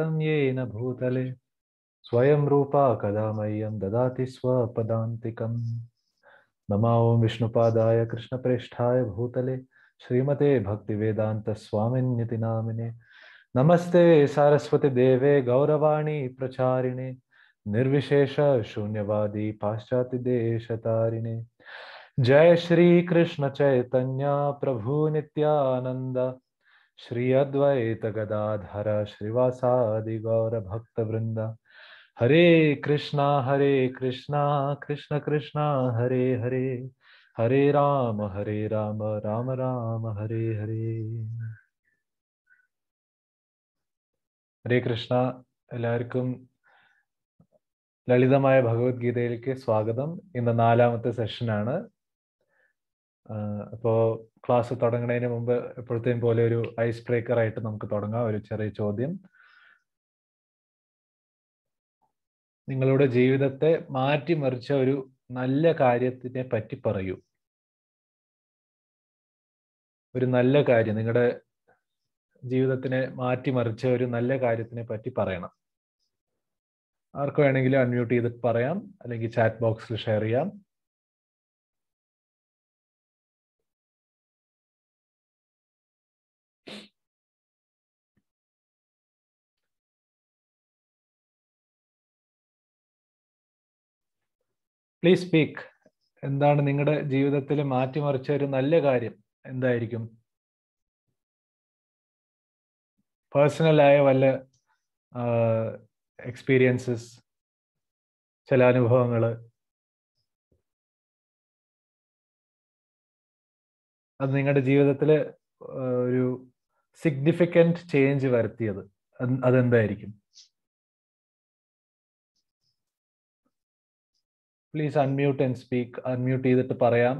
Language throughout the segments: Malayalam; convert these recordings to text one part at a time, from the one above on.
येन भूतले स्वयं रूपा कदा मह्यं ददाति ओं नमां विष्णुपादाय कृष्णप्रेष्ठाय भूतले श्रीमते भक्तिवेदान्तस्वामिन्यति नामिने नमस्ते सारस्वतीदेवे गौरवाणी प्रचारिणे शून्यवादी पाश्चात्यदेशतारिणे जय श्री कृष्ण चैतन्य प्रभु नित्यानन्द श्री अद्वैत गदाधर श्रीवासादि गौर भक्त वृंद हरे कृष्णा हरे कृष्णा कृष्ण कृष्णा हरे हरे हरे राम हरे राम राम राम हरे हरे हरे कृष्ण എല്ലാവർക്കും ലളിതമായ ഭഗവത്ഗീതയിലേക്ക് സ്വാഗതം ഇന്ന് നാലാമത്തെ സെഷനാണ് അപ്പോൾ ക്ലാസ് തുടങ്ങുന്നതിന് മുമ്പ് എപ്പോഴത്തേയും പോലെ ഒരു ഐസ് ബ്രേക്കർ ആയിട്ട് നമുക്ക് തുടങ്ങാം ഒരു ചെറിയ ചോദ്യം നിങ്ങളുടെ ജീവിതത്തെ മാറ്റിമറിച്ച ഒരു നല്ല കാര്യത്തിനെ പറ്റി പറയൂ ഒരു നല്ല കാര്യം നിങ്ങളുടെ ജീവിതത്തിനെ മാറ്റിമറിച്ച ഒരു നല്ല കാര്യത്തിനെ പറ്റി പറയണം ആർക്ക് വേണമെങ്കിലും അൺമ്യൂട്ട് ചെയ്തിട്ട് പറയാം അല്ലെങ്കിൽ ചാറ്റ് ബോക്സിൽ ഷെയർ ചെയ്യാം പ്ലീസ് സ്പീക്ക് എന്താണ് നിങ്ങളുടെ ജീവിതത്തിൽ മാറ്റിമറിച്ച ഒരു നല്ല കാര്യം എന്തായിരിക്കും പേഴ്സണലായ വല്ല എക്സ്പീരിയൻസസ് ചില അനുഭവങ്ങൾ അത് നിങ്ങളുടെ ജീവിതത്തിൽ ഒരു സിഗ്നിഫിക്കൻറ്റ് ചേഞ്ച് വരുത്തിയത് അതെന്തായിരിക്കും please unmute and speak unmute ചെയ്തിട്ട് പറയാം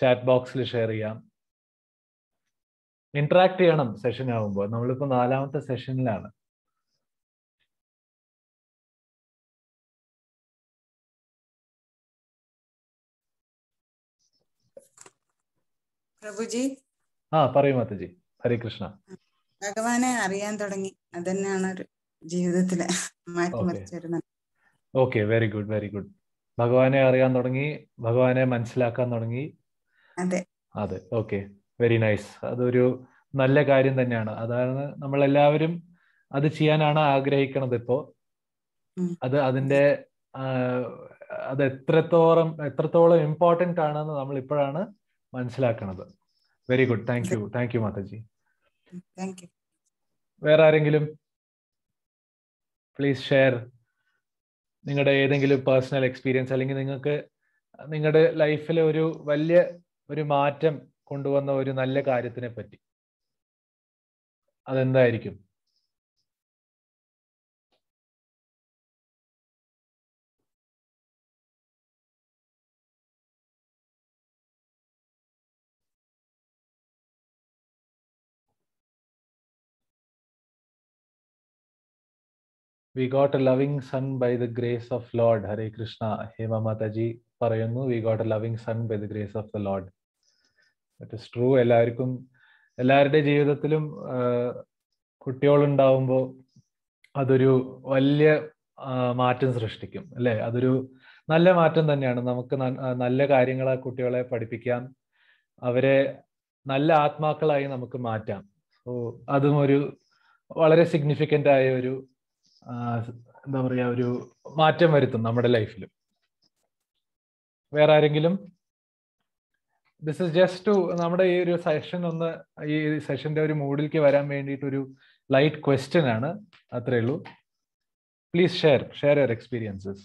ചാറ്റ് ബോക്സിൽ ഷെയർ ചെയ്യാം ഇന്ററാക്ട് ചെയ്യണം സെഷൻ ആകുമ്പോൾ നമ്മളിപ്പോൾ നാലാമത്തെ സെഷനിലാണ് പ്രഭുജി ആ പറയൂ മാത്തജി ഹരേ കൃഷ്ണ ഭഗവാനെ അറിയാൻ തുടങ്ങി അതന്നെയാണ് ഒരു ജീവിതത്തിലെ വരുന്നത് okay very good very good ഭഗവാനെ അറിയാൻ തുടങ്ങി ഭഗവാനെ മനസ്സിലാക്കാൻ തുടങ്ങി അതെ അതെ ഓക്കെ വെരി നൈസ് അതൊരു നല്ല കാര്യം തന്നെയാണ് അതാണ് നമ്മൾ എല്ലാവരും അത് ചെയ്യാനാണ് ആഗ്രഹിക്കണത് ഇപ്പോ അത് അതിന്റെ അത് എത്രത്തോളം എത്രത്തോളം ഇമ്പോർട്ടന്റ് ആണെന്ന് നമ്മൾ ഇപ്പോഴാണ് മനസ്സിലാക്കണത് very good thank you thank you മാതാജി വേറെ ആരെങ്കിലും പ്ലീസ് ഷെയർ നിങ്ങളുടെ ഏതെങ്കിലും പേഴ്സണൽ എക്സ്പീരിയൻസ് അല്ലെങ്കിൽ നിങ്ങൾക്ക് നിങ്ങളുടെ ലൈഫിൽ ഒരു വലിയ ഒരു മാറ്റം കൊണ്ടുവന്ന ഒരു നല്ല കാര്യത്തിനെ പറ്റി അതെന്തായിരിക്കും we got a loving son by the grace of lord Hare Krishna Hema മമതാജി പറയുന്നു we got a loving son by the grace of the lord it is true എല്ലാവർക്കും എല്ലാവരുടെ ജീവിതത്തിലും കുട്ടികളുണ്ടാവുമ്പോൾ അതൊരു വലിയ മാറ്റം സൃഷ്ടിക്കും അല്ലെ അതൊരു നല്ല മാറ്റം തന്നെയാണ് നമുക്ക് നല്ല കാര്യങ്ങളെ കുട്ടികളെ പഠിപ്പിക്കാം അവരെ നല്ല ആത്മാക്കളായി നമുക്ക് മാറ്റാം സോ അതും ഒരു വളരെ സിഗ്നിഫിക്കൻ്റ് ആയ ഒരു എന്താ പറയാ ഒരു മാറ്റം വരുത്തും നമ്മുടെ ലൈഫിൽ വേറെ ആരെങ്കിലും ദിസ് ഇസ് ജസ്റ്റ് ടു നമ്മുടെ ഈ ഒരു സെഷൻ ഒന്ന് ഈ സെഷന്റെ ഒരു മൂഡിലേക്ക് വരാൻ വേണ്ടിയിട്ട് ഒരു ലൈറ്റ് ക്വസ്റ്റ്യൻ ആണ് അത്രേ ഉള്ളൂ please share share your experiences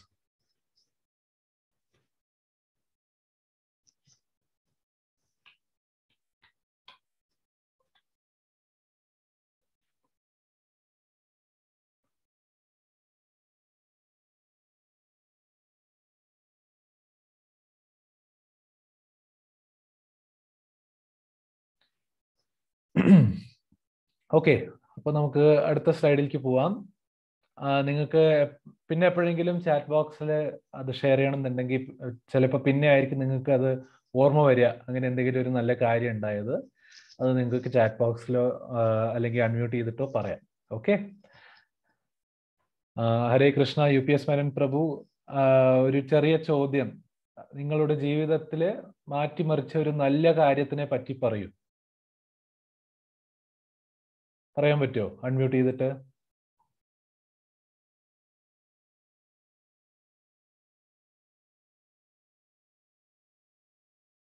okay അപ്പൊ നമുക്ക് അടുത്ത സ്ലൈഡിലേക്ക് പോവാം നിങ്ങൾക്ക് പിന്നെ എപ്പോഴെങ്കിലും ചാറ്റ് ബോക്സിൽ അത് ഷെയർ ചെയ്യണം എന്നുണ്ടെങ്കിൽ ചിലപ്പോൾ പിന്നെ ആയിരിക്കും നിങ്ങൾക്ക് അത് ഓർമ്മ വരിക അങ്ങനെ എന്തെങ്കിലും ഒരു നല്ല കാര്യം ഉണ്ടായത് അത് നിങ്ങൾക്ക് ചാറ്റ് ബോക്സിലോ അല്ലെങ്കിൽ അൺമ്യൂട്ട് ചെയ്തിട്ടോ പറയാം okay Hare Krishna U P S മരൻ പ്രഭു ഒരു ചെറിയ ചോദ്യം നിങ്ങളുടെ ജീവിതത്തിൽ മാറ്റിമറിച്ച ഒരു നല്ല കാര്യത്തിനെ പറ്റി പറയൂ പറയാൻ പറ്റുമോ അൺമ്യൂട്ട് ചെയ്തിട്ട്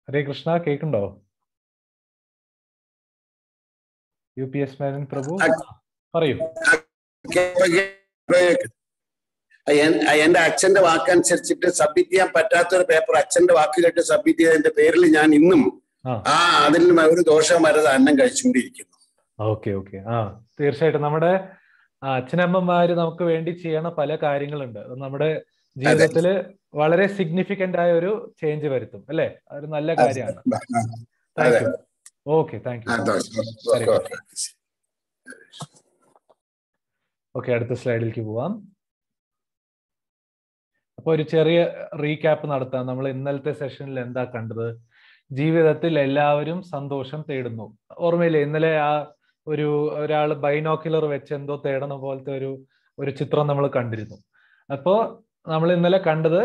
ഹരേ കൃഷ്ണ കേക്കുണ്ടോ U P S Menon prabhu പറയൂ എന്റെ അച്ഛന്റെ വാക്കനുസരിച്ചിട്ട് സബ്മിറ്റ് ചെയ്യാൻ പറ്റാത്ത ഒരു പേപ്പർ അച്ഛന്റെ വാക്ക് കേട്ട് സബ്മിറ്റ് ചെയ്തതിന്റെ പേരിൽ ഞാൻ ഇന്നും ആ അതിൽ ഒരു ദോഷം വരത് അന്നം കഴിച്ചുകൊണ്ടിരിക്കുന്നു ഓക്കെ ഓക്കെ ആ തീർച്ചയായിട്ടും നമ്മുടെ അച്ഛനമ്മമാര് നമുക്ക് വേണ്ടി ചെയ്യണ പല കാര്യങ്ങളുണ്ട് നമ്മുടെ ജീവിതത്തില് വളരെ സിഗ്നിഫിക്കന്റ് ആയ ഒരു ചേഞ്ച് വരുത്തും അല്ലെ ഒരു നല്ല കാര്യമാണ് thank you okay thank you okay അടുത്ത സ്ലൈഡിലേക്ക് പോവാം അപ്പൊ ഒരു ചെറിയ റീക്യാപ്പ് നടത്താം നമ്മൾ ഇന്നലത്തെ സെഷനിൽ എന്താ കണ്ടത് ജീവിതത്തിൽ എല്ലാവരും സന്തോഷം തേടുന്നു ഓർമ്മയില്ലേ ഇന്നലെ ആ ഒരു ഒരാൾ ബൈനോക്കുലർ വെച്ച് എന്തോ തേടുന്ന പോലത്തെ ഒരു ഒരു ചിത്രം നമ്മൾ കണ്ടിരുന്നു അപ്പോൾ നമ്മൾ ഇന്നലെ കണ്ടത്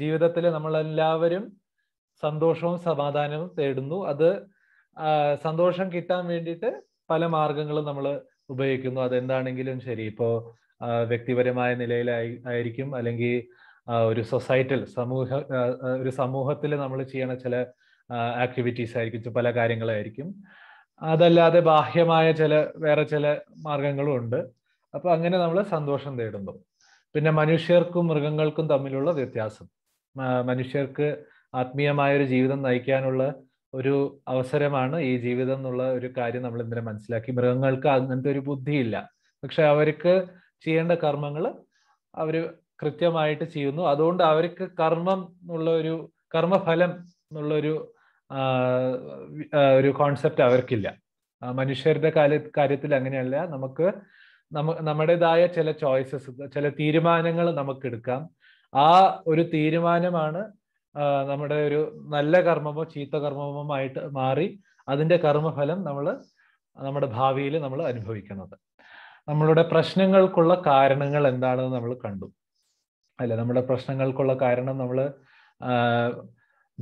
ജീവിതത്തിൽ നമ്മളെല്ലാവരും സന്തോഷവും സമാധാനവും തേടുന്നു അത് സന്തോഷം കിട്ടാൻ വേണ്ടിയിട്ട് പല മാർഗങ്ങളും നമ്മൾ ഉപയോഗിക്കുന്നു അതെന്താണെങ്കിലും ശരി ഇപ്പോൾ വ്യക്തിപരമായ നിലയിലായി ആയിരിക്കും അല്ലെങ്കിൽ ഒരു സൊസൈറ്റൽ സമൂഹ ഒരു സമൂഹത്തിൽ നമ്മൾ ചെയ്യണ ചില ആക്ടിവിറ്റീസ് ആയിരിക്കും പല കാര്യങ്ങളായിരിക്കും അതല്ലാതെ ബാഹ്യമായ ചില വേറെ ചില മാർഗങ്ങളും ഉണ്ട് അപ്പൊ അങ്ങനെ നമ്മൾ സന്തോഷം തേടുന്നു പിന്നെ മനുഷ്യർക്കും മൃഗങ്ങൾക്കും തമ്മിലുള്ള വ്യത്യാസം മനുഷ്യർക്ക് ആത്മീയമായ ഒരു ജീവിതം നയിക്കാനുള്ള ഒരു അവസരമാണ് ഈ ജീവിതം എന്നുള്ള ഒരു കാര്യം നമ്മൾ ഇന്നലെ മനസ്സിലാക്കി മൃഗങ്ങൾക്ക് അങ്ങനത്തെ ഒരു ബുദ്ധിയില്ല പക്ഷെ അവർക്ക് ചെയ്യേണ്ട കർമ്മങ്ങൾ അവർ കൃത്യമായിട്ട് ചെയ്യുന്നു അതുകൊണ്ട് അവർക്ക് കർമ്മം എന്നുള്ള ഒരു കർമ്മഫലം എന്നുള്ള ഒരു ഒരു കോൺസെപ്റ്റ് അവർക്കില്ല മനുഷ്യരുടെ കാര്യ കാര്യത്തിൽ അങ്ങനെയല്ല നമുക്ക് നമ്മുടേതായ ചില ചോയ്സസ് ചില തീരുമാനങ്ങൾ നമുക്ക് എടുക്കാം ആ ഒരു തീരുമാനമാണ് നമ്മുടെ ഒരു നല്ല കർമ്മമോ ചീത്ത കർമ്മമോ ആയിട്ട് മാറി അതിന്റെ കർമ്മഫലം നമ്മൾ നമ്മുടെ ഭാവിയിൽ നമ്മൾ അനുഭവിക്കുന്നത് നമ്മളുടെ പ്രശ്നങ്ങൾക്കുള്ള കാരണങ്ങൾ എന്താണെന്ന് നമ്മൾ കണ്ടു അല്ല നമ്മുടെ പ്രശ്നങ്ങൾക്കുള്ള കാരണം നമ്മൾ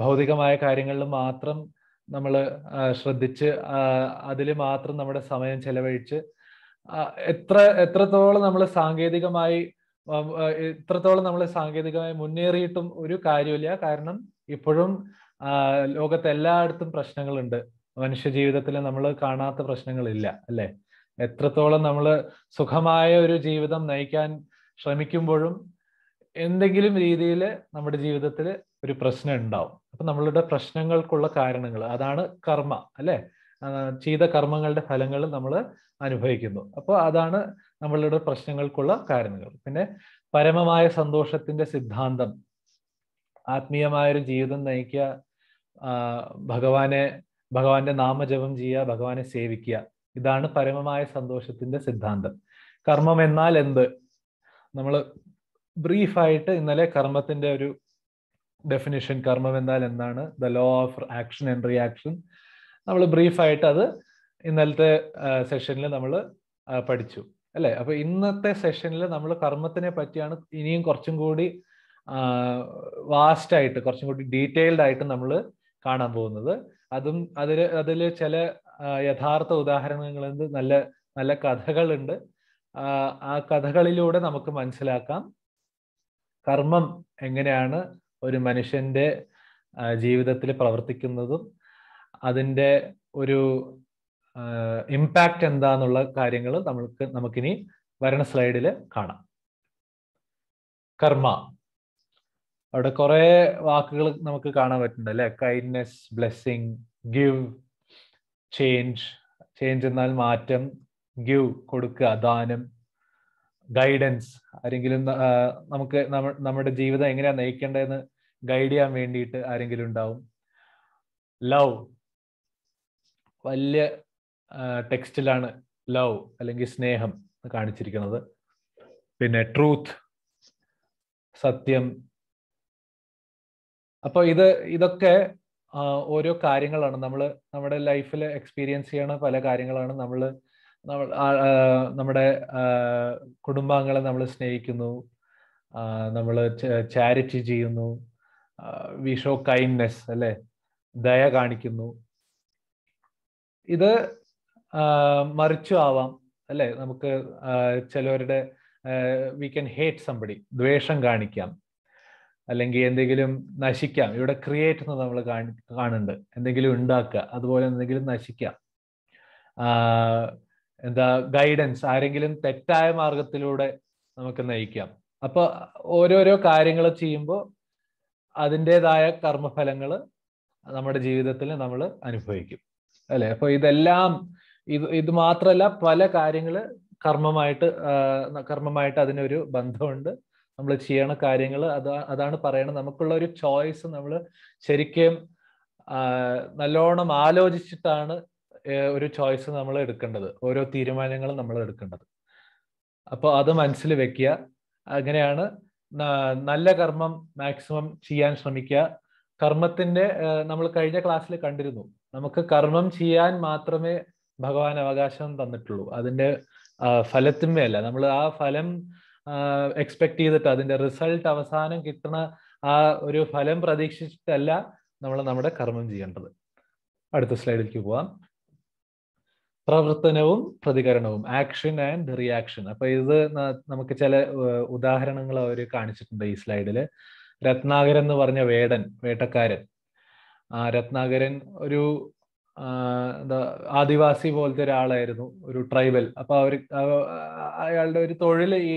ഭൗതികമായ കാര്യങ്ങളിൽ മാത്രം നമ്മൾ ശ്രദ്ധിച്ച് അതിൽ മാത്രം നമ്മുടെ സമയം ചെലവഴിച്ച് എത്ര എത്രത്തോളം നമ്മൾ സാങ്കേതികമായി എത്രത്തോളം നമ്മൾ സാങ്കേതികമായി മുന്നേറിയിട്ടും ഒരു കാര്യമില്ല കാരണം ഇപ്പോഴും ലോകത്ത് എല്ലായിടത്തും പ്രശ്നങ്ങളുണ്ട് മനുഷ്യ ജീവിതത്തിൽ നമ്മൾ കാണാത്ത പ്രശ്നങ്ങളില്ല അല്ലെ എത്രത്തോളം നമ്മൾ സുഖമായ ഒരു ജീവിതം നയിക്കാൻ ശ്രമിക്കുമ്പോഴും എന്തെങ്കിലും രീതിയിൽ നമ്മുടെ ജീവിതത്തിൽ ഒരു പ്രശ്നം ഉണ്ടാവും അപ്പൊ നമ്മളുടെ പ്രശ്നങ്ങൾക്കുള്ള കാരണങ്ങൾ അതാണ് കർമ്മ അല്ലെ ചെയ്ത കർമ്മങ്ങളുടെ ഫലങ്ങൾ നമ്മൾ അനുഭവിക്കുന്നു അപ്പോൾ അതാണ് നമ്മളുടെ പ്രശ്നങ്ങൾക്കുള്ള കാരണങ്ങൾ പിന്നെ പരമമായ സന്തോഷത്തിന്റെ സിദ്ധാന്തം ആത്മീയമായൊരു ജീവിതം നയിക്കുക ഭഗവാനെ ഭഗവാന്റെ നാമജപം ചെയ്യുക ഭഗവാനെ സേവിക്കുക ഇതാണ് പരമമായ സന്തോഷത്തിന്റെ സിദ്ധാന്തം കർമ്മം എന്നാൽ എന്ത് നമ്മൾ ബ്രീഫായിട്ട് ഇന്നലെ കർമ്മത്തിന്റെ ഒരു ഡെഫിനിഷൻ കർമ്മം എന്നാൽ എന്താണ് the law of action and reaction നമ്മൾ ബ്രീഫായിട്ട് അത് ഇന്നലത്തെ സെഷനിൽ നമ്മൾ പഠിച്ചു അല്ലെ അപ്പൊ ഇന്നത്തെ സെഷനിൽ നമ്മൾ കർമ്മത്തിനെ പറ്റിയാണ് ഇനിയും കുറച്ചും കൂടി വാസ്റ്റ് ആയിട്ട് കുറച്ചും കൂടി ഡീറ്റെയിൽഡ് ആയിട്ട് നമ്മൾ കാണാൻ പോകുന്നത് അതും അതിൽ അതിൽ ചില യഥാർത്ഥ ഉദാഹരണങ്ങളുണ്ട് നല്ല നല്ല കഥകളുണ്ട് ആ കഥകളിലൂടെ നമുക്ക് മനസ്സിലാക്കാം കർമ്മം എങ്ങനെയാണ് ഒരു മനുഷ്യന്റെ ജീവിതത്തിൽ പ്രവർത്തിക്കുന്നതും അതിൻ്റെ ഒരു ഇമ്പാക്റ്റ് എന്താന്നുള്ള കാര്യങ്ങൾ നമുക്ക് നമുക്കിനി വരണ സ്ലൈഡിൽ കാണാം കർമ്മ അവിടെ കുറെ വാക്കുകൾ നമുക്ക് കാണാൻ പറ്റുന്നുണ്ട് അല്ലെ kindness blessing give change change എന്നാൽ മാറ്റം ഗിവ് കൊടുക്കുക ദാനം ഗൈഡൻസ് ആരെങ്കിലും നമുക്ക് നമ്മുടെ ജീവിതം എങ്ങനെയാണ് നയിക്കേണ്ടതെന്ന് ഗൈഡ് ചെയ്യാൻ വേണ്ടിയിട്ട് ആരെങ്കിലും ഉണ്ടാവും ലവ് വലിയ ടെക്സ്റ്റിലാണ് ലവ് അല്ലെങ്കിൽ സ്നേഹം കാണിച്ചിരിക്കുന്നത് പിന്നെ ട്രൂത്ത് സത്യം അപ്പോൾ ഇത് ഇതൊക്കെ ഓരോ കാര്യങ്ങളാണ് നമ്മൾ നമ്മുടെ ലൈഫിൽ എക്സ്പീരിയൻസ് ചെയ്യണ പല കാര്യങ്ങളാണ് നമ്മൾ നമ്മൾ നമ്മുടെ കുടുംബാംഗങ്ങളെ നമ്മൾ സ്നേഹിക്കുന്നു നമ്മൾ ചാരിറ്റി ചെയ്യുന്നു വി ഷോ കൈൻഡ്നെസ് അല്ലെ ദയ കാണിക്കുന്നു ഇത് മറിച്ചു ആവാം അല്ലെ നമുക്ക് ചിലവരുടെ വി ക്യാൻ ഹേറ്റ് സംബടി ദ്വേഷം കാണിക്കാം അല്ലെങ്കിൽ എന്തെങ്കിലും നശിക്കാം ഇവിടെ ക്രിയേറ്റ് എന്ന് നമ്മൾ കാണുന്നുണ്ട് എന്തെങ്കിലും ഉണ്ടാക്കുക അതുപോലെ എന്തെങ്കിലും നശിക്കാം എന്താ ഗൈഡൻസ് ആരെങ്കിലും തെറ്റായ മാർഗത്തിലൂടെ നമുക്ക് നയിക്കാം അപ്പൊ ഓരോരോ കാര്യങ്ങൾ ചെയ്യുമ്പോൾ അതിൻ്റെതായ കർമ്മഫലങ്ങൾ നമ്മുടെ ജീവിതത്തിൽ നമ്മൾ അനുഭവിക്കും അല്ലെ അപ്പൊ ഇതെല്ലാം ഇത് ഇത് മാത്രമല്ല പല കാര്യങ്ങൾ കർമ്മമായിട്ട് കർമ്മമായിട്ട് അതിനൊരു ബന്ധമുണ്ട് നമ്മൾ ചെയ്യണ കാര്യങ്ങൾ അത് അതാണ് പറയണത് നമുക്കുള്ള ഒരു ചോയ്സ് നമ്മൾ ശരിക്കും നല്ലോണം ആലോചിച്ചിട്ടാണ് ഒരു ചോയ്സ് നമ്മൾ എടുക്കേണ്ടത് ഓരോ തീരുമാനങ്ങളും നമ്മൾ എടുക്കേണ്ടത് അപ്പോൾ അത് മനസ്സിൽ വെക്കുക അങ്ങനെയാണ് നല്ല കർമ്മം മാക്സിമം ചെയ്യാൻ ശ്രമിക്കുക കർമ്മത്തിന്റെ നമ്മൾ കഴിഞ്ഞ ക്ലാസ്സിൽ കണ്ടിരുന്നു നമുക്ക് കർമ്മം ചെയ്യാൻ മാത്രമേ ഭഗവാൻ അവകാശം തന്നിട്ടുള്ളൂ അതിന്റെ ഫലത്തിന്മേ നമ്മൾ ആ ഫലം എക്സ്പെക്ട് ചെയ്തിട്ട് അതിന്റെ റിസൾട്ട് അവസാനം കിട്ടുന്ന ആ ഒരു ഫലം പ്രതീക്ഷിച്ചിട്ടല്ല നമ്മൾ നമ്മുടെ കർമ്മം ചെയ്യേണ്ടത് അടുത്ത സ്ലൈഡിലേക്ക് പോവാം പ്രവർത്തനവും പ്രതികരണവും ആക്ഷൻ ആൻഡ് റിയാക്ഷൻ അപ്പൊ ഇത് നമുക്ക് ചില ഉദാഹരണങ്ങൾ അവർ കാണിച്ചിട്ടുണ്ട് ഈ സ്ലൈഡിൽ രത്നാകരൻ എന്ന് പറഞ്ഞ വേടൻ വേട്ടക്കാരൻ രത്നാകരൻ ഒരു എന്താ ആദിവാസി പോലത്തെ ഒരാളായിരുന്നു ഒരു ട്രൈബൽ അപ്പൊ അവർ അയാളുടെ ഒരു തൊഴിൽ ഈ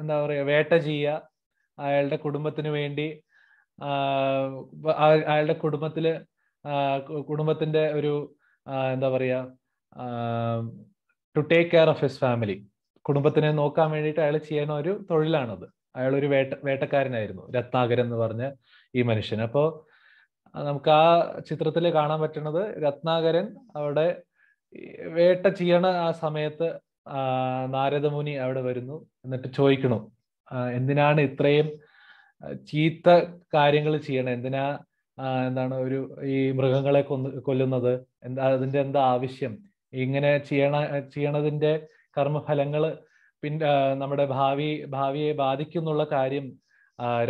എന്താ പറയുക വേട്ട ചെയ്യുക അയാളുടെ കുടുംബത്തിന് വേണ്ടി അയാളുടെ കുടുംബത്തില് കുടുംബത്തിന്റെ ഒരു എന്താ പറയുക to take care of his family കുടുംബത്തിനെ നോക്കാൻ വേണ്ടിയിട്ട് അയാൾ ചെയ്യുന്ന ഒരു തൊഴിലാണത് അയാൾ ഒരു വേട്ട വേട്ടക്കാരനായിരുന്നു രത്നാകരൻ എന്ന് പറഞ്ഞ ഈ മനുഷ്യൻ അപ്പോൾ നമുക്ക് ആ ചിത്രത്തിൽ കാണാൻ പറ്റുന്നത് രത്നാകരൻ അവിടെ വേട്ട ചെയ്യണ ആ സമയത്ത് നാരദമുനി അവിടെ വരുന്നു എന്നിട്ട് ചോദിക്കണു എന്തിനാണ് ഇത്രയും ചീത്ത കാര്യങ്ങൾ ചെയ്യണേ എന്തിനാ എന്താണ് ഒരു ഈ മൃഗങ്ങളെ കൊന്ന് കൊല്ലുന്നത് എന്താ അതിന്റെ എന്താ ആവശ്യം ഇങ്ങനെ ചെയ്യണ ചെയ്യണതിന്റെ കർമ്മഫലങ്ങൾ പിന്നെ നമ്മുടെ ഭാവി ഭാവിയെ ബാധിക്കുന്നുള്ള കാര്യം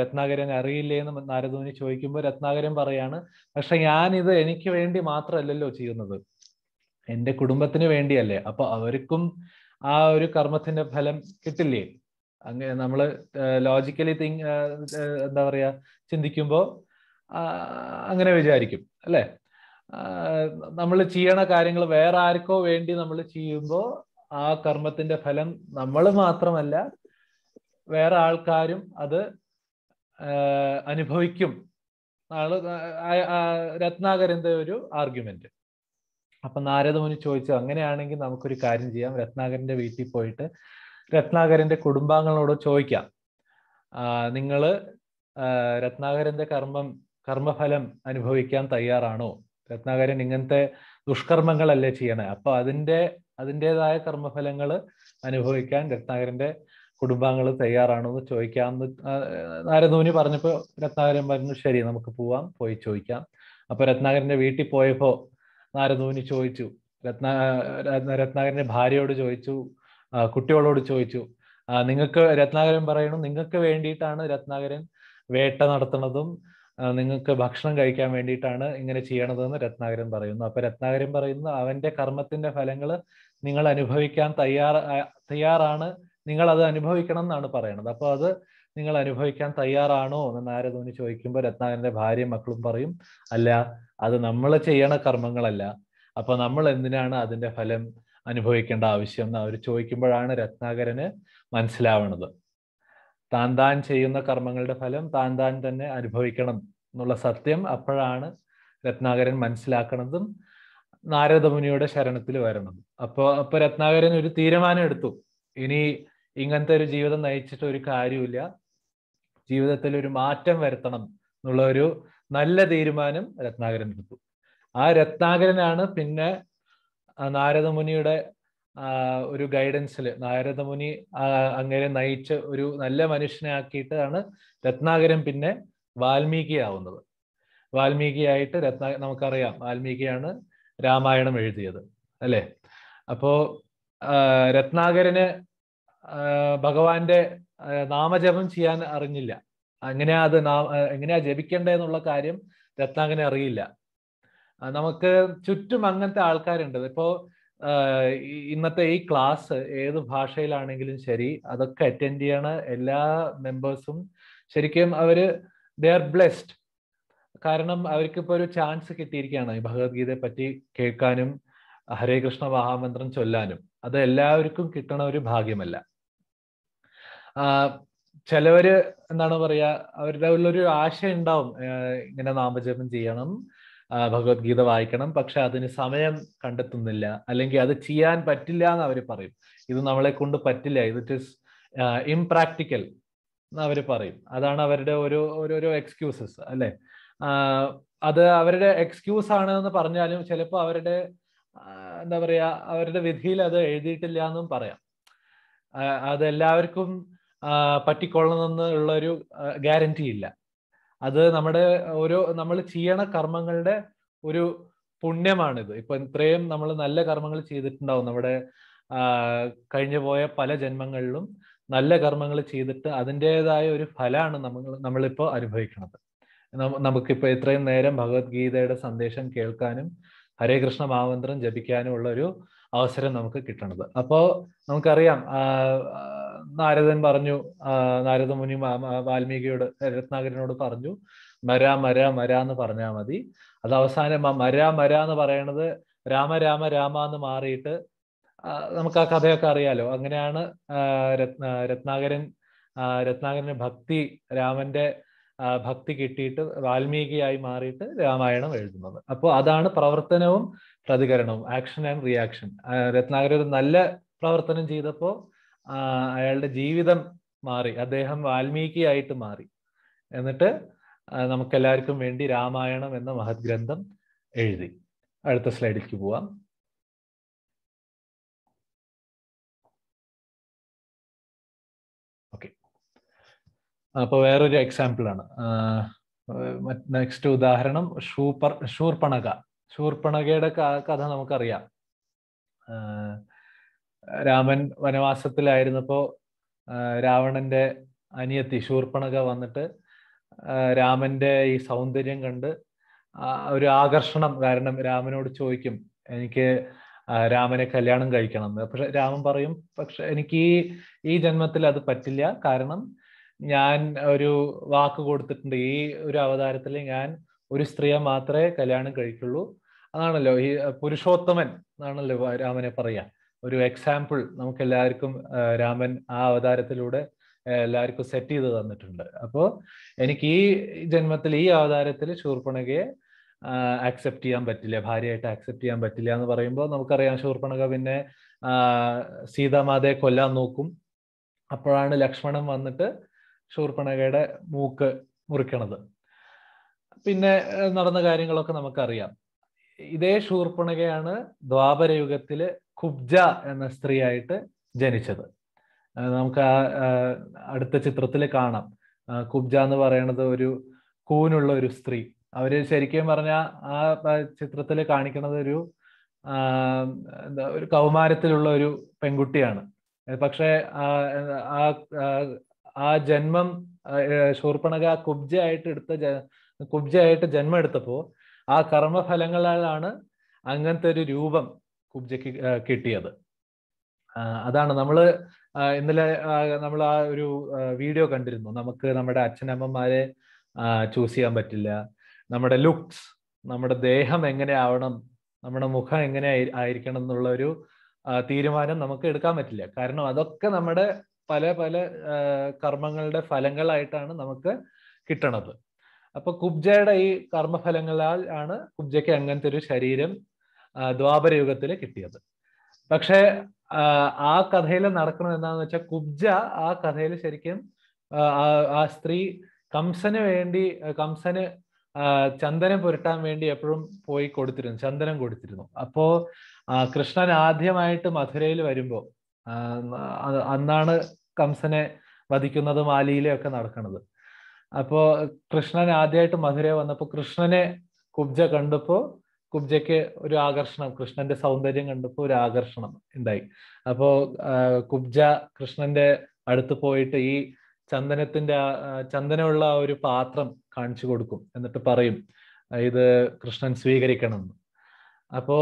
രത്നാകരൻ അറിയില്ലേ എന്ന് നാരദമുനി ചോദിക്കുമ്പോൾ രത്നാകരൻ പറയാണ് പക്ഷെ ഞാൻ ഇത് എനിക്ക് വേണ്ടി മാത്രമല്ലല്ലോ ചെയ്യുന്നത് എൻ്റെ കുടുംബത്തിന് വേണ്ടിയല്ലേ അപ്പൊ അവർക്കും ആ ഒരു കർമ്മത്തിന്റെ ഫലം കിട്ടില്ലേ അങ്ങനെ നമ്മൾ ലോജിക്കലി തിങ് എന്താ പറയാ ചിന്തിക്കുമ്പോൾ അങ്ങനെ വിചാരിക്കും അല്ലെ നമ്മൾ ചെയ്യണ കാര്യങ്ങൾ വേറെ ആർക്കോ വേണ്ടി നമ്മൾ ചെയ്യുമ്പോൾ ആ കർമ്മത്തിന്റെ ഫലം നമ്മൾ മാത്രമല്ല വേറെ ആൾക്കാരും അത് അനുഭവിക്കും ആള് രത്നാകരന്റെ ഒരു ആർഗ്യുമെന്റ് അപ്പൊ നാരദമുനി ചോദിച്ചു അങ്ങനെയാണെങ്കിൽ നമുക്കൊരു കാര്യം ചെയ്യാം രത്നാകരന്റെ വീട്ടിൽ പോയിട്ട് രത്നാകരന്റെ കുടുംബാംഗങ്ങളോട് ചോദിക്കാം നിങ്ങൾ രത്നാകരന്റെ കർമ്മം കർമ്മഫലം അനുഭവിക്കാൻ തയ്യാറാണോ രത്നാകരൻ ഇങ്ങനത്തെ ദുഷ്കർമ്മങ്ങളല്ലേ ചെയ്യണേ അപ്പൊ അതിന്റെ അതിൻ്റെതായ കർമ്മഫലങ്ങൾ അനുഭവിക്കാൻ രത്നാകരന്റെ കുടുംബാംഗങ്ങൾ തയ്യാറാണെന്ന് ചോദിക്കാമെന്ന് നാരദൂനി പറഞ്ഞപ്പോൾ രത്നാകരൻ പറഞ്ഞു ശരി നമുക്ക് പോവാം പോയി ചോദിക്കാം അപ്പൊ രത്നാകരന്റെ വീട്ടിൽ പോയപ്പോ നാരദൂനി ചോദിച്ചു രത്ന രത്നാകരന്റെ ഭാര്യയോട് ചോദിച്ചു കുട്ടികളോട് ചോദിച്ചു നിങ്ങൾക്ക് രത്നാകരൻ പറയണു നിങ്ങൾക്ക് വേണ്ടിയിട്ടാണ് രത്നാകരൻ വേട്ട നടത്തുന്നതും നിങ്ങൾക്ക് ഭക്ഷണം കഴിക്കാൻ വേണ്ടിയിട്ടാണ് ഇങ്ങനെ ചെയ്യണതെന്ന് രത്നാകരൻ പറയുന്നു അപ്പൊ രത്നാകരൻ പറയുന്നു അവന്റെ കർമ്മത്തിന്റെ ഫലങ്ങൾ നിങ്ങൾ അനുഭവിക്കാൻ തയ്യാർ തയ്യാറാണ് നിങ്ങൾ അത് അനുഭവിക്കണം എന്നാണ് പറയുന്നത് അപ്പോൾ അത് നിങ്ങൾ അനുഭവിക്കാൻ തയ്യാറാണോ എന്ന് നാരദോനി ചോദിക്കുമ്പോൾ രത്നാകരന്റെ ഭാര്യയും മക്കളും പറയും അല്ല അത് നമ്മൾ ചെയ്യണ കർമ്മങ്ങളല്ല അപ്പൊ നമ്മൾ എന്തിനാണ് അതിന്റെ ഫലം അനുഭവിക്കേണ്ട ആവശ്യം എന്ന് അവർ ചോദിക്കുമ്പോഴാണ് രത്നാകരന് മനസ്സിലാവണത് താൻ താൻ ചെയ്യുന്ന കർമ്മങ്ങളുടെ ഫലം താൻ താൻ തന്നെ അനുഭവിക്കണം എന്നുള്ള സത്യം അപ്പോഴാണ് രത്നാകരൻ മനസ്സിലാക്കണതും നാരദമുനിയുടെ ശരണത്തിൽ വരണതും അപ്പോൾ അപ്പൊ രത്നാകരൻ ഒരു തീരുമാനം എടുത്തു ഇനി ഇങ്ങനത്തെ ഒരു ജീവിതം നയിച്ചിട്ട് ഒരു കാര്യമില്ല ജീവിതത്തിൽ ഒരു മാറ്റം വരുത്തണം എന്നുള്ള ഒരു നല്ല തീരുമാനം രത്നാകരൻ എടുത്തു ആ രത്നാകരനാണ് പിന്നെ നാരദമുനിയുടെ ഒരു ഗൈഡൻസിൽ മുനി അങ്ങനെ നയിച്ച ഒരു നല്ല മനുഷ്യനെ ആക്കിയിട്ടാണ് രത്നാകരൻ പിന്നെ വാൽമീകി ആവുന്നത് ആയിട്ട് രത്ന നമുക്കറിയാം വാൽമീകിയാണ് രാമായണം എഴുതിയത് അല്ലേ അപ്പോ രത്നാകരന് ഭഗവാന്റെ നാമജപം ചെയ്യാൻ അറിഞ്ഞില്ല അങ്ങനെയാ അത് എങ്ങനെയാ ജപിക്കേണ്ടത് എന്നുള്ള കാര്യം രത്നാകരന് അറിയില്ല നമുക്ക് ചുറ്റും അങ്ങനത്തെ ആൾക്കാരുണ്ട് ഇപ്പോ ഇന്നത്തെ ഈ ക്ലാസ് ഏത് ഭാഷയിലാണെങ്കിലും ശരി അതൊക്കെ അറ്റൻഡ് ചെയ്യണ എല്ലാ മെമ്പേഴ്സും ശരിക്കും അവര് ദേ ആർ ബ്ലെസ്ഡ് കാരണം അവർക്കിപ്പോ ഒരു ചാൻസ് കിട്ടിയിരിക്കുകയാണ് ഈ ഭഗവത്ഗീതയെ പറ്റി കേൾക്കാനും ഹരേ കൃഷ്ണ മഹാമന്ത്രം ചൊല്ലാനും അത് എല്ലാവർക്കും കിട്ടണ ഒരു ഭാഗ്യമല്ല ചിലവര് എന്താണ് പറയുക അവരുടെ ഉള്ളൊരു ആശ ഉണ്ടാവും ഇങ്ങനെ നാമജപം ചെയ്യണം ഭഗവത്ഗീത വായിക്കണം പക്ഷെ അതിന് സമയം കണ്ടെത്തുന്നില്ല അല്ലെങ്കിൽ അത് ചെയ്യാൻ പറ്റില്ല എന്ന് അവർ പറയും ഇത് നമ്മളെ കൊണ്ട് പറ്റില്ല ഇത് ഇറ്റ് ഇസ് ഇംപ്രാക്ടിക്കൽ എന്ന് അവർ പറയും അതാണ് അവരുടെ ഒരു ഓരോരോ എക്സ്ക്യൂസസ് അല്ലെ അത് അവരുടെ എക്സ്ക്യൂസ് ആണ് എന്ന് പറഞ്ഞാലും ചിലപ്പോൾ അവരുടെ എന്താ പറയാ അവരുടെ വിധിയിൽ അത് എഴുതിയിട്ടില്ല എന്നും പറയാം അത് എല്ലാവർക്കും പറ്റിക്കൊള്ളണമെന്നുള്ള ഒരു ഗ്യാരണ്ടി ഇല്ല അത് നമ്മുടെ ഓരോ നമ്മൾ ചെയ്യണ കർമ്മങ്ങളുടെ ഒരു പുണ്യമാണിത് ഇപ്പൊ ഇത്രയും നമ്മൾ നല്ല കർമ്മങ്ങൾ ചെയ്തിട്ടുണ്ടാവും നമ്മുടെ കഴിഞ്ഞു പോയ പല ജന്മങ്ങളിലും നല്ല കർമ്മങ്ങൾ ചെയ്തിട്ട് അതിൻ്റെതായ ഒരു ഫലമാണ് നമ്മൾ നമ്മളിപ്പോൾ അനുഭവിക്കുന്നത് നമുക്കിപ്പോൾ ഇത്രയും നേരം ഭഗവത്ഗീതയുടെ സന്ദേശം കേൾക്കാനും ഹരേ കൃഷ്ണ മഹാമന്ത്രം ജപിക്കാനും ഉള്ള ഒരു അവസരം നമുക്ക് കിട്ടണത് അപ്പോൾ നമുക്കറിയാം നാരദൻ പറഞ്ഞു നാരദ മുനി വാൽമീകിയോട് രത്നാകരനോട് പറഞ്ഞു മര മര മര എന്ന് പറഞ്ഞാൽ മതി അത് അവസാനം മര മര എന്ന് പറയണത് രാമ രാമ രാമ എന്ന് മാറിയിട്ട് നമുക്ക് ആ കഥയൊക്കെ അറിയാലോ അങ്ങനെയാണ് രത്ന രത്നാകരൻ രത്നാകരന് ഭക്തി രാമന്റെ ഭക്തി കിട്ടിയിട്ട് വാൽമീകിയായി മാറിയിട്ട് രാമായണം എഴുതുന്നത് അപ്പോൾ അതാണ് പ്രവർത്തനവും പ്രതികരണവും ആക്ഷൻ ആൻഡ് റിയാക്ഷൻ രത്നാകരൻ ഒരു നല്ല പ്രവർത്തനം ചെയ്തപ്പോൾ അയാളുടെ ജീവിതം മാറി അദ്ദേഹം വാൽമീകിയായിട്ട് മാറി എന്നിട്ട് നമുക്കെല്ലാവർക്കും വേണ്ടി രാമായണം എന്ന മഹത് ഗ്രന്ഥം എഴുതി അടുത്ത സ്ലൈഡിലേക്ക് പോവാം ഓക്കെ അപ്പോൾ വേറൊരു എക്സാമ്പിളാണ് നെക്സ്റ്റ് ഉദാഹരണം ഷൂപ്പർ ഷൂർപ്പണക ഷൂർപ്പണകയുടെ കഥ നമുക്കറിയാം രാമൻ വനവാസത്തിലായിരുന്നപ്പോൾ രാവണന്റെ അനിയത്തി ശൂർപ്പണക വന്നിട്ട് രാമന്റെ ഈ സൗന്ദര്യം കണ്ട് ഒരു ആകർഷണം കാരണം രാമനോട് ചോദിക്കും എനിക്ക് രാമനെ കല്യാണം കഴിക്കണം എന്ന് പക്ഷെ രാമൻ പറയും പക്ഷെ എനിക്ക് ഈ ഈ ജന്മത്തിൽ അത് പറ്റില്ല കാരണം ഞാൻ ഒരു വാക്ക് കൊടുത്തിട്ടുണ്ട് ഈ ഒരു അവതാരത്തിൽ ഞാൻ ഒരു സ്ത്രീയെ മാത്രമേ കല്യാണം കഴിക്കുള്ളൂ അതാണല്ലോ ഈ പുരുഷോത്തമൻ എന്നാണല്ലോ രാമനെ പറയാ ഒരു എക്സാമ്പിൾ നമുക്ക് എല്ലാവർക്കും രാമൻ ആ അവതാരത്തിലൂടെ എല്ലാവർക്കും സെറ്റ് ചെയ്ത് തന്നിട്ടുണ്ട് അപ്പോൾ എനിക്ക് ഈ ജന്മത്തിൽ ഈ അവതാരത്തിൽ ശൂർപ്പണകയെ ആക്സെപ്റ്റ് ചെയ്യാൻ പറ്റില്ല ഭാര്യയായിട്ട് ആക്സെപ്റ്റ് ചെയ്യാൻ പറ്റില്ല എന്ന് പറയുമ്പോൾ നമുക്കറിയാം ശൂർപ്പണക പിന്നെ സീതാമാതയെ കൊല്ലാൻ നോക്കും അപ്പോഴാണ് ലക്ഷ്മണൻ വന്നിട്ട് ശൂർപ്പണകയുടെ മൂക്ക് മുറിക്കണത് പിന്നെ നടന്ന കാര്യങ്ങളൊക്കെ നമുക്കറിയാം ഇതേ ശൂർപ്പണകയാണ് ദ്വാപരയുഗത്തില് കുബ്ജ എന്ന സ്ത്രീയായിട്ട് ജനിച്ചത് നമുക്ക് ആ അടുത്ത ചിത്രത്തിൽ കാണാം കുബ്ജ എന്ന് പറയുന്നത് ഒരു കൂനുള്ള ഒരു സ്ത്രീ അവര് ശരിക്കും പറഞ്ഞ ആ ചിത്രത്തിൽ കാണിക്കുന്നത് ഒരു എന്താ ഒരു കൗമാരത്തിലുള്ള ഒരു പെൺകുട്ടിയാണ് പക്ഷേ ആ ആ ജന്മം ശൂർപ്പണക കുബ്ജയായിട്ട് എടുത്ത കുബ്ജയായിട്ട് ജന്മം എടുത്തപ്പോൾ ആ കർമ്മഫലങ്ങളാണ് അങ്ങനത്തെ ഒരു രൂപം കുബ്ജയ്ക്ക് കിട്ടിയത് അതാണ് നമ്മൾ ഇന്നലെ നമ്മൾ ആ ഒരു വീഡിയോ കണ്ടിരുന്നു നമുക്ക് നമ്മുടെ അച്ഛനമ്മമാരെ ചൂസ് ചെയ്യാൻ പറ്റില്ല നമ്മുടെ ലുക്സ് നമ്മുടെ ദേഹം എങ്ങനെ ആവണം നമ്മുടെ മുഖം എങ്ങനെ ആയിരിക്കണം എന്നുള്ള ഒരു തീരുമാനം നമുക്ക് എടുക്കാൻ പറ്റില്ല കാരണം അതൊക്കെ നമ്മുടെ പല പല കർമ്മങ്ങളുടെ ഫലങ്ങളായിട്ടാണ് നമുക്ക് കിട്ടണത് അപ്പൊ കുബ്ജയുടെ ഈ കർമ്മഫലങ്ങളാൽ ആണ് കുബ്ജയ്ക്ക് അങ്ങനത്തെ ഒരു ശരീരം ദ്വാപരയുഗത്തിൽ കിട്ടിയത് പക്ഷേ ആ കഥയിൽ നടക്കുന്നത് എന്താണെന്ന് വെച്ചാൽ കുബ്ജ ആ കഥയിൽ ശരിക്കും ആ സ്ത്രീ കംസന് വേണ്ടി കംസന് ചന്ദനം പുരട്ടാൻ വേണ്ടി എപ്പോഴും പോയി കൊടുത്തിരുന്നു ചന്ദനം കൊടുത്തിരുന്നു അപ്പോ കൃഷ്ണൻ ആദ്യമായിട്ട് മധുരയിൽ വരുമ്പോൾ അന്നാണ് കംസനെ വധിക്കുന്നതും ആലിയിലെയൊക്കെ നടക്കുന്നത് അപ്പോ കൃഷ്ണൻ ആദ്യമായിട്ട് മധുരയെ വന്നപ്പോൾ കൃഷ്ണനെ കുബ്ജ കണ്ടപ്പോൾ കുബ്ജയ്ക്ക് ഒരു ആകർഷണം കൃഷ്ണന്റെ സൗന്ദര്യം കണ്ടപ്പോൾ ഒരു ആകർഷണം ഉണ്ടായി അപ്പോ കുബ്ജ കൃഷ്ണന്റെ അടുത്ത് പോയിട്ട് ഈ ചന്ദനത്തിന്റെ ചന്ദനമുള്ള ഒരു പാത്രം കാണിച്ചു കൊടുക്കും എന്നിട്ട് പറയും ഇത് കൃഷ്ണൻ സ്വീകരിക്കണം അപ്പോ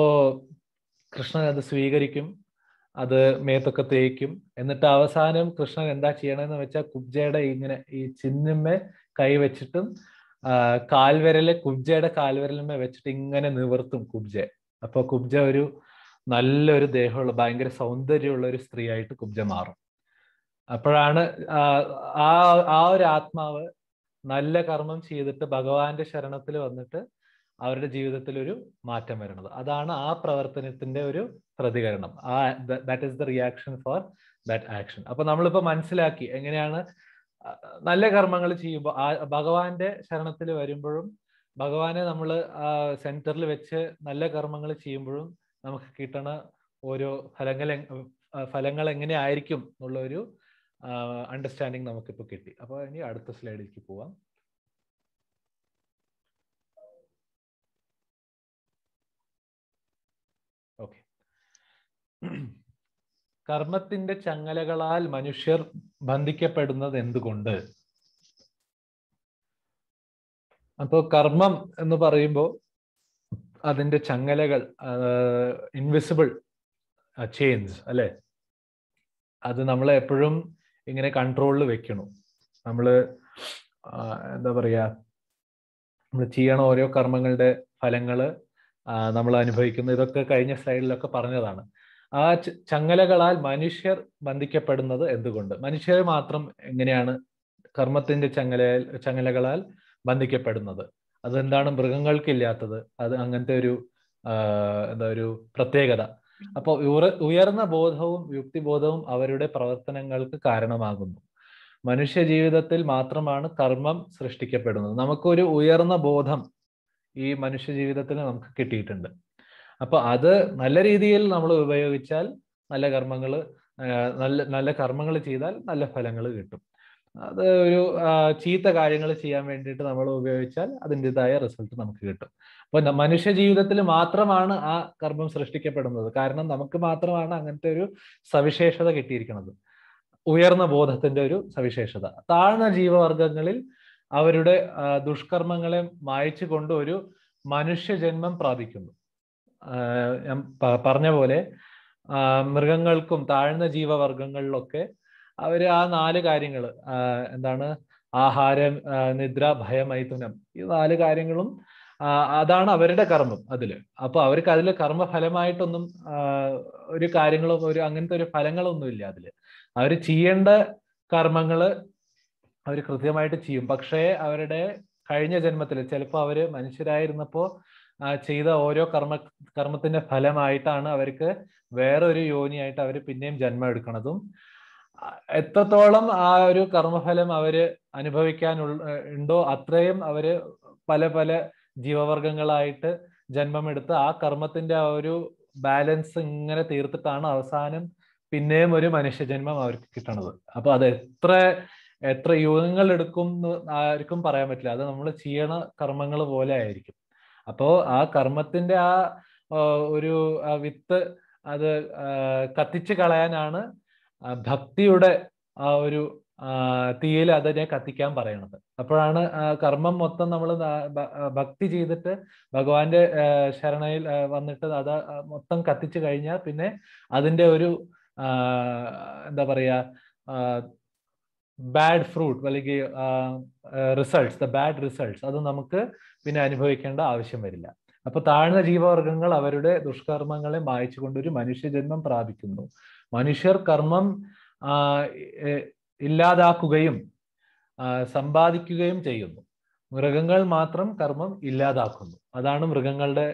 കൃഷ്ണൻ അത് സ്വീകരിക്കും അത് മേത്തൊക്കെ തേക്കും എന്നിട്ട് അവസാനം കൃഷ്ണൻ എന്താ ചെയ്യണമെന്ന് വെച്ചാൽ കുബ്ജയുടെ ഇങ്ങനെ ഈ ചിഹ്നമ്മെ കൈവച്ചിട്ടും കാൽവരല് കുബ്ജയുടെ കാൽവിരലുമേ വെച്ചിട്ട് ഇങ്ങനെ നിവർത്തും കുബ്ജെ അപ്പൊ കുബ്ജ ഒരു നല്ലൊരു ദേഹമുള്ള ഭയങ്കര സൗന്ദര്യമുള്ള ഒരു സ്ത്രീ ആയിട്ട് കുബ്ജ മാറും അപ്പോഴാണ് ആ ആ ഒരു ആത്മാവ് നല്ല കർമ്മം ചെയ്തിട്ട് ഭഗവാന്റെ ശരണത്തിൽ വന്നിട്ട് അവരുടെ ജീവിതത്തിൽ ഒരു മാറ്റം വരുന്നത് അതാണ് ആ പ്രവർത്തനത്തിന്റെ ഒരു പ്രതികരണം ആ that is the reaction for that action അപ്പൊ നമ്മളിപ്പോ മനസ്സിലാക്കി എങ്ങനെയാണ് നല്ല കർമ്മങ്ങൾ ചെയ്യുമ്പോൾ ആ ഭഗവാന്റെ ശരണത്തിൽ വരുമ്പോഴും ഭഗവാനെ നമ്മൾ സെന്ററിൽ വെച്ച് നല്ല കർമ്മങ്ങൾ ചെയ്യുമ്പോഴും നമുക്ക് കിട്ടണ ഓരോ ഫലങ്ങൾ ഫലങ്ങൾ എങ്ങനെ ആയിരിക്കും എന്നുള്ള ഒരു അണ്ടർസ്റ്റാൻഡിങ് നമുക്കിപ്പോൾ കിട്ടി അപ്പോൾ ഇനി അടുത്ത സ്ലൈഡിലേക്ക് പോവാം ഓക്കെ കർമ്മത്തിന്റെ ചങ്ങലകളാൽ മനുഷ്യർ ബന്ധിക്കപ്പെടുന്നത് എന്തുകൊണ്ട് അപ്പോൾ കർമ്മം എന്ന് പറയുമ്പോൾ അതിന്റെ ചങ്ങലകൾ ഇൻവിസിബിൾ ചെയിൻസ് അല്ലെ അത് നമ്മൾ എപ്പോഴും ഇങ്ങനെ കൺട്രോളിൽ വെക്കണം നമ്മൾ എന്താ പറയാ നമ്മൾ ചെയ്യണ ഓരോ കർമ്മങ്ങളുടെ ഫലങ്ങള് നമ്മൾ അനുഭവിക്കുന്നു ഇതൊക്കെ കഴിഞ്ഞ സ്ലൈഡിലൊക്കെ പറഞ്ഞതാണ് ആ ചങ്ങലകളാൽ മനുഷ്യർ ബന്ധിക്കപ്പെടുന്നത് എന്തുകൊണ്ട് മനുഷ്യരെ മാത്രം എങ്ങനെയാണ് കർമ്മത്തിന്റെ ചങ്ങല ചങ്ങലകളാൽ ബന്ധിക്കപ്പെടുന്നത് അതെന്താണ് മൃഗങ്ങൾക്കില്ലാത്തത് അത് അങ്ങനത്തെ ഒരു എന്താ ഒരു പ്രത്യേകത അപ്പോൾ ഉയർന്ന ബോധവും യുക്തിബോധവും അവരുടെ പ്രവർത്തനങ്ങൾക്ക് കാരണമാകുന്നു മനുഷ്യ ജീവിതത്തിൽ മാത്രമാണ് കർമ്മം സൃഷ്ടിക്കപ്പെടുന്നത് നമുക്കൊരു ഉയർന്ന ബോധം ഈ മനുഷ്യ ജീവിതത്തിൽ നമുക്ക് കിട്ടിയിട്ടുണ്ട് അപ്പൊ അത് നല്ല രീതിയിൽ നമ്മൾ ഉപയോഗിച്ചാൽ നല്ല കർമ്മങ്ങൾ നല്ല നല്ല കർമ്മങ്ങൾ ചെയ്താൽ നല്ല ഫലങ്ങൾ കിട്ടും അത് ഒരു ചീത്ത കാര്യങ്ങൾ ചെയ്യാൻ വേണ്ടിയിട്ട് നമ്മൾ ഉപയോഗിച്ചാൽ അതിൻ്റെതായ റിസൾട്ട് നമുക്ക് കിട്ടും അപ്പോൾ മനുഷ്യ ജീവിതത്തിൽ മാത്രമാണ് ആ കർമ്മം സൃഷ്ടിക്കപ്പെടുന്നത് കാരണം നമുക്ക് മാത്രമാണ് അങ്ങനത്തെ ഒരു സവിശേഷത കിട്ടിയിരിക്കുന്നത് ഉയർന്ന ബോധത്തിന്റെ ഒരു സവിശേഷത താഴ്ന്ന ജീവവർഗങ്ങളിൽ അവരുടെ ദുഷ്കർമ്മങ്ങളെ മായച്ചു കൊണ്ട് ഒരു മനുഷ്യജന്മം പ്രാപിക്കുന്നു ഞാൻ പറഞ്ഞ പോലെ മൃഗങ്ങൾക്കും താഴ്ന്ന ജീവവർഗങ്ങളിലൊക്കെ അവർ ആ നാല് കാര്യങ്ങൾ എന്താണ് ആഹാരം നിദ്ര ഭയമൈഥുനം ഈ നാല് കാര്യങ്ങളും അതാണ് അവരുടെ കർമ്മം അതിൽ അപ്പൊ അവർക്ക് അതിൽ കർമ്മഫലമായിട്ടൊന്നും ഒരു കാര്യങ്ങളും ഒരു അങ്ങനത്തെ ഒരു ഫലങ്ങളൊന്നും ഇല്ല അതിൽ അവർ ചെയ്യേണ്ട കർമ്മങ്ങൾ അവർ കൃത്യമായിട്ട് ചെയ്യും പക്ഷേ അവരുടെ കഴിഞ്ഞ ജന്മത്തിൽ ചിലപ്പോൾ അവർ മനുഷ്യരായിരുന്നപ്പോൾ ചെയ്ത ഓരോ കർമ്മ കർമ്മത്തിന്റെ ഫലമായിട്ടാണ് അവർക്ക് വേറൊരു യോനിയായിട്ട് അവർ പിന്നെയും ജന്മം എടുക്കണതും എത്രത്തോളം ആ ഒരു കർമ്മഫലം അവര് അനുഭവിക്കാനുള്ള ഉണ്ടോ അത്രയും അവര് പല പല ജീവവർഗങ്ങളായിട്ട് ജന്മമെടുത്ത് ആ കർമ്മത്തിന്റെ ആ ഒരു ബാലൻസ് ഇങ്ങനെ തീർത്തിട്ടാണ് അവസാനം പിന്നെയും ഒരു മനുഷ്യജന്മം അവർക്ക് കിട്ടണത് അപ്പൊ അത് എത്ര എത്ര യുഗങ്ങൾ എടുക്കും എന്ന് ആർക്കും പറയാൻ പറ്റില്ല അത് നമ്മൾ ചെയ്യണ കർമ്മങ്ങൾ പോലെ ആയിരിക്കും അപ്പോ ആ കർമ്മത്തിന്റെ ആ ഒരു വിത്ത് അത് കത്തിച്ചു കളയാനാണ് ഭക്തിയുടെ ആ ഒരു തീയിൽ അതിനെ കത്തിക്കാൻ പറയണത് അപ്പോഴാണ് കർമ്മം മൊത്തം നമ്മൾ ഭക്തി ചെയ്തിട്ട് ഭഗവാന്റെ ശരണയിൽ വന്നിട്ട് അത് മൊത്തം കത്തിച്ചു കഴിഞ്ഞാൽ പിന്നെ അതിന്റെ ഒരു എന്താ പറയാ ബാഡ് ഫ്രൂട്ട് അല്ലെങ്കിൽ റിസൾട്ട്സ് ദ ബാഡ് റിസൾട്ട്സ് അത് നമുക്ക് പിന്നെ അനുഭവിക്കേണ്ട ആവശ്യം വരില്ല അപ്പൊ താഴ്ന്ന ജീവവർഗങ്ങൾ അവരുടെ ദുഷ്കർമ്മങ്ങളെ മായച്ചു ഒരു മനുഷ്യജന്മം പ്രാപിക്കുന്നു മനുഷ്യർ കർമ്മം ഇല്ലാതാക്കുകയും സമ്പാദിക്കുകയും ചെയ്യുന്നു മൃഗങ്ങൾ മാത്രം കർമ്മം ഇല്ലാതാക്കുന്നു അതാണ് മൃഗങ്ങളുടെ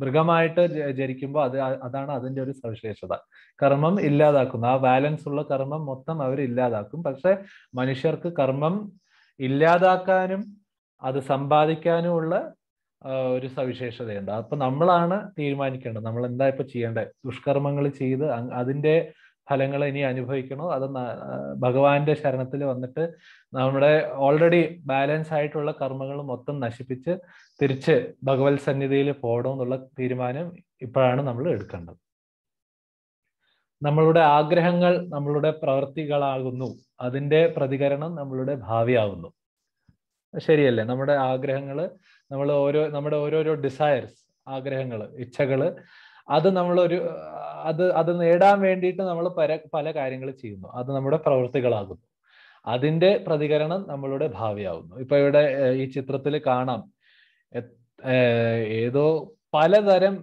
മൃഗമായിട്ട് ജരിക്കുമ്പോൾ അത് അതാണ് അതിൻ്റെ ഒരു സവിശേഷത കർമ്മം ഇല്ലാതാക്കുന്നു ആ ബാലൻസ് ഉള്ള കർമ്മം മൊത്തം അവർ ഇല്ലാതാക്കും പക്ഷെ മനുഷ്യർക്ക് കർമ്മം ഇല്ലാതാക്കാനും അത് സമ്പാദിക്കാനുമുള്ള ഒരു സവിശേഷതയുണ്ട് അപ്പൊ നമ്മളാണ് തീരുമാനിക്കേണ്ടത് നമ്മൾ എന്താ ഇപ്പൊ ചെയ്യേണ്ടത് ദുഷ്കർമ്മങ്ങൾ ചെയ്ത് അതിന്റെ ഫലങ്ങൾ ഇനി അനുഭവിക്കണോ അത് ഭഗവാന്റെ ശരണത്തിൽ വന്നിട്ട് നമ്മുടെ ഓൾറെഡി ബാലൻസ് ആയിട്ടുള്ള കർമ്മങ്ങൾ മൊത്തം നശിപ്പിച്ച് തിരിച്ച് ഭഗവത് സന്നിധിയിൽ പോകണം എന്നുള്ള തീരുമാനം ഇപ്പോഴാണ് നമ്മൾ എടുക്കേണ്ടത് നമ്മളുടെ ആഗ്രഹങ്ങൾ നമ്മളുടെ പ്രവൃത്തികളാകുന്നു അതിന്റെ പ്രതികരണം നമ്മളുടെ ഭാവിയാകുന്നു ശരിയല്ലേ നമ്മുടെ ആഗ്രഹങ്ങൾ നമ്മൾ ഓരോ നമ്മുടെ ഓരോരോ ഡിസയർസ് ആഗ്രഹങ്ങൾ ഇച്ഛകള് അത് നമ്മളൊരു അത് അത് നേടാൻ വേണ്ടിയിട്ട് നമ്മൾ പല പല കാര്യങ്ങൾ ചെയ്യുന്നു അത് നമ്മുടെ പ്രവൃത്തികളാകുന്നു അതിന്റെ പ്രതികരണം നമ്മളുടെ ഭാവിയാവുന്നു ഇപ്പൊ ഇവിടെ ഈ ചിത്രത്തിൽ കാണാം ഏതോ പലതരം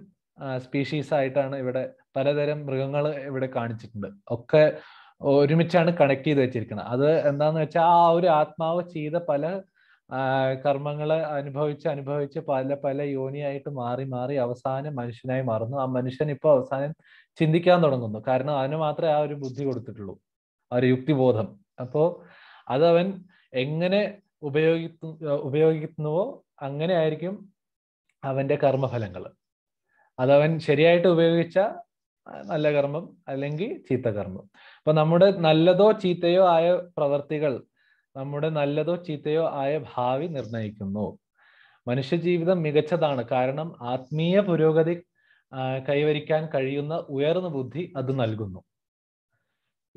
സ്പീഷീസ് ആയിട്ടാണ് ഇവിടെ പലതരം മൃഗങ്ങൾ ഇവിടെ കാണിച്ചിട്ടുണ്ട് ഒക്കെ ഒരുമിച്ചാണ് കണക്ട് ചെയ്ത് വെച്ചിരിക്കുന്നത് അത് എന്താന്ന് വെച്ചാൽ ആ ഒരു ആത്മാവ് ചെയ്ത പല കർമ്മങ്ങൾ അനുഭവിച്ച് അനുഭവിച്ച് പല പല യോനിയായിട്ട് മാറി മാറി അവസാനം മനുഷ്യനായി മാറുന്നു ആ മനുഷ്യൻ ഇപ്പോൾ അവസാനം ചിന്തിക്കാൻ തുടങ്ങുന്നു കാരണം അവന് മാത്രമേ ആ ഒരു ബുദ്ധി കൊടുത്തിട്ടുള്ളൂ ആ ഒരു യുക്തിബോധം അപ്പോൾ അതവൻ എങ്ങനെ ഉപയോഗി ഉപയോഗിക്കുന്നുവോ അങ്ങനെ ആയിരിക്കും അവന്റെ കർമ്മഫലങ്ങൾ അതവൻ ശരിയായിട്ട് ഉപയോഗിച്ച നല്ല കർമ്മം അല്ലെങ്കിൽ ചീത്ത കർമ്മം അപ്പൊ നമ്മുടെ നല്ലതോ ചീത്തയോ ആയ പ്രവർത്തികൾ നമ്മുടെ നല്ലതോ ചീത്തയോ ആയ ഭാവി നിർണയിക്കുന്നു മനുഷ്യജീവിതം മികച്ചതാണ് കാരണം ആത്മീയ പുരോഗതി കൈവരിക്കാൻ കഴിയുന്ന ഉയർന്ന ബുദ്ധി അത് നൽകുന്നു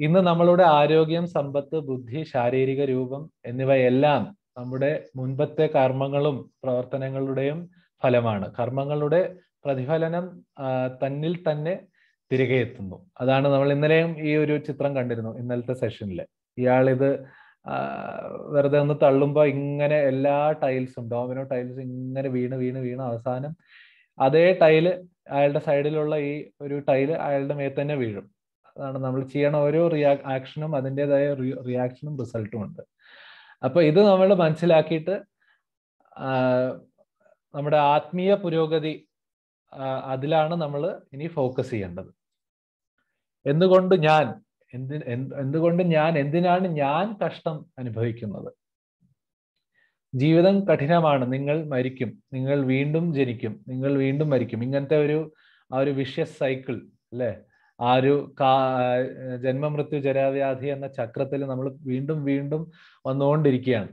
ഇന്ന് നമ്മളുടെ ആരോഗ്യം സമ്പത്ത് ബുദ്ധി ശാരീരിക രൂപം എന്നിവയെല്ലാം നമ്മുടെ മുൻപത്തെ കർമ്മങ്ങളും പ്രവർത്തനങ്ങളുടെയും ഫലമാണ് കർമ്മങ്ങളുടെ പ്രതിഫലനം തന്നിൽ തന്നെ തിരികെ എത്തുന്നു അതാണ് നമ്മൾ ഇന്നലെയും ഈ ഒരു ചിത്രം കണ്ടിരുന്നു ഇന്നലത്തെ സെഷനിൽ ഇയാളിത് വെറുതെ ഒന്ന് തള്ളുമ്പോൾ ഇങ്ങനെ എല്ലാ ടൈൽസും ഡോമിനോ ടൈൽസ് ഇങ്ങനെ വീണ് വീണ് വീണ് അവസാനം അതേ ടൈല് അയാളുടെ സൈഡിലുള്ള ഈ ഒരു ടൈല് അയാളുടെ മേത്ത് തന്നെ വീഴും അതാണ് നമ്മൾ ചെയ്യണ ഓരോ റിയാ ആക്ഷനും അതിൻ്റെതായ റിയാക്ഷനും റിസൾട്ടും ഉണ്ട് അപ്പൊ ഇത് നമ്മൾ മനസ്സിലാക്കിയിട്ട് നമ്മുടെ ആത്മീയ പുരോഗതി അതിലാണ് നമ്മൾ ഇനി ഫോക്കസ് ചെയ്യേണ്ടത് എന്തുകൊണ്ട് ഞാൻ എന്തി എന്തുകൊണ്ട് ഞാൻ എന്തിനാണ് ഞാൻ കഷ്ടം അനുഭവിക്കുന്നത് ജീവിതം കഠിനമാണ് നിങ്ങൾ മരിക്കും നിങ്ങൾ വീണ്ടും ജനിക്കും നിങ്ങൾ വീണ്ടും മരിക്കും ഇങ്ങനത്തെ ഒരു ആ ഒരു വിഷ്യസ് സൈക്കിൾ അല്ലേ ആ ഒരു കാ ജന്മമൃത്യു ജരാവ്യാധി എന്ന ചക്രത്തിൽ നമ്മൾ വീണ്ടും വീണ്ടും വന്നുകൊണ്ടിരിക്കുകയാണ്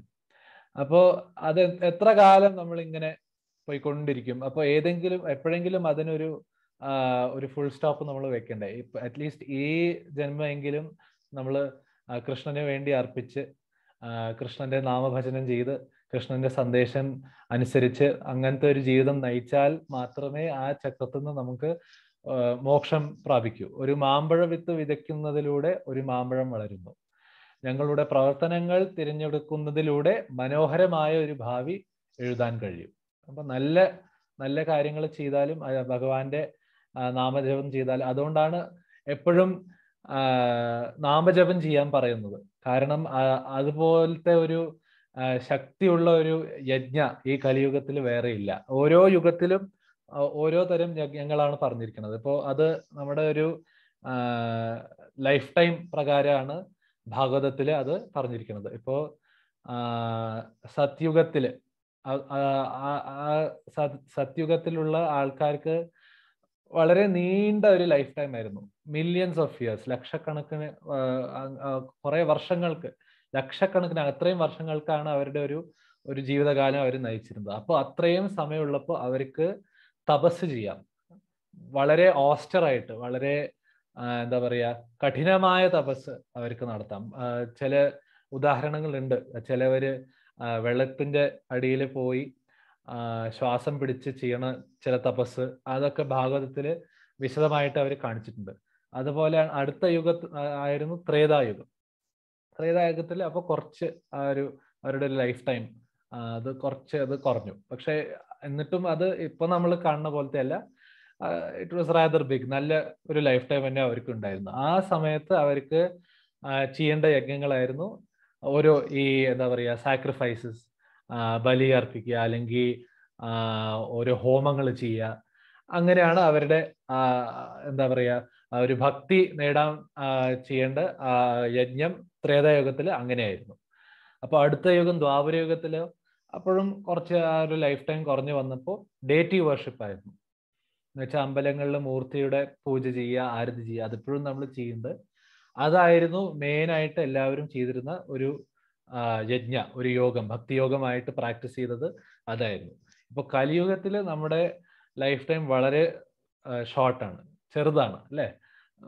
അപ്പോൾ അത് എത്ര കാലം നമ്മൾ ഇങ്ങനെ പോയിക്കൊണ്ടിരിക്കും അപ്പോൾ ഏതെങ്കിലും എപ്പോഴെങ്കിലും അതിനൊരു ഒരു ഫുൾ സ്റ്റോപ്പ് നമ്മൾ വെക്കണ്ടേ ഇപ്പൊ അറ്റ്ലീസ്റ്റ് ഈ ജന്മമെങ്കിലും നമ്മൾ കൃഷ്ണന് വേണ്ടി അർപ്പിച്ച് കൃഷ്ണന്റെ നാമഭജനം ചെയ്ത് കൃഷ്ണന്റെ സന്ദേശം അനുസരിച്ച് അങ്ങനത്തെ ഒരു ജീവിതം നയിച്ചാൽ മാത്രമേ ആ ചക്രത്തിൽ നിന്ന് നമുക്ക് മോക്ഷം പ്രാപിക്കൂ ഒരു മാമ്പഴ വിത്ത് വിതയ്ക്കുന്നതിലൂടെ ഒരു മാമ്പഴം വളരുന്നു ഞങ്ങളുടെ പ്രവർത്തനങ്ങൾ തിരഞ്ഞെടുക്കുന്നതിലൂടെ മനോഹരമായ ഒരു ഭാവി എഴുതാൻ കഴിയും അപ്പൊ നല്ല നല്ല കാര്യങ്ങൾ ചെയ്താലും ഭഗവാന്റെ നാമജപം ചെയ്താൽ അതുകൊണ്ടാണ് എപ്പോഴും നാമജപം ചെയ്യാൻ പറയുന്നത് കാരണം അതുപോലത്തെ ഒരു ശക്തിയുള്ള ഒരു യജ്ഞ ഈ കലിയുഗത്തിൽ വേറെയില്ല ഓരോ യുഗത്തിലും ഓരോ തരം യജ്ഞങ്ങളാണ് പറഞ്ഞിരിക്കുന്നത് ഇപ്പോൾ അത് നമ്മുടെ ഒരു ലൈഫ് ടൈം പ്രകാരമാണ് ഭാഗവതത്തിൽ അത് പറഞ്ഞിരിക്കുന്നത് ഇപ്പോൾ സത്യുഗത്തിൽ സത്യുഗത്തിലുള്ള ആൾക്കാർക്ക് വളരെ നീണ്ട ഒരു ലൈഫ് ടൈം ആയിരുന്നു മില്യൺസ് ഓഫ് ഇയേഴ്സ് ലക്ഷക്കണക്കിന് കുറെ വർഷങ്ങൾക്ക് ലക്ഷക്കണക്കിന് അത്രയും വർഷങ്ങൾക്കാണ് അവരുടെ ഒരു ഒരു ജീവിതകാലം അവർ നയിച്ചിരുന്നത് അപ്പോൾ അത്രയും സമയമുള്ളപ്പോൾ അവർക്ക് തപസ് ചെയ്യാം വളരെ ഓസ്റ്ററായിട്ട് വളരെ എന്താ പറയുക കഠിനമായ തപസ് അവർക്ക് നടത്താം ചില ഉദാഹരണങ്ങളുണ്ട് ചിലവര് വെള്ളത്തിന്റെ അടിയിൽ പോയി ശ്വാസം പിടിച്ച് ചെയ്യണ ചില തപസ് അതൊക്കെ ഭാഗവതത്തിൽ വിശദമായിട്ട് അവർ കാണിച്ചിട്ടുണ്ട് അതുപോലെ അടുത്ത യുഗ ആയിരുന്നു ത്രേതായുഗം ത്രേതായുഗത്തിൽ അപ്പോൾ കുറച്ച് ആ ഒരു അവരുടെ ലൈഫ് ടൈം അത് കുറച്ച് അത് കുറഞ്ഞു പക്ഷെ എന്നിട്ടും അത് ഇപ്പൊ നമ്മൾ കാണുന്ന പോലത്തെ അല്ല ഇറ്റ് വാസ് റാദർ ബിഗ് നല്ല ഒരു ലൈഫ് ടൈം തന്നെ അവർക്ക് ഉണ്ടായിരുന്നു ആ സമയത്ത് അവർക്ക് ചെയ്യേണ്ട യജ്ഞങ്ങളായിരുന്നു ഓരോ ഈ എന്താ പറയുക സാക്രിഫൈസസ് ബലി അർപ്പിക്കുക അല്ലെങ്കിൽ ഓരോ ഹോമങ്ങൾ ചെയ്യുക അങ്ങനെയാണ് അവരുടെ എന്താ പറയുക ഒരു ഭക്തി നേടാൻ ചെയ്യേണ്ട യജ്ഞം ത്രേതായുഗത്തിൽ അങ്ങനെയായിരുന്നു അപ്പോൾ അടുത്ത യുഗം ദ്വാപരയുഗത്തിൽ അപ്പോഴും കുറച്ച് ആ ഒരു ലൈഫ് ടൈം കുറഞ്ഞു വന്നപ്പോൾ ഡേറ്റീവ് വർഷിപ്പ് ആയിരുന്നു എന്നുവെച്ചാൽ അമ്പലങ്ങളിൽ മൂർത്തിയുടെ പൂജ ചെയ്യുക ആരതി ചെയ്യുക അതിപ്പോഴും നമ്മൾ ചെയ്യുന്നത് അതായിരുന്നു മെയിനായിട്ട് എല്ലാവരും ചെയ്തിരുന്ന ഒരു യജ്ഞ ഒരു യോഗം ഭക്തിയോഗമായിട്ട് പ്രാക്ടീസ് ചെയ്തത് അതായിരുന്നു ഇപ്പൊ കലിയുഗത്തിൽ നമ്മുടെ ലൈഫ് ടൈം വളരെ ഷോർട്ടാണ് ചെറുതാണ് അല്ലേ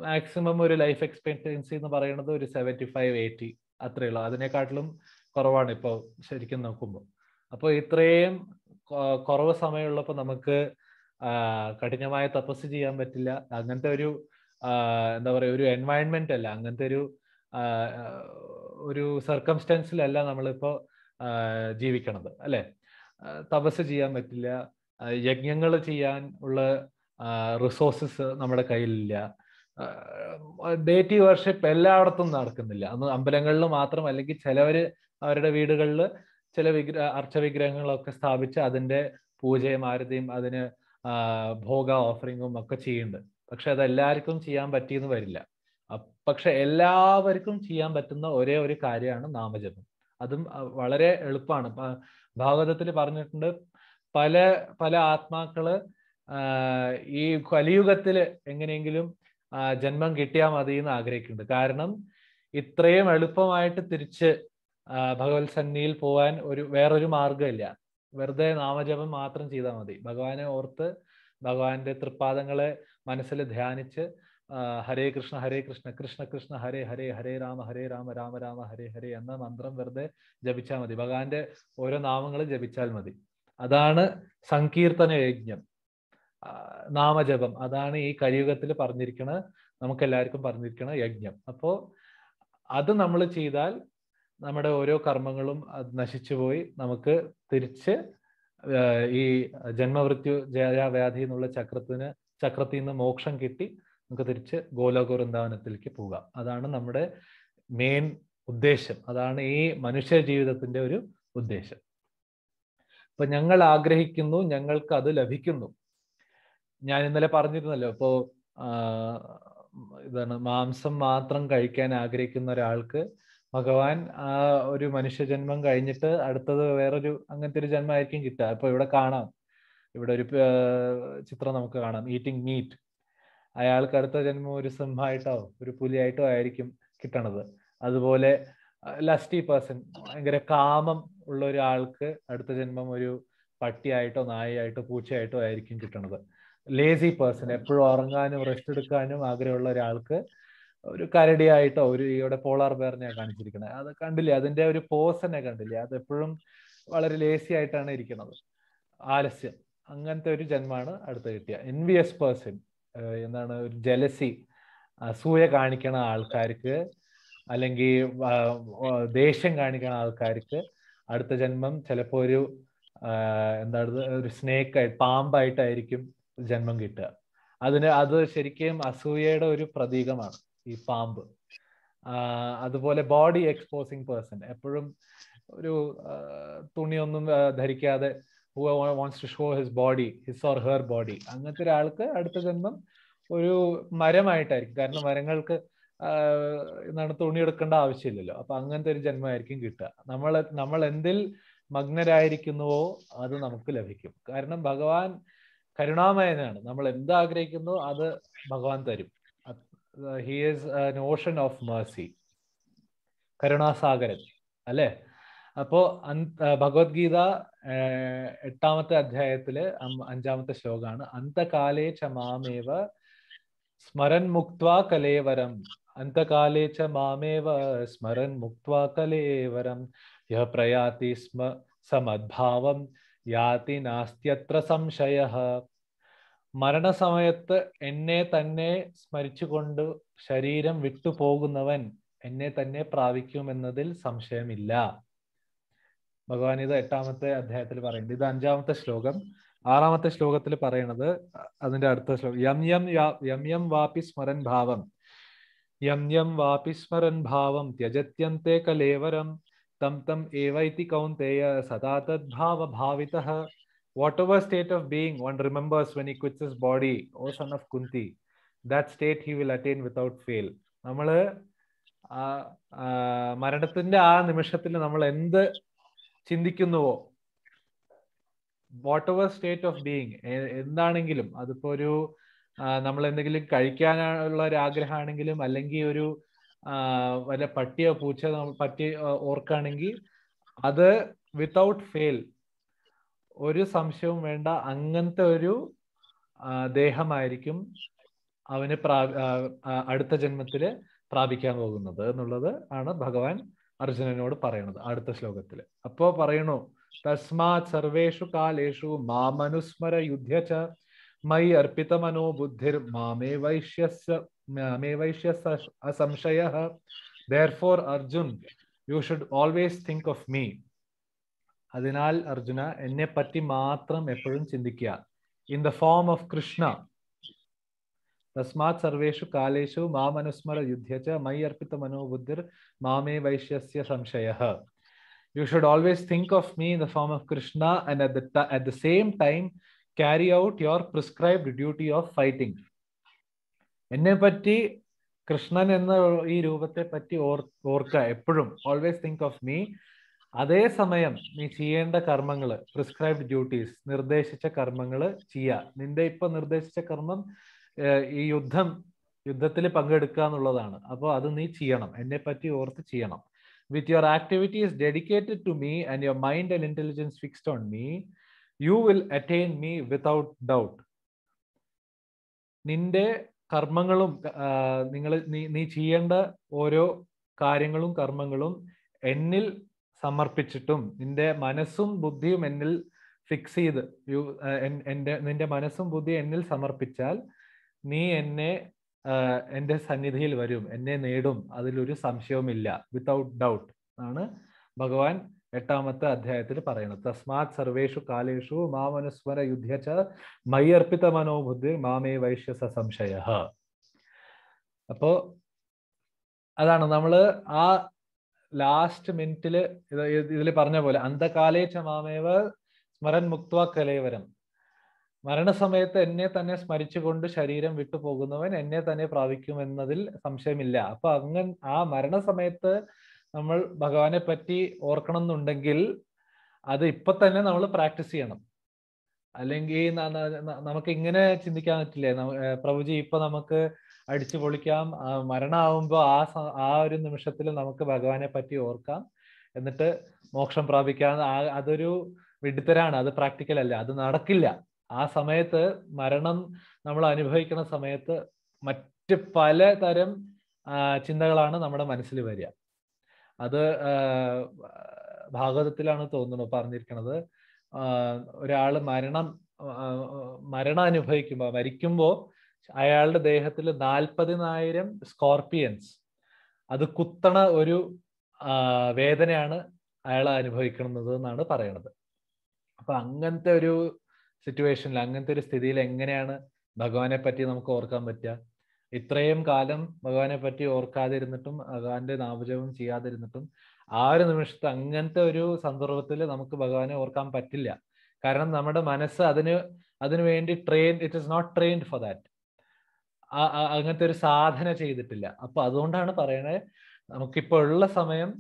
മാക്സിമം ഒരു ലൈഫ് എക്സ്പെക്ടൻസി എന്ന് പറയുന്നത് ഒരു സെവൻറ്റി ഫൈവ് എയ്റ്റി അത്രയേ ഉള്ളൂ അതിനെക്കാട്ടിലും കുറവാണ് ഇപ്പോൾ ശരിക്കും നോക്കുമ്പോൾ അപ്പോൾ ഇത്രയും കുറവ് സമയമുള്ളപ്പോൾ നമുക്ക് കഠിനമായ തപസ് ചെയ്യാൻ പറ്റില്ല അങ്ങനത്തെ ഒരു എന്താ പറയുക ഒരു എൻവയൺമെന്റ് അല്ല അങ്ങനത്തെ ഒരു ഒരു സർക്കംസ്റ്റൻസിലല്ല നമ്മളിപ്പോൾ ജീവിക്കണത് അല്ലെ തപസ് ചെയ്യാൻ പറ്റില്ല യജ്ഞങ്ങൾ ചെയ്യാൻ ഉള്ള റിസോഴ്സസ് നമ്മുടെ കയ്യിലില്ല ഡേറ്റി വർഷിപ്പ് എല്ലായിടത്തും നടക്കുന്നില്ല അന്ന് അമ്പലങ്ങളിൽ മാത്രം അല്ലെങ്കിൽ ചിലവര് അവരുടെ വീടുകളിൽ ചില അർച്ച വിഗ്രഹങ്ങളൊക്കെ സ്ഥാപിച്ച് അതിന്റെ പൂജയും ആരതിയും അതിന് ഭോഗ ഓഫറിങ്ങും ഒക്കെ ചെയ്യുന്നുണ്ട് പക്ഷെ അത് എല്ലാവർക്കും ചെയ്യാൻ പറ്റിയെന്ന് വരില്ല പക്ഷെ എല്ലാവർക്കും ചെയ്യാൻ പറ്റുന്ന ഒരേ ഒരു കാര്യമാണ് നാമജപം അതും വളരെ എളുപ്പമാണ് ഭാഗവതത്തിൽ പറഞ്ഞിട്ടുണ്ട് പല പല ആത്മാക്കള് ഈ കലിയുഗത്തില് എങ്ങനെയെങ്കിലും ജന്മം കിട്ടിയാൽ മതി എന്ന് ആഗ്രഹിക്കുന്നുണ്ട് കാരണം ഇത്രയും എളുപ്പമായിട്ട് തിരിച്ച് ഭഗവത് സന്നിയിൽ പോവാൻ ഒരു വേറൊരു മാർഗമില്ല വെറുതെ നാമജപം മാത്രം ചെയ്താൽ മതി ഭഗവാനെ ഓർത്ത് ഭഗവാന്റെ തൃപ്പാദങ്ങളെ മനസ്സിൽ ധ്യാനിച്ച് ഹരേ കൃഷ്ണ ഹരേ കൃഷ്ണ കൃഷ്ണ കൃഷ്ണ ഹരേ ഹരേ ഹരേ രാമ ഹരേ രാമ രാമ രാമ ഹരേ ഹരേ എന്ന മന്ത്രം വെറുതെ ജപിച്ചാൽ മതി ഭഗവാന്റെ ഓരോ നാമങ്ങളും ജപിച്ചാൽ മതി അതാണ് സങ്കീർത്തന യജ്ഞം നാമജപം അതാണ് ഈ കലിയുഗത്തിൽ പറഞ്ഞിരിക്കണ നമുക്ക് എല്ലാവർക്കും പറഞ്ഞിരിക്കണ യജ്ഞം അപ്പോൾ അത് നമ്മൾ ചെയ്താൽ നമ്മുടെ ഓരോ കർമ്മങ്ങളും നശിച്ചുപോയി നമുക്ക് തിരിച്ച് ഈ ജന്മമൃത്യു ജയാവ്യാധി എന്നുള്ള ചക്രത്തിന് ചക്രത്തിൽ നിന്ന് മോക്ഷം കിട്ടി നമുക്ക് തിരിച്ച് വൃന്ദാവനത്തിലേക്ക് പോകാം അതാണ് നമ്മുടെ മെയിൻ ഉദ്ദേശം അതാണ് ഈ മനുഷ്യ ജീവിതത്തിന്റെ ഒരു ഉദ്ദേശം അപ്പൊ ഞങ്ങൾ ആഗ്രഹിക്കുന്നു ഞങ്ങൾക്ക് അത് ലഭിക്കുന്നു ഞാൻ ഇന്നലെ പറഞ്ഞിരുന്നല്ലോ ഇപ്പോ ഇതാണ് മാംസം മാത്രം കഴിക്കാൻ ആഗ്രഹിക്കുന്ന ഒരാൾക്ക് ഭഗവാൻ ആ ഒരു മനുഷ്യജന്മം കഴിഞ്ഞിട്ട് അടുത്തത് വേറൊരു അങ്ങനത്തെ ഒരു ജന്മമായിരിക്കും കിട്ടുക അപ്പൊ ഇവിടെ കാണാം ഇവിടെ ഒരു ചിത്രം നമുക്ക് കാണാം ഈറ്റിംഗ് മീറ്റ് അയാൾക്ക് അടുത്ത ജന്മം ഒരു സിംഹമായിട്ടോ ഒരു പുലിയായിട്ടോ ആയിരിക്കും കിട്ടണത് അതുപോലെ ലസ്റ്റി പേഴ്സൺ ഭയങ്കര കാമം ഉള്ള ഒരാൾക്ക് അടുത്ത ജന്മം ഒരു പട്ടിയായിട്ടോ നായയായിട്ടോ പൂച്ചയായിട്ടോ ആയിരിക്കും കിട്ടണത് ലേസി പേഴ്സൺ എപ്പോഴും ഉറങ്ങാനും റെസ്റ്റ് എടുക്കാനും ആഗ്രഹമുള്ള ഒരാൾക്ക് ഒരു കരടിയായിട്ടോ ഒരു ഇവിടെ പോളാർ ബെയറിനെ കാണിച്ചിരിക്കുന്നത് അത് കണ്ടില്ലേ അതിന്റെ ഒരു തന്നെ കണ്ടില്ലേ അത് എപ്പോഴും വളരെ ലേസി ആയിട്ടാണ് ഇരിക്കുന്നത് ആലസ്യം അങ്ങനത്തെ ഒരു ജന്മാണ് അടുത്ത് കിട്ടിയ എൻവിയസ് പേഴ്സൺ എന്താണ് ഒരു ജലസി അസൂയ കാണിക്കണ ആൾക്കാർക്ക് അല്ലെങ്കിൽ ദേഷ്യം കാണിക്കണ ആൾക്കാർക്ക് അടുത്ത ജന്മം ചിലപ്പോൾ ഒരു എന്താണ് ഒരു സ്നേക്ക് ആയി പാമ്പായിട്ടായിരിക്കും ജന്മം കിട്ടുക അതിന് അത് ശരിക്കും അസൂയയുടെ ഒരു പ്രതീകമാണ് ഈ പാമ്പ് അതുപോലെ ബോഡി എക്സ്പോസിങ് പേഴ്സൺ എപ്പോഴും ഒരു തുണിയൊന്നും ധരിക്കാതെ wants to show his body his or her body അങ്ങനത്തെ ഒരാൾക്ക് അടുത്ത ജന്മം ഒരു മരമായിട്ടായിരിക്കും കാരണം മരങ്ങൾക്ക് എന്താണ് തുണിയെടുക്കേണ്ട ആവശ്യമില്ലല്ലോ അപ്പൊ അങ്ങനത്തെ ഒരു ജന്മമായിരിക്കും കിട്ടുക നമ്മൾ നമ്മൾ എന്തിൽ മഗ്നരായിരിക്കുന്നുവോ അത് നമുക്ക് ലഭിക്കും കാരണം ഭഗവാൻ കരുണാമയനാണ് നമ്മൾ എന്ത് ആഗ്രഹിക്കുന്നു അത് ഭഗവാൻ തരും he is notion of mercy കരുണാസാഗരൻ അല്ലേ അപ്പോ ഭഗവത്ഗീത എട്ടാമത്തെ അധ്യായത്തില് അഞ്ചാമത്തെ ശ്ലോകമാണ് അന്തകാലേ ച മാമേവ സ്മരൻ മുക്വാ കലേവരം അന്തകാലേ ച മാമേവ സ്മരൻ മുക്വാ കലേവരം യ പ്രയാതി സ്മ സമദ്ഭാവം യാതി നാസ്ത്യത്ര സംശയ മരണസമയത്ത് എന്നെ തന്നെ സ്മരിച്ചുകൊണ്ട് ശരീരം വിട്ടുപോകുന്നവൻ എന്നെ തന്നെ പ്രാപിക്കുമെന്നതിൽ സംശയമില്ല ഭഗവാൻ ഇത് എട്ടാമത്തെ അധ്യായത്തിൽ പറയുന്നത് ഇത് അഞ്ചാമത്തെ ശ്ലോകം ആറാമത്തെ ശ്ലോകത്തിൽ പറയുന്നത് അതിന്റെ അടുത്ത ശ്ലോകം യം യം യം യം വാപി സ്മരൻ ഭാവം യം യം വാപി സ്മരൻ ഭാവം ത്യജത്യന്തേ കലേവരം തം തം ഏവൈതി കൗന്തേയ സദാ തദ്ഭാവ ഭാവിത whatever state of being one remembers when he quits body O son of Kunti that state he will attain without fail നമ്മള് മരണത്തിന്റെ ആ നിമിഷത്തിൽ നമ്മൾ എന്ത് ചിന്തിക്കുന്നുവോ whatever state of being എന്താണെങ്കിലും അതിപ്പോ ഒരു നമ്മൾ എന്തെങ്കിലും കഴിക്കാനുള്ള ഒരു ആഗ്രഹമാണെങ്കിലും അല്ലെങ്കിൽ ഒരു വല്ല പട്ടിയോ പൂച്ച പറ്റി ഓർക്കാണെങ്കിൽ അത് വിത്തൗട്ട് ഫെയിൽ ഒരു സംശയവും വേണ്ട അങ്ങനത്തെ ഒരു ദേഹമായിരിക്കും അവന് പ്രാ അടുത്ത ജന്മത്തില് പ്രാപിക്കാൻ പോകുന്നത് എന്നുള്ളത് ആണ് ഭഗവാൻ അർജുനനോട് പറയണത് അടുത്ത ശ്ലോകത്തിൽ അപ്പോ പറയണു തസ്മാത് സർവേഷു കാലേഷു മാമനുസ്മര യുദ്ധ്യച മൈ അർപ്പിത മനോബുദ്ധിർ മാമേ വൈശ്യസ് മാമേ വൈശ്യസ് അസംശയ therefore Arjun you should always think of me അതിനാൽ അർജുന എന്നെ പറ്റി മാത്രം എപ്പോഴും ചിന്തിക്കുക in the form of Krishna തസ്മാത് സർവേഷു കാലേഷു മാമനുസ്മര യുദ്ധ്യച്ച മൈ അർപ്പിത മനോബുദ്ധിർ മാമേ വൈശ്യസ്യ സംശയ you should always think of me in the form of Krishna and at the same time carry out your prescribed duty of fighting എന്നെ പറ്റി കൃഷ്ണൻ എന്ന ഈ രൂപത്തെ പറ്റി ഓർ ഓർക്കുക എപ്പോഴും ഓൾവേസ് തിങ്ക് ഓഫ് മീ അതേ സമയം നീ ചെയ്യേണ്ട കർമ്മങ്ങൾ പ്രിസ്ക്രൈബ്ഡ് ഡ്യൂട്ടീസ് നിർദ്ദേശിച്ച കർമ്മങ്ങൾ ചെയ്യുക നിന്റെ ഇപ്പൊ നിർദ്ദേശിച്ച കർമ്മം ഈ യുദ്ധം യുദ്ധത്തിൽ പങ്കെടുക്കുക എന്നുള്ളതാണ് അപ്പോൾ അത് നീ ചെയ്യണം എന്നെ പറ്റി ഓർത്ത് ചെയ്യണം with your activities dedicated to me and your mind and intelligence fixed on me you will attain me without doubt നിന്റെ കർമ്മങ്ങളും നിങ്ങൾ നീ നീ ചെയ്യേണ്ട ഓരോ കാര്യങ്ങളും കർമ്മങ്ങളും എന്നിൽ സമർപ്പിച്ചിട്ടും നിന്റെ മനസ്സും ബുദ്ധിയും എന്നിൽ ഫിക്സ് ചെയ്ത് യു എൻ്റെ നിന്റെ മനസ്സും ബുദ്ധിയും എന്നിൽ സമർപ്പിച്ചാൽ നീ എന്നെ എൻ്റെ സന്നിധിയിൽ വരും എന്നെ നേടും അതിലൊരു സംശയവുമില്ല വിത്തൗട്ട് ഡൗട്ട് ആണ് ഭഗവാൻ എട്ടാമത്തെ അധ്യായത്തിൽ പറയുന്നത് തസ്മാത് സർവേഷു കാലേഷു മാമനുസ്മര യുദ്ധച്ച മയ്യർപ്പിത മനോബുദ്ധി മാമേ സ സംശയ അപ്പോ അതാണ് നമ്മൾ ആ ലാസ്റ്റ് മിനിറ്റില് ഇതിൽ പറഞ്ഞ പോലെ അന്ധകാലേ ച മാമേവ സ്മരൻ മുക്ത കലേവരം മരണസമയത്ത് എന്നെ തന്നെ സ്മരിച്ചുകൊണ്ട് ശരീരം വിട്ടുപോകുന്നവൻ എന്നെ തന്നെ പ്രാപിക്കുമെന്നതിൽ സംശയമില്ല അപ്പൊ അങ്ങൻ ആ മരണസമയത്ത് നമ്മൾ ഭഗവാനെ പറ്റി ഓർക്കണം എന്നുണ്ടെങ്കിൽ അത് ഇപ്പൊ തന്നെ നമ്മൾ പ്രാക്ടീസ് ചെയ്യണം അല്ലെങ്കിൽ നമുക്ക് ഇങ്ങനെ ചിന്തിക്കാൻ പറ്റില്ലേ പ്രഭുജി ഇപ്പൊ നമുക്ക് അടിച്ചു പൊളിക്കാം മരണമാവുമ്പോൾ ആ ആ ഒരു നിമിഷത്തിൽ നമുക്ക് ഭഗവാനെ പറ്റി ഓർക്കാം എന്നിട്ട് മോക്ഷം പ്രാപിക്കാം അതൊരു വിഡിത്തരാണ് അത് പ്രാക്ടിക്കൽ അല്ല അത് നടക്കില്ല ആ സമയത്ത് മരണം നമ്മൾ അനുഭവിക്കുന്ന സമയത്ത് മറ്റ് പല തരം ചിന്തകളാണ് നമ്മുടെ മനസ്സിൽ വരിക അത് ഭാഗവതത്തിലാണ് തോന്നുന്നു പറഞ്ഞിരിക്കുന്നത് ഒരാൾ മരണം മരണം അനുഭവിക്കുമ്പോൾ മരിക്കുമ്പോൾ അയാളുടെ ദേഹത്തിൽ നാൽപ്പതിനായിരം സ്കോർപ്പിയൻസ് അത് കുത്തണ ഒരു വേദനയാണ് അയാൾ അനുഭവിക്കുന്നത് എന്നാണ് പറയണത് അപ്പൊ അങ്ങനത്തെ ഒരു സിറ്റുവേഷനിൽ അങ്ങനത്തെ ഒരു സ്ഥിതിയിൽ എങ്ങനെയാണ് ഭഗവാനെ പറ്റി നമുക്ക് ഓർക്കാൻ പറ്റുക ഇത്രയും കാലം ഭഗവാനെ പറ്റി ഓർക്കാതിരുന്നിട്ടും ഭഗവാന്റെ നാമജപം ചെയ്യാതിരുന്നിട്ടും ആ ഒരു നിമിഷത്തെ അങ്ങനത്തെ ഒരു സന്ദർഭത്തിൽ നമുക്ക് ഭഗവാനെ ഓർക്കാൻ പറ്റില്ല കാരണം നമ്മുടെ മനസ്സ് അതിന് അതിനു വേണ്ടി train it is not trained for that അങ്ങനത്തെ ഒരു സാധന ചെയ്തിട്ടില്ല അപ്പൊ അതുകൊണ്ടാണ് പറയണേ നമുക്കിപ്പോൾ ഉള്ള സമയം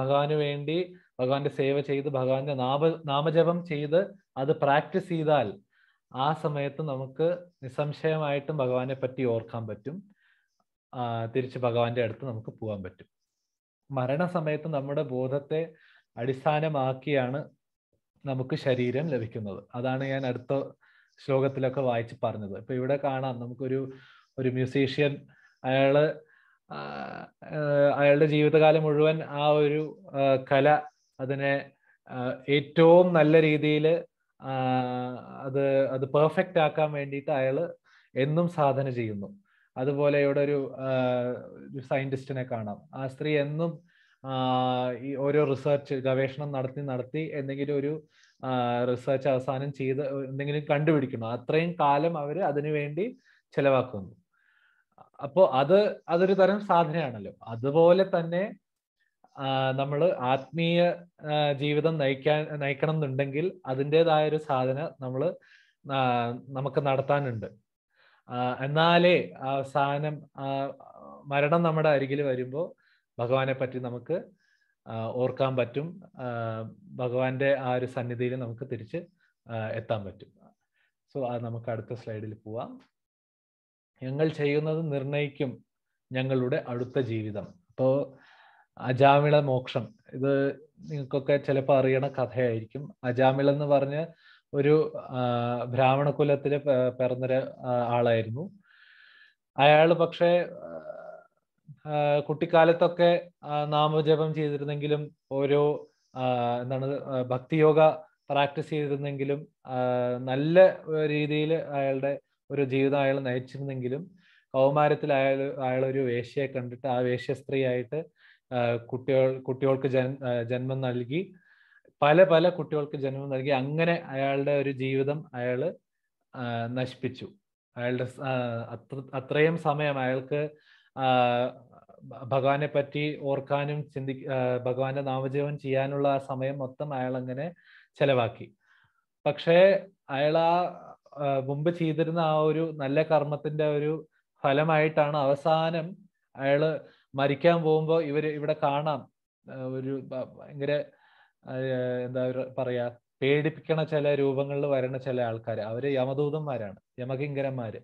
ഭഗവാന് വേണ്ടി ഭഗവാന്റെ സേവ ചെയ്ത് ഭഗവാന്റെ നാമ നാമജപം ചെയ്ത് അത് പ്രാക്ടീസ് ചെയ്താൽ ആ സമയത്ത് നമുക്ക് നിസ്സംശയമായിട്ടും ഭഗവാനെ പറ്റി ഓർക്കാൻ പറ്റും തിരിച്ച് ഭഗവാന്റെ അടുത്ത് നമുക്ക് പോകാൻ പറ്റും മരണസമയത്ത് നമ്മുടെ ബോധത്തെ അടിസ്ഥാനമാക്കിയാണ് നമുക്ക് ശരീരം ലഭിക്കുന്നത് അതാണ് ഞാൻ അടുത്ത ശ്ലോകത്തിലൊക്കെ വായിച്ച് പറഞ്ഞത് ഇപ്പൊ ഇവിടെ കാണാം നമുക്കൊരു ഒരു മ്യൂസീഷ്യൻ അയാള് അയാളുടെ ജീവിതകാലം മുഴുവൻ ആ ഒരു കല അതിനെ ഏറ്റവും നല്ല രീതിയിൽ അത് അത് പെർഫെക്റ്റ് ആക്കാൻ വേണ്ടിയിട്ട് അയാൾ എന്നും സാധന ചെയ്യുന്നു അതുപോലെ ഇവിടെ ഒരു സയന്റിസ്റ്റിനെ കാണാം ആ സ്ത്രീ എന്നും ഈ ഓരോ റിസർച്ച് ഗവേഷണം നടത്തി നടത്തി എന്തെങ്കിലും ഒരു റിസർച്ച് അവസാനം ചെയ്ത് എന്തെങ്കിലും കണ്ടുപിടിക്കണം അത്രയും കാലം അവർ അതിനുവേണ്ടി ചെലവാക്കുന്നു അപ്പോൾ അത് അതൊരു തരം സാധനയാണല്ലോ അതുപോലെ തന്നെ നമ്മൾ ആത്മീയ ജീവിതം നയിക്കാൻ നയിക്കണം എന്നുണ്ടെങ്കിൽ അതിൻ്റെതായ ഒരു സാധന നമ്മൾ നമുക്ക് നടത്താനുണ്ട് എന്നാലേ സാധനം മരണം നമ്മുടെ അരികിൽ വരുമ്പോൾ ഭഗവാനെ പറ്റി നമുക്ക് ഓർക്കാൻ പറ്റും ഭഗവാന്റെ ആ ഒരു സന്നിധിയിൽ നമുക്ക് തിരിച്ച് എത്താൻ പറ്റും സോ അത് നമുക്ക് അടുത്ത സ്ലൈഡിൽ പോവാം ഞങ്ങൾ ചെയ്യുന്നത് നിർണയിക്കും ഞങ്ങളുടെ അടുത്ത ജീവിതം അപ്പോൾ അജാമിള മോക്ഷം ഇത് നിങ്ങൾക്കൊക്കെ ചിലപ്പോൾ അറിയണ കഥയായിരിക്കും അജാമിള എന്ന് പറഞ്ഞ് ഒരു ബ്രാഹ്മണ കുലത്തിൽ പിറന്നൊരു ആളായിരുന്നു അയാൾ പക്ഷേ കുട്ടിക്കാലത്തൊക്കെ നാമജപം ചെയ്തിരുന്നെങ്കിലും ഓരോ എന്താണ് ഭക്തിയോഗ പ്രാക്ടീസ് ചെയ്തിരുന്നെങ്കിലും നല്ല രീതിയിൽ അയാളുടെ ഒരു ജീവിതം അയാൾ നയിച്ചിരുന്നെങ്കിലും കൗമാരത്തിൽ അയാൾ അയാളൊരു വേശ്യയെ കണ്ടിട്ട് ആ വേശ്യ സ്ത്രീയായിട്ട് കുട്ടികൾ കുട്ടികൾക്ക് ജന്മം നൽകി പല പല കുട്ടികൾക്ക് ജന്മം നൽകി അങ്ങനെ അയാളുടെ ഒരു ജീവിതം അയാൾ നശിപ്പിച്ചു അയാളുടെ അത്ര അത്രയും സമയം അയാൾക്ക് ഭഗവാനെ പറ്റി ഓർക്കാനും ചിന്തി ഭഗവാന്റെ നാമജീവം ചെയ്യാനുള്ള ആ സമയം മൊത്തം അയാൾ അങ്ങനെ ചെലവാക്കി പക്ഷേ അയാൾ ആ മുമ്പ് ചെയ്തിരുന്ന ആ ഒരു നല്ല കർമ്മത്തിന്റെ ഒരു ഫലമായിട്ടാണ് അവസാനം അയാള് മരിക്കാൻ പോകുമ്പോൾ ഇവര് ഇവിടെ കാണാം ഒരു ഭയങ്കര എന്താ പറയാ പേടിപ്പിക്കണ ചില രൂപങ്ങളിൽ വരണ ചില ആൾക്കാർ അവര് യമദൂതന്മാരാണ് യമകിങ്കരന്മാര്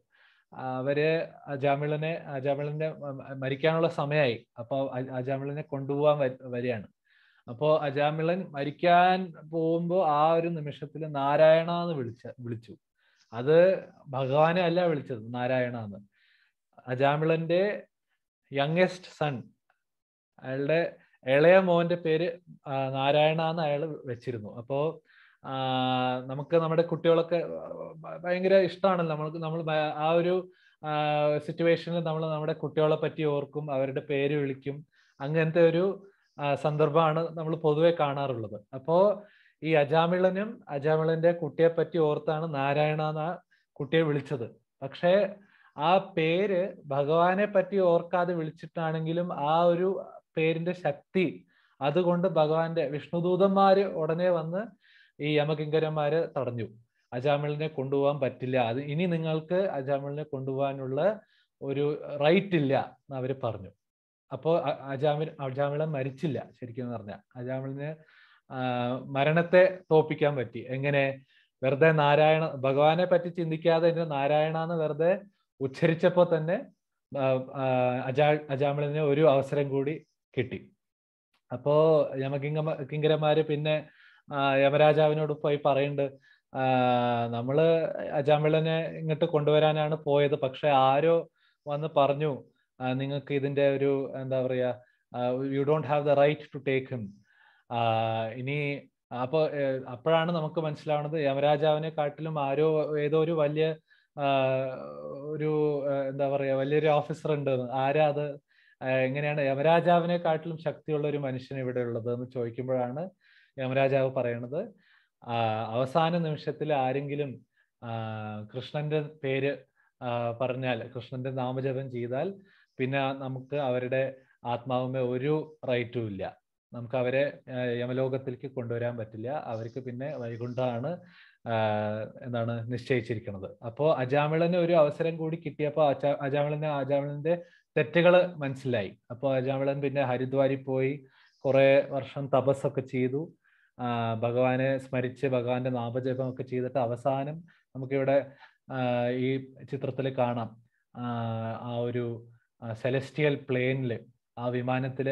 അവര് അജാമിളിനെ അജാമിളിന്റെ മരിക്കാനുള്ള സമയമായി അപ്പോൾ അജാമിളിനെ കൊണ്ടുപോകാൻ വരികയാണ് അപ്പോൾ അജാമിളൻ മരിക്കാൻ പോകുമ്പോൾ ആ ഒരു നിമിഷത്തിൽ നാരായണ എന്ന് വിളിച്ച വിളിച്ചു അത് ഭഗവാനെ അല്ല വിളിച്ചത് നാരായണ എന്ന് അജാമിളന്റെ യങ്ങസ്റ്റ് സൺ അയാളുടെ ഇളയ മോന്റെ പേര് നാരായണ എന്ന് അയാൾ വെച്ചിരുന്നു അപ്പോ നമുക്ക് നമ്മുടെ കുട്ടികളൊക്കെ ഭയങ്കര ഇഷ്ടമാണല്ലോ നമ്മൾക്ക് നമ്മൾ ആ ഒരു സിറ്റുവേഷനിൽ നമ്മൾ നമ്മുടെ കുട്ടികളെ പറ്റി ഓർക്കും അവരുടെ പേര് വിളിക്കും അങ്ങനത്തെ ഒരു സന്ദർഭമാണ് നമ്മൾ പൊതുവെ കാണാറുള്ളത് അപ്പോ ഈ അജാമിളനും അജാമിളന്റെ കുട്ടിയെ പറ്റി ഓർത്താണ് നാരായണ എന്ന കുട്ടിയെ വിളിച്ചത് പക്ഷേ ആ പേര് ഭഗവാനെ പറ്റി ഓർക്കാതെ വിളിച്ചിട്ടാണെങ്കിലും ആ ഒരു പേരിന്റെ ശക്തി അതുകൊണ്ട് ഭഗവാന്റെ വിഷ്ണുദൂതന്മാര് ഉടനെ വന്ന് ഈ യമകിങ്കരന്മാര് തടഞ്ഞു അജാമിളിനെ കൊണ്ടുപോകാൻ പറ്റില്ല അത് ഇനി നിങ്ങൾക്ക് അജാമിളിനെ കൊണ്ടുപോകാനുള്ള ഒരു റൈറ്റ് ഇല്ല എന്ന് അവർ പറഞ്ഞു അപ്പോൾ അജാമിൽ അജാമിള മരിച്ചില്ല ശരിക്കും പറഞ്ഞ അജാമിളിന് മരണത്തെ തോപ്പിക്കാൻ പറ്റി എങ്ങനെ വെറുതെ നാരായണ ഭഗവാനെ പറ്റി ചിന്തിക്കാതെ എന്റെ നാരായണ എന്ന് വെറുതെ ഉച്ചരിച്ചപ്പോൾ തന്നെ അജാ അജാമിളിന് ഒരു അവസരം കൂടി കിട്ടി അപ്പോ യമകിങ്ക കിങ്കരന്മാര് പിന്നെ യമരാജാവിനോട് പോയി പറയുന്നുണ്ട് നമ്മള് അജാമിളനെ ഇങ്ങോട്ട് കൊണ്ടുവരാനാണ് പോയത് പക്ഷെ ആരോ വന്ന് പറഞ്ഞു നിങ്ങൾക്ക് ഇതിന്റെ ഒരു എന്താ പറയാ you don't have the right to take him ഇനി അപ്പോൾ അപ്പോഴാണ് നമുക്ക് മനസ്സിലാവുന്നത് യമരാജാവിനെ കാട്ടിലും ആരോ ഏതോ ഒരു വലിയ ഒരു എന്താ പറയുക വലിയൊരു ഓഫീസർ ഉണ്ട് ആരാ അത് എങ്ങനെയാണ് യമരാജാവിനെ കാട്ടിലും ശക്തിയുള്ള ഒരു മനുഷ്യൻ ഇവിടെ ഉള്ളത് എന്ന് ചോദിക്കുമ്പോഴാണ് യമരാജാവ് പറയണത് അവസാന നിമിഷത്തിൽ ആരെങ്കിലും കൃഷ്ണന്റെ പേര് പറഞ്ഞാൽ കൃഷ്ണന്റെ നാമജപം ചെയ്താൽ പിന്നെ നമുക്ക് അവരുടെ ആത്മാവുമേ ഒരു റൈറ്റും ഇല്ല നമുക്ക് അവരെ യമലോകത്തിലേക്ക് കൊണ്ടുവരാൻ പറ്റില്ല അവർക്ക് പിന്നെ വൈകുണ്ഠമാണ് എന്താണ് നിശ്ചയിച്ചിരിക്കുന്നത് അപ്പോൾ അജാമിളന് ഒരു അവസരം കൂടി കിട്ടിയപ്പോൾ അജാമിളന് അജാമിളന്റെ തെറ്റുകൾ മനസ്സിലായി അപ്പോൾ അജാമിളൻ പിന്നെ ഹരിദ്വാരിൽ പോയി കുറെ വർഷം തപസ്സൊക്കെ ചെയ്തു ഭഗവാനെ സ്മരിച്ച് ഭഗവാന്റെ നാമജപം ഒക്കെ ചെയ്തിട്ട് അവസാനം നമുക്കിവിടെ ഈ ചിത്രത്തിൽ കാണാം ആ ഒരു സെലസ്റ്റിയൽ പ്ലെയിനിൽ ആ വിമാനത്തിൽ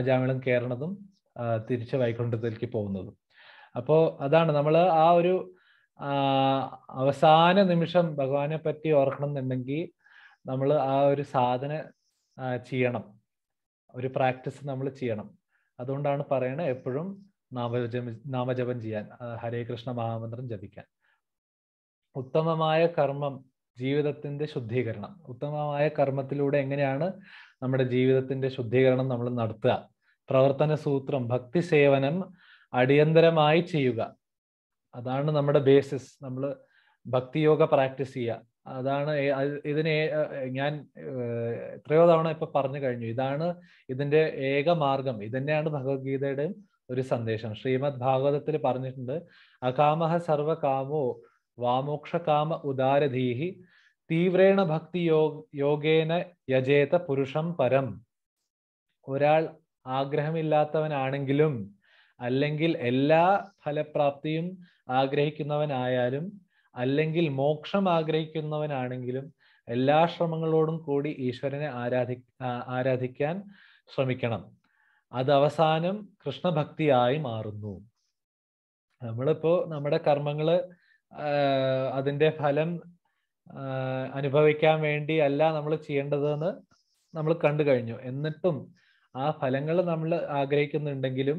അജാമിളൻ കയറണതും തിരിച്ച് വൈകുണ്ഠത്തിലേക്ക് പോകുന്നതും അപ്പോ അതാണ് നമ്മൾ ആ ഒരു അവസാന നിമിഷം ഭഗവാനെ പറ്റി ഓർക്കണം എന്നുണ്ടെങ്കിൽ നമ്മൾ ആ ഒരു സാധന ചെയ്യണം ഒരു പ്രാക്ടീസ് നമ്മൾ ചെയ്യണം അതുകൊണ്ടാണ് പറയണത് എപ്പോഴും നാമജപ നാമജപം ചെയ്യാൻ ഹരേ കൃഷ്ണ മഹാമന്ത്രം ജപിക്കാൻ ഉത്തമമായ കർമ്മം ജീവിതത്തിന്റെ ശുദ്ധീകരണം ഉത്തമമായ കർമ്മത്തിലൂടെ എങ്ങനെയാണ് നമ്മുടെ ജീവിതത്തിന്റെ ശുദ്ധീകരണം നമ്മൾ നടത്തുക പ്രവർത്തന സൂത്രം ഭക്തി സേവനം അടിയന്തരമായി ചെയ്യുക അതാണ് നമ്മുടെ ബേസിസ് നമ്മൾ ഭക്തിയോഗ പ്രാക്ടീസ് ചെയ്യുക അതാണ് ഇതിന് ഞാൻ എത്രയോ തവണ ഇപ്പൊ പറഞ്ഞു കഴിഞ്ഞു ഇതാണ് ഇതിന്റെ ഏക മാർഗം ഇതന്നെയാണ് ഭഗവത്ഗീതയുടെയും ഒരു സന്ദേശം ശ്രീമദ് ഭാഗവതത്തിൽ പറഞ്ഞിട്ടുണ്ട് അകാമഹ സർവകാമോ കാമ ഉദാരധീഹി തീവ്രേണ ഭക്തി യോഗേന യജേത പുരുഷം പരം ഒരാൾ ആഗ്രഹമില്ലാത്തവനാണെങ്കിലും അല്ലെങ്കിൽ എല്ലാ ഫലപ്രാപ്തിയും ആഗ്രഹിക്കുന്നവനായാലും അല്ലെങ്കിൽ മോക്ഷം ആഗ്രഹിക്കുന്നവനാണെങ്കിലും എല്ലാ ശ്രമങ്ങളോടും കൂടി ഈശ്വരനെ ആരാധി ആരാധിക്കാൻ ശ്രമിക്കണം അത് അവസാനം കൃഷ്ണഭക്തിയായി മാറുന്നു നമ്മളിപ്പോ നമ്മുടെ കർമ്മങ്ങള് അതിന്റെ ഫലം അനുഭവിക്കാൻ വേണ്ടി അല്ല നമ്മൾ ചെയ്യേണ്ടതെന്ന് നമ്മൾ കണ്ടു കഴിഞ്ഞു എന്നിട്ടും ആ ഫലങ്ങൾ നമ്മൾ ആഗ്രഹിക്കുന്നുണ്ടെങ്കിലും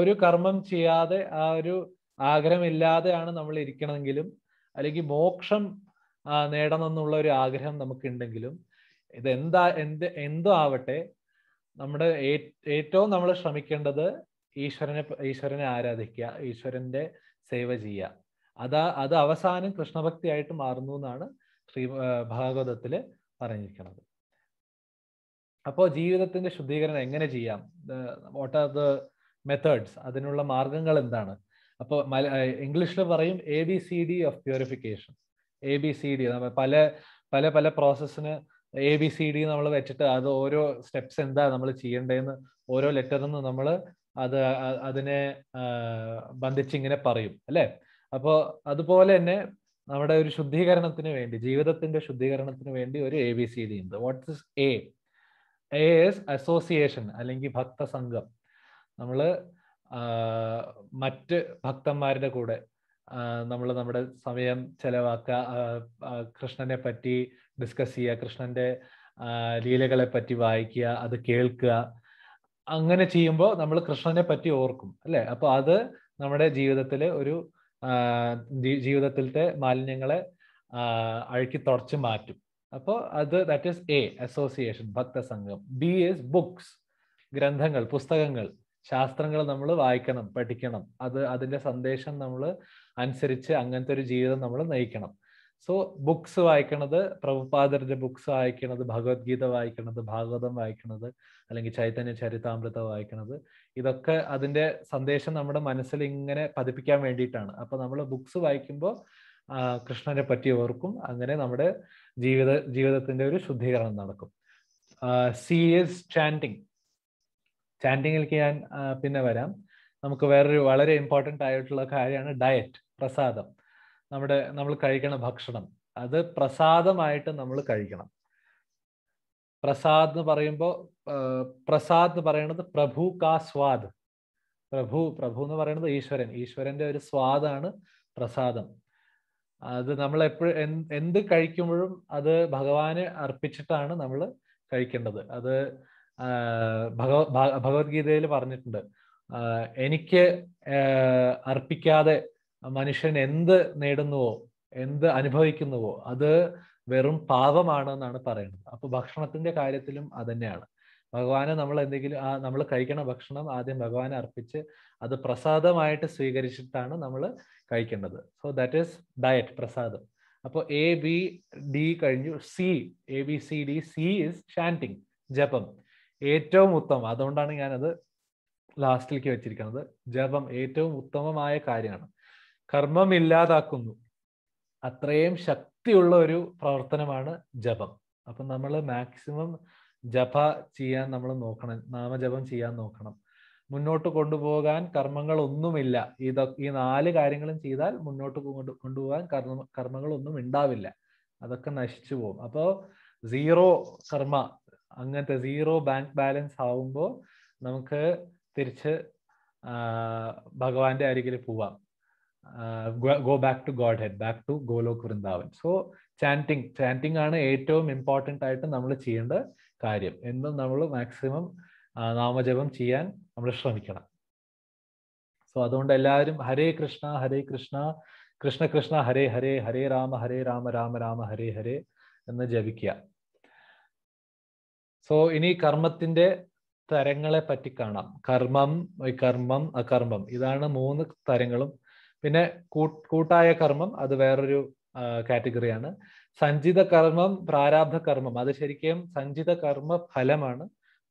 ഒരു കർമ്മം ചെയ്യാതെ ആ ഒരു ആഗ്രഹമില്ലാതെയാണ് നമ്മൾ ഇരിക്കണമെങ്കിലും അല്ലെങ്കിൽ മോക്ഷം നേടണം എന്നുള്ള ഒരു ആഗ്രഹം നമുക്കുണ്ടെങ്കിലും ഇതെന്താ എന്ത് എന്തോ ആവട്ടെ നമ്മുടെ ഏറ്റവും നമ്മൾ ശ്രമിക്കേണ്ടത് ഈശ്വരനെ ഈശ്വരനെ ആരാധിക്കുക ഈശ്വരന്റെ സേവ ചെയ്യുക അതാ അത് അവസാനം കൃഷ്ണഭക്തിയായിട്ട് മാറുന്നു എന്നാണ് ശ്രീ ഭാഗവതത്തില് പറഞ്ഞിരിക്കുന്നത് അപ്പോൾ ജീവിതത്തിന്റെ ശുദ്ധീകരണം എങ്ങനെ ചെയ്യാം വാട്ട് ആർ ദ മെത്തേഡ്സ് അതിനുള്ള മാർഗങ്ങൾ എന്താണ് അപ്പോൾ മല ഇംഗ്ലീഷിൽ പറയും A B C D of purification A B C D പല പല പല പ്രോസസ്സിന് എ ബി സി ഡി നമ്മൾ വെച്ചിട്ട് അത് ഓരോ സ്റ്റെപ്സ് എന്താ നമ്മൾ ചെയ്യേണ്ടതെന്ന് ഓരോ ലെറ്ററിൽ നിന്ന് നമ്മൾ അത് അതിനെ ബന്ധിച്ചിങ്ങനെ പറയും അല്ലേ അപ്പോൾ അതുപോലെ തന്നെ നമ്മുടെ ഒരു ശുദ്ധീകരണത്തിന് വേണ്ടി ജീവിതത്തിന്റെ ശുദ്ധീകരണത്തിന് വേണ്ടി ഒരു എ ബി സി ഡി ഉണ്ട് what's A A S association അല്ലെങ്കിൽ ഭക്തസംഘം നമ്മൾ മറ്റ് ഭക്തന്മാരുടെ കൂടെ നമ്മൾ നമ്മുടെ സമയം ചെലവാക്കുക കൃഷ്ണനെ പറ്റി ഡിസ്കസ് ചെയ്യുക കൃഷ്ണന്റെ ലീലകളെ പറ്റി വായിക്കുക അത് കേൾക്കുക അങ്ങനെ ചെയ്യുമ്പോൾ നമ്മൾ കൃഷ്ണനെ പറ്റി ഓർക്കും അല്ലെ അപ്പൊ അത് നമ്മുടെ ജീവിതത്തിലെ ഒരു ജീവിതത്തിലത്തെ മാലിന്യങ്ങളെ അഴുക്കി തുടച്ച് മാറ്റും അപ്പോൾ അത് ദാറ്റ് ഈസ് എ അസോസിയേഷൻ ഭക്തസംഘം ബി ഈസ് ബുക്സ് ഗ്രന്ഥങ്ങൾ പുസ്തകങ്ങൾ ശാസ്ത്രങ്ങൾ നമ്മൾ വായിക്കണം പഠിക്കണം അത് അതിന്റെ സന്ദേശം നമ്മൾ അനുസരിച്ച് അങ്ങനത്തെ ഒരു ജീവിതം നമ്മൾ നയിക്കണം സോ ബുക്സ് വായിക്കണത് പ്രഭുപാദരുടെ ബുക്സ് വായിക്കണത് ഭഗവത്ഗീത വായിക്കണത് ഭാഗവതം വായിക്കണത് അല്ലെങ്കിൽ ചൈതന്യ ചരിതാമൃത വായിക്കണത് ഇതൊക്കെ അതിന്റെ സന്ദേശം നമ്മുടെ മനസ്സിൽ ഇങ്ങനെ പതിപ്പിക്കാൻ വേണ്ടിയിട്ടാണ് അപ്പൊ നമ്മൾ ബുക്സ് വായിക്കുമ്പോൾ കൃഷ്ണനെ പറ്റി ഓർക്കും അങ്ങനെ നമ്മുടെ ജീവിത ജീവിതത്തിന്റെ ഒരു ശുദ്ധീകരണം നടക്കും സി ഈസ് ചാൻറ്റിങ് ചാൻഡിങ്ങിലേക്ക് ഞാൻ പിന്നെ വരാം നമുക്ക് വേറൊരു വളരെ ഇമ്പോർട്ടൻ്റ് ആയിട്ടുള്ള കാര്യമാണ് ഡയറ്റ് പ്രസാദം നമ്മുടെ നമ്മൾ കഴിക്കണ ഭക്ഷണം അത് പ്രസാദമായിട്ട് നമ്മൾ കഴിക്കണം പ്രസാദ് എന്ന് പറയുമ്പോൾ പ്രസാദ് എന്ന് പറയുന്നത് പ്രഭു കാ സ്വാദ് പ്രഭു പ്രഭു എന്ന് പറയുന്നത് ഈശ്വരൻ ഈശ്വരന്റെ ഒരു സ്വാദാണ് പ്രസാദം അത് നമ്മൾ എപ്പോഴും എന്ത് കഴിക്കുമ്പോഴും അത് ഭഗവാന് അർപ്പിച്ചിട്ടാണ് നമ്മൾ കഴിക്കേണ്ടത് അത് ഭഗവത് ഭഗവത്ഗീതയിൽ പറഞ്ഞിട്ടുണ്ട് എനിക്ക് അർപ്പിക്കാതെ മനുഷ്യൻ എന്ത് നേടുന്നുവോ എന്ത് അനുഭവിക്കുന്നുവോ അത് വെറും പാപമാണ് എന്നാണ് പറയുന്നത് അപ്പൊ ഭക്ഷണത്തിന്റെ കാര്യത്തിലും അതന്നെയാണ് ഭഗവാനെ നമ്മൾ എന്തെങ്കിലും ആ നമ്മൾ കഴിക്കണ ഭക്ഷണം ആദ്യം ഭഗവാനെ അർപ്പിച്ച് അത് പ്രസാദമായിട്ട് സ്വീകരിച്ചിട്ടാണ് നമ്മൾ കഴിക്കേണ്ടത് സോ ദാറ്റ് ഈസ് ഡയറ്റ് പ്രസാദം അപ്പോൾ എ ബി ഡി കഴിഞ്ഞു C A B C D C is chanting ജപം ഏറ്റവും ഉത്തമം അതുകൊണ്ടാണ് ഞാനത് ലാസ്റ്റിലേക്ക് വെച്ചിരിക്കുന്നത് ജപം ഏറ്റവും ഉത്തമമായ കാര്യമാണ് കർമ്മം ഇല്ലാതാക്കുന്നു അത്രയും ശക്തിയുള്ള ഒരു പ്രവർത്തനമാണ് ജപം അപ്പം നമ്മൾ മാക്സിമം ജപ ചെയ്യാൻ നമ്മൾ നോക്കണം നാമജപം ചെയ്യാൻ നോക്കണം മുന്നോട്ട് കൊണ്ടുപോകാൻ കർമ്മങ്ങളൊന്നുമില്ല ഇത ഈ നാല് കാര്യങ്ങളും ചെയ്താൽ മുന്നോട്ട് കൊണ്ടു കൊണ്ടുപോകാൻ കർമ്മ കർമ്മങ്ങളൊന്നും ഉണ്ടാവില്ല അതൊക്കെ നശിച്ചു പോകും അപ്പോൾ സീറോ കർമ്മ അങ്ങനത്തെ സീറോ ബാങ്ക് ബാലൻസ് ആവുമ്പോൾ നമുക്ക് തിരിച്ച് ഭഗവാന്റെ അരികിൽ പോവാം go back to Godhead back to Golok Vrindavan so chanting chanting ആണ് ഏറ്റവും ഇമ്പോർട്ടൻ്റ് ആയിട്ട് നമ്മൾ ചെയ്യേണ്ട കാര്യം എന്നും നമ്മൾ മാക്സിമം നാമജപം ചെയ്യാൻ നമ്മൾ ശ്രമിക്കണം സോ അതുകൊണ്ട് എല്ലാവരും ഹരേ കൃഷ്ണ ഹരേ കൃഷ്ണ കൃഷ്ണ കൃഷ്ണ ഹരേ ഹരേ ഹരേ രാമ ഹരേ രാമ രാമ രാമ ഹരേ ഹരേ എന്ന് ജപിക്കുക സോ ഇനി കർമ്മത്തിന്റെ തരങ്ങളെ പറ്റി കാണാം കർമ്മം കർമ്മം അകർമ്മം ഇതാണ് മൂന്ന് തരങ്ങളും പിന്നെ കൂട്ടായ കർമ്മം അത് വേറൊരു കാറ്റഗറിയാണ് സഞ്ചിത കർമ്മം പ്രാരാബ്ധ കർമ്മം അത് ശരിക്കും സഞ്ചിത കർമ്മ ഫലമാണ്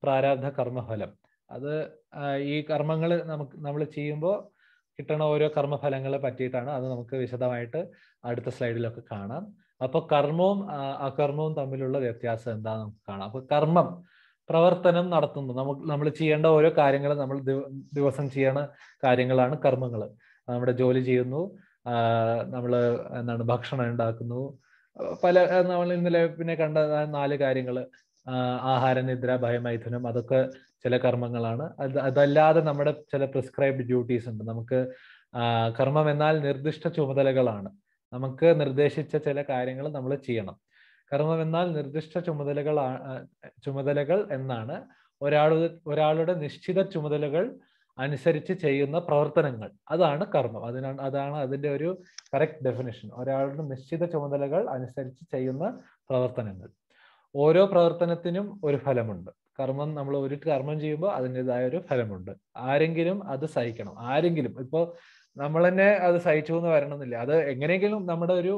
പ്രാരാബ്ധ കർമ്മഫലം അത് ഈ കർമ്മങ്ങൾ നമുക്ക് നമ്മൾ ചെയ്യുമ്പോൾ കിട്ടണ ഓരോ കർമ്മഫലങ്ങളെ പറ്റിയിട്ടാണ് അത് നമുക്ക് വിശദമായിട്ട് അടുത്ത സ്ലൈഡിലൊക്കെ കാണാം അപ്പൊ കർമ്മവും അകർമ്മവും തമ്മിലുള്ള വ്യത്യാസം എന്താന്ന് നമുക്ക് കാണാം അപ്പൊ കർമ്മം പ്രവർത്തനം നടത്തുന്നു നമുക്ക് നമ്മൾ ചെയ്യേണ്ട ഓരോ കാര്യങ്ങളും നമ്മൾ ദിവസം ചെയ്യണ കാര്യങ്ങളാണ് കർമ്മങ്ങൾ നമ്മുടെ ജോലി ചെയ്യുന്നു നമ്മൾ എന്താണ് ഭക്ഷണം ഉണ്ടാക്കുന്നു പല നമ്മൾ ഇന്നലെ പിന്നെ കണ്ട നാല് കാര്യങ്ങൾ ആഹാര നിദ്ര ഭയമൈഥുനം അതൊക്കെ ചില കർമ്മങ്ങളാണ് അത് അതല്ലാതെ നമ്മുടെ ചില പ്രിസ്ക്രൈബ്ഡ് ഡ്യൂട്ടീസ് ഉണ്ട് നമുക്ക് കർമ്മം എന്നാൽ നിർദ്ദിഷ്ട ചുമതലകളാണ് നമുക്ക് നിർദ്ദേശിച്ച ചില കാര്യങ്ങൾ നമ്മൾ ചെയ്യണം കർമ്മം എന്നാൽ നിർദ്ദിഷ്ട ചുമതലകൾ ചുമതലകൾ എന്നാണ് ഒരാളുടെ ഒരാളുടെ നിശ്ചിത ചുമതലകൾ അനുസരിച്ച് ചെയ്യുന്ന പ്രവർത്തനങ്ങൾ അതാണ് കർമ്മം അതിനാണ് അതാണ് അതിൻ്റെ ഒരു കറക്റ്റ് ഡെഫിനേഷൻ ഒരാളുടെ നിശ്ചിത ചുമതലകൾ അനുസരിച്ച് ചെയ്യുന്ന പ്രവർത്തനങ്ങൾ ഓരോ പ്രവർത്തനത്തിനും ഒരു ഫലമുണ്ട് കർമ്മം നമ്മൾ ഒരു കർമ്മം ചെയ്യുമ്പോൾ അതിൻ്റെതായ ഒരു ഫലമുണ്ട് ആരെങ്കിലും അത് സഹിക്കണം ആരെങ്കിലും ഇപ്പോൾ നമ്മൾ തന്നെ അത് സഹിച്ചു എന്ന് വരണമെന്നില്ല അത് എങ്ങനെയെങ്കിലും നമ്മുടെ ഒരു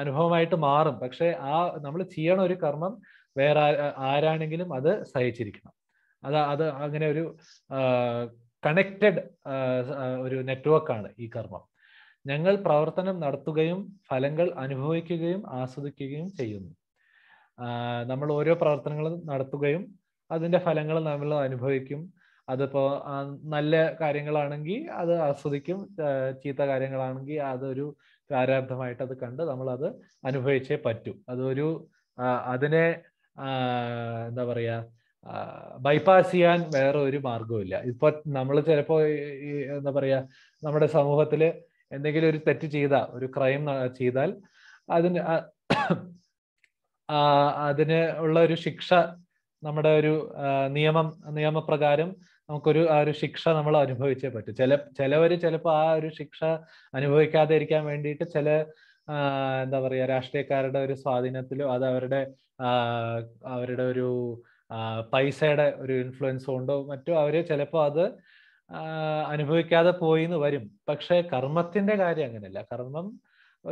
അനുഭവമായിട്ട് മാറും പക്ഷെ ആ നമ്മൾ ചെയ്യണ ഒരു കർമ്മം വേറെ ആരാണെങ്കിലും അത് സഹിച്ചിരിക്കണം അത് അത് അങ്ങനെ ഒരു കണക്റ്റഡ് ഒരു നെറ്റ്വർക്കാണ് ഈ കർമ്മം ഞങ്ങൾ പ്രവർത്തനം നടത്തുകയും ഫലങ്ങൾ അനുഭവിക്കുകയും ആസ്വദിക്കുകയും ചെയ്യുന്നു നമ്മൾ ഓരോ പ്രവർത്തനങ്ങളും നടത്തുകയും അതിൻ്റെ ഫലങ്ങൾ നമ്മൾ അനുഭവിക്കും അതിപ്പോ നല്ല കാര്യങ്ങളാണെങ്കിൽ അത് ആസ്വദിക്കും ചീത്ത കാര്യങ്ങളാണെങ്കിൽ അതൊരു പ്രാരാബ്ധമായിട്ട് അത് കണ്ട് നമ്മൾ അത് അനുഭവിച്ചേ പറ്റൂ അതൊരു അതിനെ എന്താ പറയാ ബൈപ്പാസ് ചെയ്യാൻ വേറെ ഒരു മാർഗവുമില്ല ഇപ്പൊ നമ്മൾ ചിലപ്പോ എന്താ പറയാ നമ്മുടെ സമൂഹത്തില് എന്തെങ്കിലും ഒരു തെറ്റ് ചെയ്ത ഒരു ക്രൈം ചെയ്താൽ അതിന് അതിന് ഉള്ള ഒരു ശിക്ഷ നമ്മുടെ ഒരു നിയമം നിയമപ്രകാരം നമുക്കൊരു ആ ഒരു ശിക്ഷ നമ്മൾ അനുഭവിച്ചേ പറ്റും ചില ചിലവര് ചിലപ്പോൾ ആ ഒരു ശിക്ഷ അനുഭവിക്കാതെ ഇരിക്കാൻ വേണ്ടിയിട്ട് ചില എന്താ പറയുക രാഷ്ട്രീയക്കാരുടെ ഒരു സ്വാധീനത്തിലും അത് അവരുടെ അവരുടെ ഒരു പൈസയുടെ ഒരു ഇൻഫ്ലുവൻസ് കൊണ്ടോ മറ്റോ അവര് ചിലപ്പോൾ അത് അനുഭവിക്കാതെ പോയി എന്ന് വരും പക്ഷേ കർമ്മത്തിന്റെ കാര്യം അങ്ങനെയല്ല കർമ്മം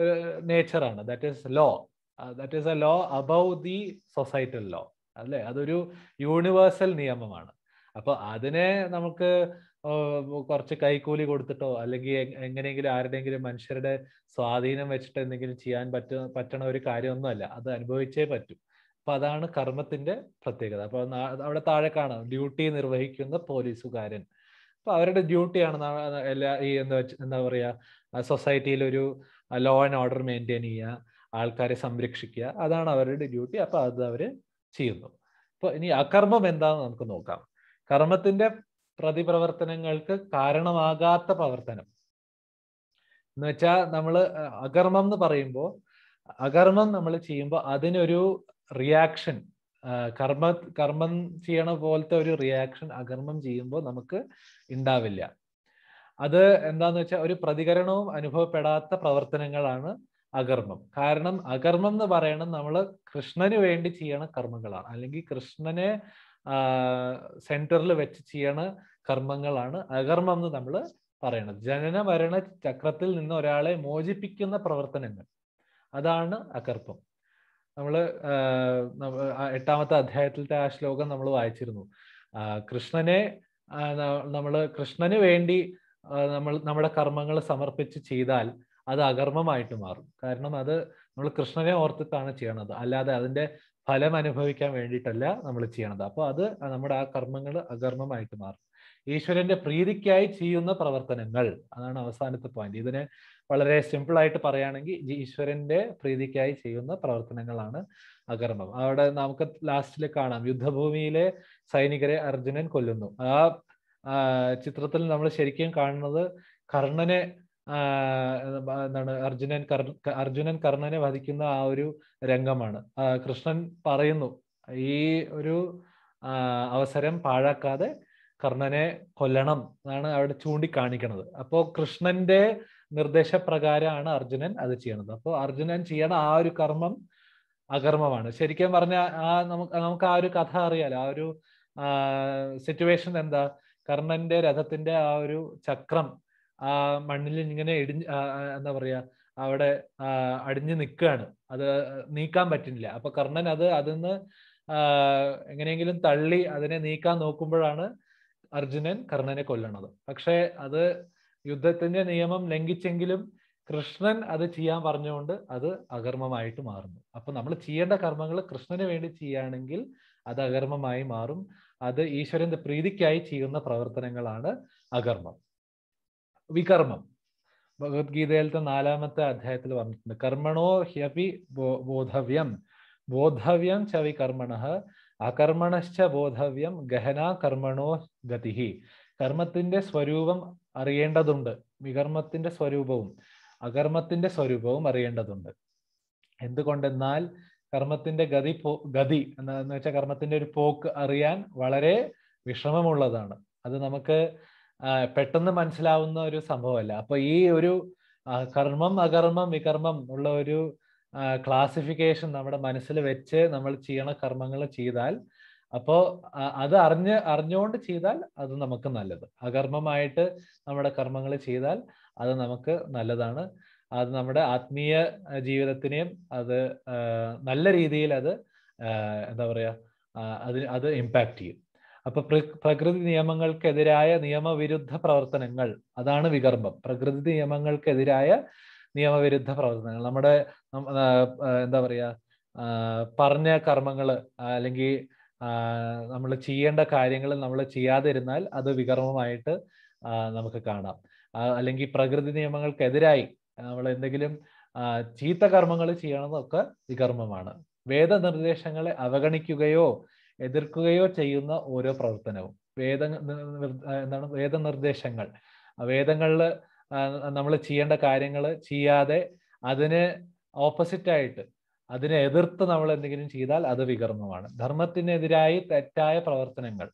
ഒരു നേച്ചറാണ് that is law that is a law above the societal law അല്ലെ അതൊരു യൂണിവേഴ്സൽ നിയമമാണ് അപ്പൊ അതിനെ നമുക്ക് കുറച്ച് കൈക്കൂലി കൊടുത്തിട്ടോ അല്ലെങ്കിൽ എങ്ങനെയെങ്കിലും ആരുടെയെങ്കിലും മനുഷ്യരുടെ സ്വാധീനം വെച്ചിട്ട് എന്തെങ്കിലും ചെയ്യാൻ പറ്റ പറ്റണ ഒരു കാര്യമൊന്നുമല്ല അത് അനുഭവിച്ചേ പറ്റൂ അപ്പൊ അതാണ് കർമ്മത്തിന്റെ പ്രത്യേകത അപ്പൊ അവിടെ താഴെ കാണാം ഡ്യൂട്ടി നിർവഹിക്കുന്ന പോലീസുകാരൻ അപ്പൊ അവരുടെ ഡ്യൂട്ടിയാണ് എല്ലാ ഈ എന്താ എന്താ പറയാ സൊസൈറ്റിയിൽ ഒരു ലോ ആൻഡ് ഓർഡർ മെയിൻറ്റെയിൻ ചെയ്യുക ആൾക്കാരെ സംരക്ഷിക്കുക അതാണ് അവരുടെ ഡ്യൂട്ടി അപ്പൊ അത് അവർ ചെയ്യുന്നു അപ്പൊ ഇനി അകർമ്മം എന്താന്ന് നമുക്ക് നോക്കാം കർമ്മത്തിന്റെ പ്രതിപ്രവർത്തനങ്ങൾക്ക് കാരണമാകാത്ത പ്രവർത്തനം എന്ന് വെച്ചാൽ നമ്മൾ അകർമ്മം എന്ന് പറയുമ്പോൾ അകർമ്മം നമ്മൾ ചെയ്യുമ്പോൾ അതിനൊരു റിയാക്ഷൻ കർമ്മ കർമ്മം ചെയ്യണ പോലത്തെ ഒരു റിയാക്ഷൻ അകർമ്മം ചെയ്യുമ്പോൾ നമുക്ക് ഉണ്ടാവില്ല അത് എന്താന്ന് വെച്ചാൽ ഒരു പ്രതികരണവും അനുഭവപ്പെടാത്ത പ്രവർത്തനങ്ങളാണ് അകർമ്മം കാരണം അകർമ്മം എന്ന് പറയണം നമ്മൾ കൃഷ്ണന് വേണ്ടി ചെയ്യണ കർമ്മങ്ങളാണ് അല്ലെങ്കിൽ കൃഷ്ണനെ സെന്ററിൽ വെച്ച് ചെയ്യണ കർമ്മങ്ങളാണ് അകർമ്മം എന്ന് നമ്മൾ പറയണത് ജനന മരണ ചക്രത്തിൽ നിന്ന് ഒരാളെ മോചിപ്പിക്കുന്ന പ്രവർത്തനങ്ങൾ അതാണ് അകർപ്പം നമ്മൾ എട്ടാമത്തെ അധ്യായത്തിലത്തെ ആ ശ്ലോകം നമ്മൾ വായിച്ചിരുന്നു കൃഷ്ണനെ നമ്മൾ കൃഷ്ണന് വേണ്ടി നമ്മൾ നമ്മുടെ കർമ്മങ്ങൾ സമർപ്പിച്ച് ചെയ്താൽ അത് അകർമ്മമായിട്ട് മാറും കാരണം അത് നമ്മൾ കൃഷ്ണനെ ഓർത്തിട്ടാണ് ചെയ്യണത് അല്ലാതെ അതിന്റെ ഫലം അനുഭവിക്കാൻ വേണ്ടിയിട്ടല്ല നമ്മൾ ചെയ്യണത് അപ്പോൾ അത് നമ്മുടെ ആ കർമ്മങ്ങൾ അകർമ്മമായിട്ട് മാറും ഈശ്വരന്റെ പ്രീതിക്കായി ചെയ്യുന്ന പ്രവർത്തനങ്ങൾ അതാണ് അവസാനത്തെ പോയിന്റ് ഇതിനെ വളരെ സിമ്പിൾ ആയിട്ട് പറയുകയാണെങ്കിൽ ഈശ്വരന്റെ പ്രീതിക്കായി ചെയ്യുന്ന പ്രവർത്തനങ്ങളാണ് അകർമ്മം അവിടെ നമുക്ക് ലാസ്റ്റിൽ കാണാം യുദ്ധഭൂമിയിലെ സൈനികരെ അർജുനൻ കൊല്ലുന്നു ആ ചിത്രത്തിൽ നമ്മൾ ശരിക്കും കാണുന്നത് കർണനെ എന്താണ് അർജുനൻ അർജുനൻ കർണനെ വധിക്കുന്ന ആ ഒരു രംഗമാണ് കൃഷ്ണൻ പറയുന്നു ഈ ഒരു അവസരം പാഴാക്കാതെ കർണനെ കൊല്ലണം എന്നാണ് അവിടെ ചൂണ്ടിക്കാണിക്കുന്നത് അപ്പോൾ കൃഷ്ണന്റെ നിർദ്ദേശപ്രകാരമാണ് അർജുനൻ അത് ചെയ്യണത് അപ്പോൾ അർജുനൻ ചെയ്യണ ആ ഒരു കർമ്മം അകർമ്മമാണ് ശരിക്കും പറഞ്ഞ ആ നമുക്ക് നമുക്ക് ആ ഒരു കഥ അറിയാലോ ആ ഒരു സിറ്റുവേഷൻ എന്താ കർണന്റെ രഥത്തിന്റെ ആ ഒരു ചക്രം ആ മണ്ണിൽ ഇങ്ങനെ ഇടിഞ്ഞ് എന്താ പറയാ അവിടെ അടിഞ്ഞു നിൽക്കുകയാണ് അത് നീക്കാൻ പറ്റുന്നില്ല അപ്പൊ കർണൻ അത് അതിന്ന് എങ്ങനെയെങ്കിലും തള്ളി അതിനെ നീക്കാൻ നോക്കുമ്പോഴാണ് അർജുനൻ കർണനെ കൊല്ലണത് പക്ഷേ അത് യുദ്ധത്തിന്റെ നിയമം ലംഘിച്ചെങ്കിലും കൃഷ്ണൻ അത് ചെയ്യാൻ പറഞ്ഞുകൊണ്ട് അത് അകർമ്മമായിട്ട് മാറുന്നു അപ്പൊ നമ്മൾ ചെയ്യേണ്ട കർമ്മങ്ങൾ കൃഷ്ണന് വേണ്ടി ചെയ്യുകയാണെങ്കിൽ അത് അകർമ്മമായി മാറും അത് ഈശ്വരന്റെ പ്രീതിക്കായി ചെയ്യുന്ന പ്രവർത്തനങ്ങളാണ് അകർമ്മം വികർമ്മം ഭഗവത്ഗീതയിലത്തെ നാലാമത്തെ അധ്യായത്തിൽ പറഞ്ഞിട്ടുണ്ട് കർമ്മണോ ഹ്യപി ബോധവ്യം ബോധവ്യം ച വികർമ്മണ അകർമ്മണശ്ച ബോധവ്യം ഗഹന കർമ്മണോ ഗതി കർമ്മത്തിന്റെ സ്വരൂപം അറിയേണ്ടതുണ്ട് വികർമ്മത്തിന്റെ സ്വരൂപവും അകർമ്മത്തിന്റെ സ്വരൂപവും അറിയേണ്ടതുണ്ട് എന്തുകൊണ്ടെന്നാൽ കർമ്മത്തിന്റെ ഗതി പോ ഗതി എന്ന് വെച്ചാൽ കർമ്മത്തിന്റെ ഒരു പോക്ക് അറിയാൻ വളരെ വിഷമമുള്ളതാണ് അത് നമുക്ക് പെട്ടെന്ന് മനസ്സിലാവുന്ന ഒരു സംഭവമല്ല അപ്പൊ ഈ ഒരു കർമ്മം അകർമ്മം വികർമ്മം ഉള്ള ഒരു ക്ലാസിഫിക്കേഷൻ നമ്മുടെ മനസ്സിൽ വെച്ച് നമ്മൾ ചെയ്യണ കർമ്മങ്ങൾ ചെയ്താൽ അപ്പോൾ അത് അറിഞ്ഞ് അറിഞ്ഞുകൊണ്ട് ചെയ്താൽ അത് നമുക്ക് നല്ലത് അകർമ്മമായിട്ട് നമ്മുടെ കർമ്മങ്ങൾ ചെയ്താൽ അത് നമുക്ക് നല്ലതാണ് അത് നമ്മുടെ ആത്മീയ ജീവിതത്തിനെയും അത് നല്ല രീതിയിൽ അത് എന്താ പറയാ അത് അത് ഇമ്പാക്റ്റ് ചെയ്യും അപ്പൊ പ്രകൃതി നിയമങ്ങൾക്കെതിരായ നിയമവിരുദ്ധ പ്രവർത്തനങ്ങൾ അതാണ് വികർമ്മം പ്രകൃതി നിയമങ്ങൾക്കെതിരായ നിയമവിരുദ്ധ പ്രവർത്തനങ്ങൾ നമ്മുടെ എന്താ പറയാ പറഞ്ഞ കർമ്മങ്ങൾ അല്ലെങ്കിൽ നമ്മൾ ചെയ്യേണ്ട കാര്യങ്ങൾ നമ്മൾ ചെയ്യാതിരുന്നാൽ അത് വികർമ്മമായിട്ട് നമുക്ക് കാണാം അല്ലെങ്കിൽ പ്രകൃതി നിയമങ്ങൾക്കെതിരായി നമ്മൾ എന്തെങ്കിലും ചീത്ത കർമ്മങ്ങൾ ചെയ്യണമെന്നൊക്കെ വികർമ്മമാണ് വേദനിർദ്ദേശങ്ങളെ അവഗണിക്കുകയോ എതിർക്കുകയോ ചെയ്യുന്ന ഓരോ പ്രവർത്തനവും വേദ എന്താണ് വേദനിർദ്ദേശങ്ങൾ വേദങ്ങളിൽ നമ്മൾ ചെയ്യേണ്ട കാര്യങ്ങൾ ചെയ്യാതെ അതിന് ഓപ്പോസിറ്റായിട്ട് അതിനെ എതിർത്ത് നമ്മൾ എന്തെങ്കിലും ചെയ്താൽ അത് വികർമ്മമാണ് ധർമ്മത്തിനെതിരായി തെറ്റായ പ്രവർത്തനങ്ങൾ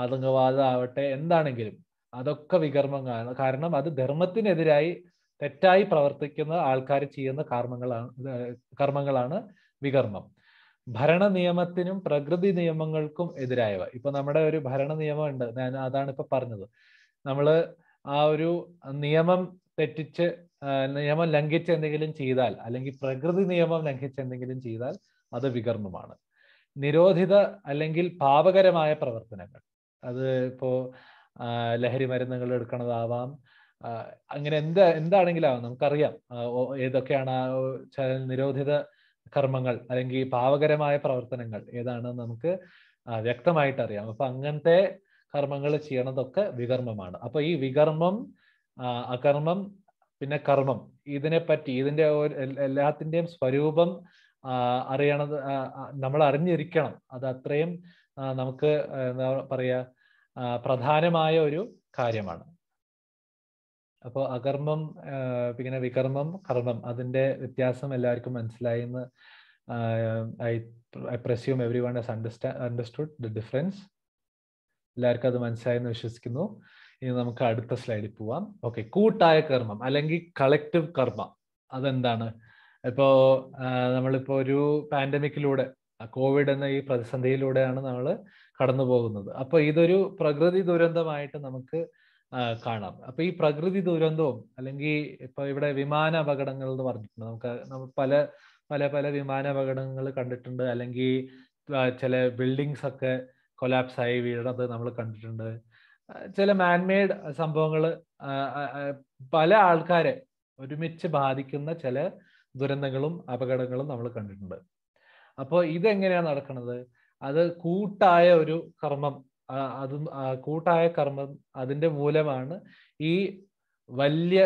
ആതങ്കവാദം ആവട്ടെ എന്താണെങ്കിലും അതൊക്കെ വികർമ്മങ്ങളാണ് കാരണം അത് ധർമ്മത്തിനെതിരായി തെറ്റായി പ്രവർത്തിക്കുന്ന ആൾക്കാർ ചെയ്യുന്ന കർമ്മങ്ങളാണ് കർമ്മങ്ങളാണ് വികർമ്മം ഭരണ നിയമത്തിനും പ്രകൃതി നിയമങ്ങൾക്കും എതിരായവ ഇപ്പൊ നമ്മുടെ ഒരു ഭരണ നിയമം ഉണ്ട് ഞാൻ അതാണ് ഇപ്പൊ പറഞ്ഞത് നമ്മള് ആ ഒരു നിയമം തെറ്റിച്ച് നിയമം ലംഘിച്ച് എന്തെങ്കിലും ചെയ്താൽ അല്ലെങ്കിൽ പ്രകൃതി നിയമം ലംഘിച്ച് എന്തെങ്കിലും ചെയ്താൽ അത് വികർമ്മമാണ് നിരോധിത അല്ലെങ്കിൽ പാപകരമായ പ്രവർത്തനങ്ങൾ അത് ഇപ്പോ ലഹരി മരുന്നുകൾ എടുക്കണതാവാം അങ്ങനെ എന്ത് എന്താണെങ്കിലും ആവാം നമുക്കറിയാം ഏതൊക്കെയാണ് നിരോധിത കർമ്മങ്ങൾ അല്ലെങ്കിൽ പാവകരമായ പ്രവർത്തനങ്ങൾ ഏതാണെന്ന് നമുക്ക് വ്യക്തമായിട്ട് അറിയാം അപ്പൊ അങ്ങനത്തെ കർമ്മങ്ങൾ ചെയ്യണതൊക്കെ വികർമ്മമാണ് അപ്പൊ ഈ വികർമ്മം അകർമ്മം പിന്നെ കർമ്മം ഇതിനെപ്പറ്റി ഇതിന്റെ എല്ലാത്തിന്റെയും സ്വരൂപം അറിയണത് നമ്മൾ അറിഞ്ഞിരിക്കണം അത് അത്രയും നമുക്ക് എന്താ പറയാ പ്രധാനമായ ഒരു കാര്യമാണ് അപ്പോൾ അകർമ്മം പിന്നെ വികർമ്മം കർമ്മം അതിന്റെ വ്യത്യാസം എല്ലാവർക്കും മനസ്സിലായി എന്ന് I I presume everyone has understand understood the difference എല്ലാവർക്കും അത് മനസ്സിലായി എന്ന് വിശ്വസിക്കുന്നു ഇനി നമുക്ക് അടുത്ത സ്ലൈഡിൽ പോവാം ഓക്കെ കൂട്ടായ കർമ്മം അല്ലെങ്കിൽ കളക്റ്റീവ് കർമ്മം അതെന്താണ് ഇപ്പോൾ നമ്മളിപ്പോൾ ഒരു പാൻഡമിക്കിലൂടെ കോവിഡ് എന്ന ഈ പ്രതിസന്ധിയിലൂടെയാണ് നമ്മൾ കടന്നു പോകുന്നത് അപ്പോൾ ഇതൊരു പ്രകൃതി ദുരന്തമായിട്ട് നമുക്ക് കാണാം അപ്പൊ ഈ പ്രകൃതി ദുരന്തവും അല്ലെങ്കിൽ ഇപ്പൊ ഇവിടെ വിമാന അപകടങ്ങൾ എന്ന് പറഞ്ഞിട്ടുണ്ട് നമുക്ക് നമ്മൾ പല പല പല വിമാന അപകടങ്ങൾ കണ്ടിട്ടുണ്ട് അല്ലെങ്കിൽ ചില ബിൽഡിങ്സ് ഒക്കെ കൊലാപ്സ് ആയി വീഴണത് നമ്മൾ കണ്ടിട്ടുണ്ട് ചില മാൻമെയ്ഡ് സംഭവങ്ങൾ പല ആൾക്കാരെ ഒരുമിച്ച് ബാധിക്കുന്ന ചില ദുരന്തങ്ങളും അപകടങ്ങളും നമ്മൾ കണ്ടിട്ടുണ്ട് അപ്പോൾ ഇതെങ്ങനെയാണ് നടക്കുന്നത് അത് കൂട്ടായ ഒരു കർമ്മം അത് കൂട്ടായ കർമ്മം അതിന്റെ മൂലമാണ് ഈ വലിയ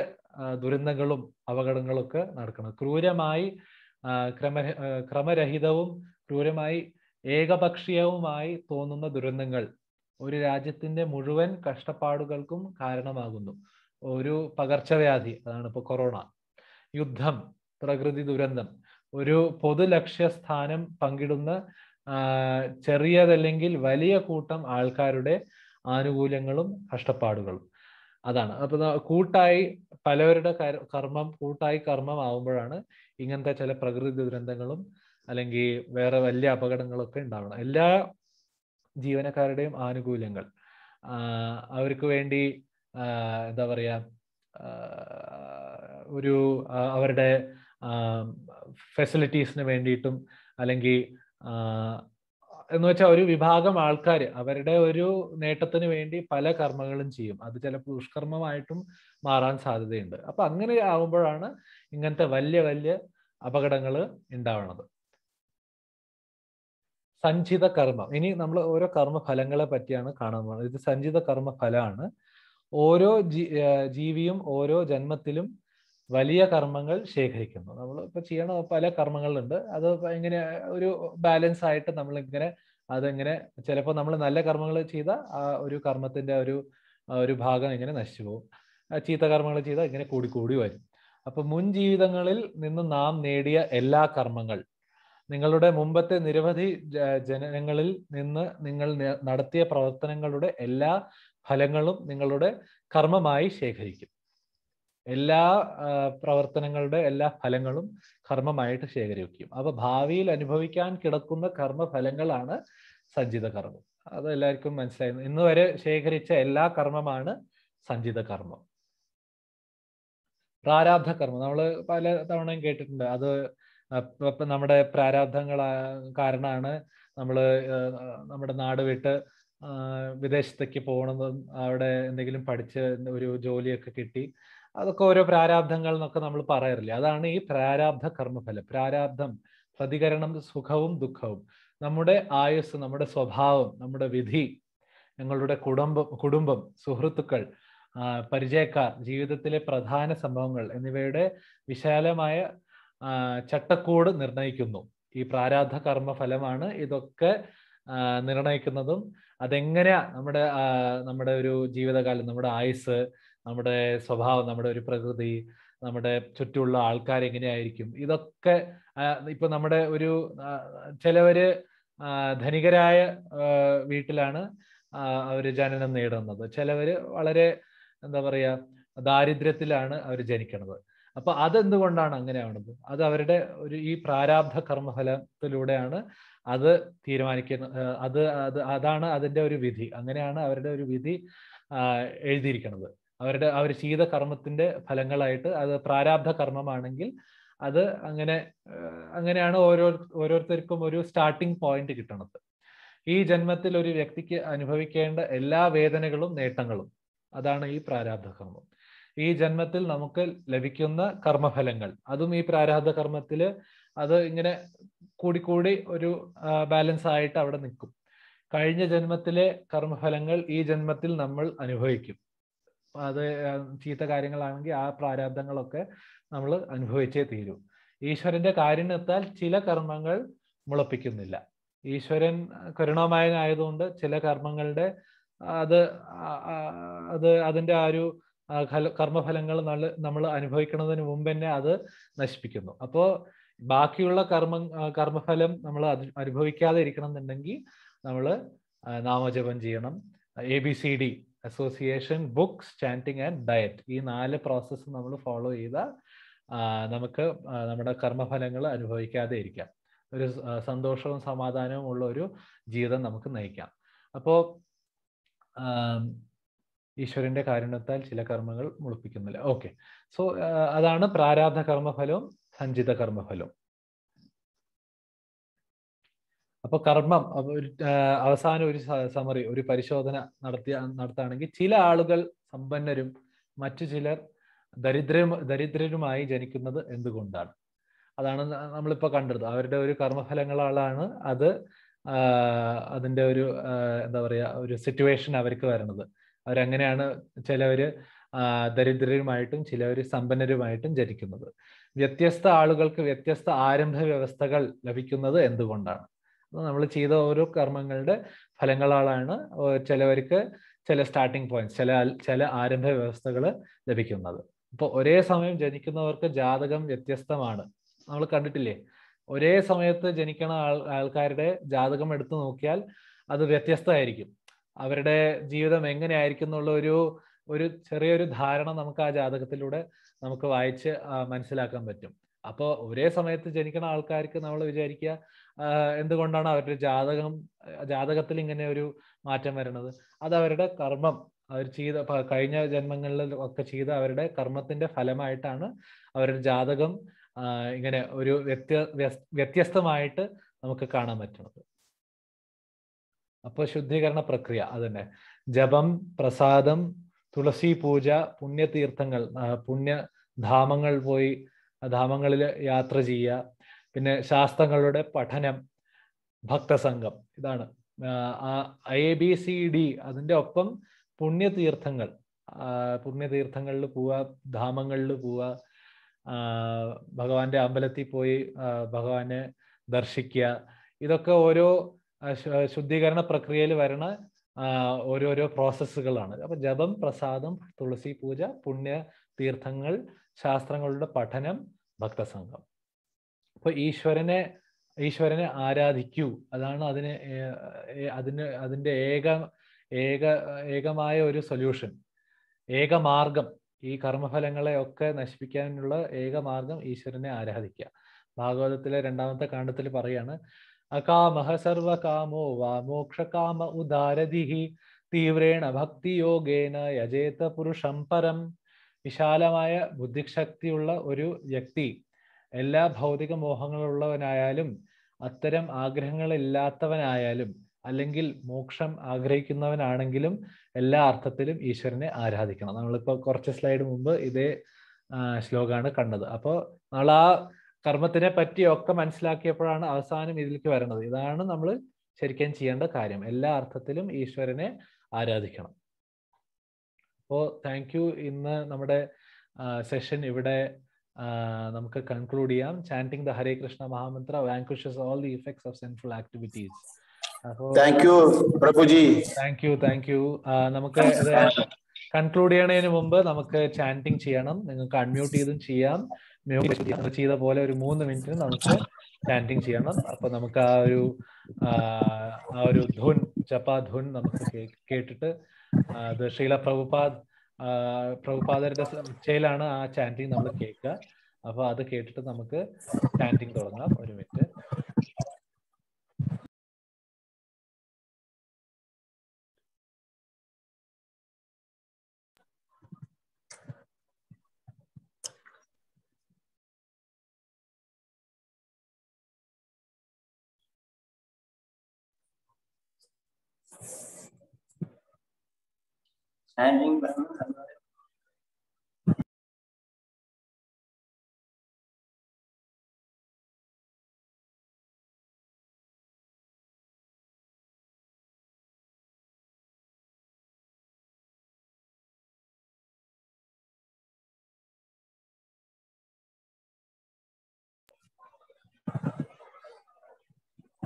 ദുരന്തങ്ങളും അപകടങ്ങളും ഒക്കെ നടക്കുന്നത് ക്രൂരമായി ക്രമ ക്രമരഹിതവും ക്രൂരമായി ഏകപക്ഷീയവുമായി തോന്നുന്ന ദുരന്തങ്ങൾ ഒരു രാജ്യത്തിന്റെ മുഴുവൻ കഷ്ടപ്പാടുകൾക്കും കാരണമാകുന്നു ഒരു പകർച്ചവ്യാധി അതാണ് ഇപ്പോൾ കൊറോണ യുദ്ധം പ്രകൃതി ദുരന്തം ഒരു പൊതു ലക്ഷ്യസ്ഥാനം പങ്കിടുന്ന ചെറിയതല്ലെങ്കിൽ വലിയ കൂട്ടം ആൾക്കാരുടെ ആനുകൂല്യങ്ങളും കഷ്ടപ്പാടുകളും അതാണ് അപ്പൊ കൂട്ടായി പലവരുടെ കർമ്മം കൂട്ടായി കർമ്മം ആവുമ്പോഴാണ് ഇങ്ങനത്തെ ചില പ്രകൃതി ദുരന്തങ്ങളും അല്ലെങ്കിൽ വേറെ വലിയ അപകടങ്ങളൊക്കെ ഉണ്ടാവണം എല്ലാ ജീവനക്കാരുടെയും ആനുകൂല്യങ്ങൾ അവർക്ക് വേണ്ടി എന്താ പറയാ ഒരു അവരുടെ ഫെസിലിറ്റീസിന് വേണ്ടിയിട്ടും അല്ലെങ്കിൽ എന്ന് വെച്ചാൽ ഒരു വിഭാഗം ആൾക്കാർ അവരുടെ ഒരു നേട്ടത്തിന് വേണ്ടി പല കർമ്മങ്ങളും ചെയ്യും അത് ചിലപ്പോൾ ദുഷ്കർമ്മമായിട്ടും മാറാൻ സാധ്യതയുണ്ട് അപ്പൊ അങ്ങനെ ആവുമ്പോഴാണ് ഇങ്ങനത്തെ വലിയ വലിയ അപകടങ്ങൾ ഉണ്ടാവുന്നത് സഞ്ചിത കർമ്മം ഇനി നമ്മൾ ഓരോ കർമ്മഫലങ്ങളെ പറ്റിയാണ് കാണാൻ പോകുന്നത് ഇത് സഞ്ചിത ഫലമാണ് ഓരോ ജീവിയും ഓരോ ജന്മത്തിലും വലിയ കർമ്മങ്ങൾ ശേഖരിക്കുന്നു നമ്മൾ ഇപ്പോൾ ചെയ്യണ പല കർമ്മങ്ങളുണ്ട് അത് ഇങ്ങനെ ഒരു ബാലൻസ് ആയിട്ട് നമ്മൾ ഇങ്ങനെ അതെങ്ങനെ ചിലപ്പോൾ നമ്മൾ നല്ല കർമ്മങ്ങൾ ചെയ്ത ആ ഒരു കർമ്മത്തിന്റെ ഒരു ഒരു ഭാഗം ഇങ്ങനെ നശിച്ചു പോകും ചീത്ത കർമ്മങ്ങൾ ചെയ്ത ഇങ്ങനെ കൂടി കൂടി വരും അപ്പൊ മുൻ ജീവിതങ്ങളിൽ നിന്ന് നാം നേടിയ എല്ലാ കർമ്മങ്ങൾ നിങ്ങളുടെ മുമ്പത്തെ നിരവധി ജനങ്ങളിൽ നിന്ന് നിങ്ങൾ നടത്തിയ പ്രവർത്തനങ്ങളുടെ എല്ലാ ഫലങ്ങളും നിങ്ങളുടെ കർമ്മമായി ശേഖരിക്കും എല്ലാ പ്രവർത്തനങ്ങളുടെ എല്ലാ ഫലങ്ങളും കർമ്മമായിട്ട് ശേഖരിക്കും അപ്പൊ ഭാവിയിൽ അനുഭവിക്കാൻ കിടക്കുന്ന കർമ്മഫലങ്ങളാണ് സഞ്ചിത കർമ്മം അത് എല്ലാവർക്കും മനസ്സിലായി ഇന്ന് വരെ ശേഖരിച്ച എല്ലാ കർമ്മമാണ് സഞ്ചിത കർമ്മം പ്രാരാബ്ധ കർമ്മം നമ്മൾ പല തവണയും കേട്ടിട്ടുണ്ട് അത് നമ്മുടെ പ്രാരാബ്ധങ്ങൾ കാരണമാണ് നമ്മൾ നമ്മുടെ നാട് വിട്ട് വിദേശത്തേക്ക് പോകണമെന്നും അവിടെ എന്തെങ്കിലും പഠിച്ച് ഒരു ജോലിയൊക്കെ കിട്ടി അതൊക്കെ ഓരോ പ്രാരാബ്ധങ്ങൾ എന്നൊക്കെ നമ്മൾ പറയാറില്ലേ അതാണ് ഈ പ്രാരാബ്ധ കർമ്മഫലം പ്രാരാബ്ധം പ്രതികരണം സുഖവും ദുഃഖവും നമ്മുടെ ആയുസ് നമ്മുടെ സ്വഭാവം നമ്മുടെ വിധി ഞങ്ങളുടെ കുടുംബം കുടുംബം സുഹൃത്തുക്കൾ പരിചയക്കാർ ജീവിതത്തിലെ പ്രധാന സംഭവങ്ങൾ എന്നിവയുടെ വിശാലമായ ചട്ടക്കൂട് നിർണയിക്കുന്നു ഈ പ്രാരാബ്ധ കർമ്മ ഫലമാണ് ഇതൊക്കെ നിർണയിക്കുന്നതും അതെങ്ങനെയാ നമ്മുടെ നമ്മുടെ ഒരു ജീവിതകാലം നമ്മുടെ ആയുസ് നമ്മുടെ സ്വഭാവം നമ്മുടെ ഒരു പ്രകൃതി നമ്മുടെ ചുറ്റുമുള്ള ആൾക്കാർ എങ്ങനെയായിരിക്കും ഇതൊക്കെ ഇപ്പൊ നമ്മുടെ ഒരു ചിലവര് ധനികരായ വീട്ടിലാണ് അവർ ജനനം നേടുന്നത് ചിലവര് വളരെ എന്താ പറയാ ദാരിദ്ര്യത്തിലാണ് അവർ ജനിക്കുന്നത് അപ്പൊ അതെന്തുകൊണ്ടാണ് അങ്ങനെ ആവുന്നത് അത് അവരുടെ ഒരു ഈ പ്രാരാബ്ധ കർമ്മഫലത്തിലൂടെയാണ് അത് തീരുമാനിക്കുന്ന അത് അത് അതാണ് അതിന്റെ ഒരു വിധി അങ്ങനെയാണ് അവരുടെ ഒരു വിധി എഴുതിയിരിക്കുന്നത് അവരുടെ അവർ ചെയ്ത കർമ്മത്തിന്റെ ഫലങ്ങളായിട്ട് അത് പ്രാരാബ്ധ കർമ്മമാണെങ്കിൽ അത് അങ്ങനെ അങ്ങനെയാണ് ഓരോ ഓരോരുത്തർക്കും ഒരു സ്റ്റാർട്ടിംഗ് പോയിന്റ് കിട്ടുന്നത് ഈ ജന്മത്തിൽ ഒരു വ്യക്തിക്ക് അനുഭവിക്കേണ്ട എല്ലാ വേദനകളും നേട്ടങ്ങളും അതാണ് ഈ പ്രാരാബ്ധ കർമ്മം ഈ ജന്മത്തിൽ നമുക്ക് ലഭിക്കുന്ന കർമ്മഫലങ്ങൾ അതും ഈ പ്രാരാബ്ധ കർമ്മത്തിൽ അത് ഇങ്ങനെ കൂടിക്കൂടി ഒരു ബാലൻസ് ആയിട്ട് അവിടെ നിൽക്കും കഴിഞ്ഞ ജന്മത്തിലെ കർമ്മഫലങ്ങൾ ഈ ജന്മത്തിൽ നമ്മൾ അനുഭവിക്കും അത് ചീത്ത കാര്യങ്ങളാണെങ്കിൽ ആ പ്രാരാബ്ദങ്ങളൊക്കെ നമ്മൾ അനുഭവിച്ചേ തീരൂ ഈശ്വരന്റെ കാരുണ്യത്താൽ ചില കർമ്മങ്ങൾ മുളപ്പിക്കുന്നില്ല ഈശ്വരൻ കരുണാമയനായതുകൊണ്ട് ചില കർമ്മങ്ങളുടെ അത് അത് അതിൻ്റെ ആ ഒരു കർമ്മഫലങ്ങൾ നമ്മൾ അനുഭവിക്കുന്നതിന് മുമ്പ് തന്നെ അത് നശിപ്പിക്കുന്നു അപ്പോൾ ബാക്കിയുള്ള കർമ്മ കർമ്മഫലം നമ്മൾ അനുഭവിക്കാതെ ഇരിക്കണം എന്നുണ്ടെങ്കിൽ നമ്മൾ നാമജപം ചെയ്യണം A B C D association books chanting and diet ഈ നാല് പ്രോസസ്സ് നമ്മൾ ഫോളോ ചെയ്താൽ നമുക്ക് നമ്മുടെ കർമ്മഫലങ്ങൾ അനുഭവിക്കാതെ ഇരിക്കാം ഒരു സന്തോഷവും സമാധാനവും ഉള്ള ഒരു ജീവിതം നമുക്ക് നയിക്കാം അപ്പോൾ ഈശ്വരന്റെ കാരണത്താൽ ചില കർമ്മങ്ങൾ മുളിപ്പിക്കുന്നില്ല ഓക്കെ സോ അതാണ് പ്രാരാധ കർമ്മഫലവും സഞ്ചിത കർമ്മഫലവും അപ്പൊ കർമ്മം അവസാന ഒരു സമറി ഒരു പരിശോധന നടത്തിയ നടത്തുകയാണെങ്കിൽ ചില ആളുകൾ സമ്പന്നരും മറ്റു ചിലർ ദരിദ്ര ദരിദ്രരുമായി ജനിക്കുന്നത് എന്തുകൊണ്ടാണ് അതാണ് നമ്മളിപ്പോ കണ്ടത് അവരുടെ ഒരു കർമ്മഫലങ്ങളാണ് അത് അതിൻ്റെ ഒരു എന്താ പറയുക ഒരു സിറ്റുവേഷൻ അവർക്ക് വരുന്നത് അവരങ്ങനെയാണ് ചിലവർ ദരിദ്രരുമായിട്ടും ചിലവർ സമ്പന്നരുമായിട്ടും ജനിക്കുന്നത് വ്യത്യസ്ത ആളുകൾക്ക് വ്യത്യസ്ത ആരംഭ വ്യവസ്ഥകൾ ലഭിക്കുന്നത് എന്തുകൊണ്ടാണ് നമ്മൾ ചെയ്ത ഓരോ കർമ്മങ്ങളുടെ ഫലങ്ങളാണ് ചിലവർക്ക് ചില സ്റ്റാർട്ടിംഗ് പോയിന്റ് ചില ചില ആരംഭ വ്യവസ്ഥകൾ ലഭിക്കുന്നത് അപ്പോൾ ഒരേ സമയം ജനിക്കുന്നവർക്ക് ജാതകം വ്യത്യസ്തമാണ് നമ്മൾ കണ്ടിട്ടില്ലേ ഒരേ സമയത്ത് ജനിക്കണ ആൾ ആൾക്കാരുടെ ജാതകം എടുത്തു നോക്കിയാൽ അത് വ്യത്യസ്തമായിരിക്കും അവരുടെ ജീവിതം എങ്ങനെയായിരിക്കും എന്നുള്ള ഒരു ഒരു ചെറിയൊരു ധാരണ നമുക്ക് ആ ജാതകത്തിലൂടെ നമുക്ക് വായിച്ച് മനസ്സിലാക്കാൻ പറ്റും അപ്പോൾ ഒരേ സമയത്ത് ജനിക്കുന്ന ആൾക്കാർക്ക് നമ്മൾ വിചാരിക്കുക എന്തുകൊണ്ടാണ് അവരുടെ ജാതകം ജാതകത്തിൽ ഇങ്ങനെ ഒരു മാറ്റം വരുന്നത് അത് അവരുടെ കർമ്മം അവർ ചെയ്ത കഴിഞ്ഞ ജന്മങ്ങളിൽ ഒക്കെ ചെയ്ത അവരുടെ കർമ്മത്തിന്റെ ഫലമായിട്ടാണ് അവരുടെ ജാതകം ഇങ്ങനെ ഒരു വ്യത്യ വ്യത്യസ്തമായിട്ട് നമുക്ക് കാണാൻ പറ്റുന്നത് അപ്പോൾ ശുദ്ധീകരണ പ്രക്രിയ അതന്നെ ജപം പ്രസാദം തുളസി പൂജ പുണ്യതീർത്ഥങ്ങൾ പുണ്യ ധാമങ്ങൾ പോയി ധാമങ്ങളിൽ യാത്ര ചെയ്യുക പിന്നെ ശാസ്ത്രങ്ങളുടെ പഠനം ഭക്തസംഘം ഇതാണ് എ ബി സി ഡി അതിൻ്റെ ഒപ്പം പുണ്യതീർത്ഥങ്ങൾ പുണ്യതീർത്ഥങ്ങളിൽ പോവുക ധാമങ്ങളിൽ പോവുക ഭഗവാന്റെ അമ്പലത്തിൽ പോയി ഭഗവാനെ ദർശിക്കുക ഇതൊക്കെ ഓരോ ശുദ്ധീകരണ പ്രക്രിയയിൽ വരണ ഓരോരോ പ്രോസസ്സുകളാണ് അപ്പൊ ജപം പ്രസാദം തുളസി പൂജ പുണ്യ തീർത്ഥങ്ങൾ ശാസ്ത്രങ്ങളുടെ പഠനം ഭക്തസംഘം അപ്പൊ ഈശ്വരനെ ഈശ്വരനെ ആരാധിക്കൂ അതാണ് അതിന് അതിന് അതിൻ്റെ ഏക ഏക ഏകമായ ഒരു സൊല്യൂഷൻ ഏകമാർഗം ഈ കർമ്മഫലങ്ങളെ ഒക്കെ നശിപ്പിക്കാനുള്ള ഏകമാർഗം ഈശ്വരനെ ആരാധിക്കുക ഭാഗവതത്തിലെ രണ്ടാമത്തെ കാണ്ഡത്തിൽ പറയാണ് അകാമഹ സർവകാമോ വാ മോക്ഷകാമ ഉദാരതിഹി തീവ്രേണ ഭക്തിയോഗേന യജേത പുരുഷം പരം വിശാലമായ ബുദ്ധിശക്തിയുള്ള ഒരു വ്യക്തി എല്ലാ ഭൗതിക മോഹങ്ങളുള്ളവനായാലും അത്തരം ആഗ്രഹങ്ങളില്ലാത്തവനായാലും അല്ലെങ്കിൽ മോക്ഷം ആഗ്രഹിക്കുന്നവനാണെങ്കിലും എല്ലാ അർത്ഥത്തിലും ഈശ്വരനെ ആരാധിക്കണം നമ്മളിപ്പോൾ കുറച്ച് സ്ലൈഡ് മുമ്പ് ഇതേ ശ്ലോകമാണ് കണ്ടത് അപ്പോൾ നമ്മൾ ആ കർമ്മത്തിനെ പറ്റിയൊക്കെ മനസ്സിലാക്കിയപ്പോഴാണ് അവസാനം ഇതിലേക്ക് വരുന്നത് ഇതാണ് നമ്മൾ ശരിക്കും ചെയ്യേണ്ട കാര്യം എല്ലാ അർത്ഥത്തിലും ഈശ്വരനെ ആരാധിക്കണം അപ്പോൾ താങ്ക് യു ഇന്ന് നമ്മുടെ സെഷൻ ഇവിടെ നമുക്ക് കൺക്ലൂഡ് ചെയ്യാം ചാൻറ്റിംഗ് ദ ഹരേ കൃഷ്ണ മഹാമന്ത്ര vanquishes all the effects of sinful activities thank you thank you നമുക്ക് കൺക്ലൂഡ് ചെയ്യണതിന് മുമ്പ് നമുക്ക് ചാൻറ്റിംഗ് ചെയ്യണം നിങ്ങൾക്ക് അൺമ്യൂട്ട് ചെയ്തും ചെയ്യാം മ്യൂട്ട് ചെയ്ത പോലെ ഒരു മൂന്ന് മിനിറ്റിന് നമുക്ക് ചാൻറ്റിംഗ് ചെയ്യണം അപ്പൊ നമുക്ക് ആ ഒരു ആ ഒരു ധുൻ ചപ്പാ ധുൻ നമുക്ക് കേട്ടിട്ട് ശ്രീല പ്രഭുപാദ് പ്രഭുപാദരുടെ ചേലാണ് ആ ചാൻറ്റിങ് നമ്മൾ കേൾക്കുക അപ്പൊ അത് കേട്ടിട്ട് നമുക്ക് ചാൻറ്റിങ് തുടങ്ങാം ഒരു minute standing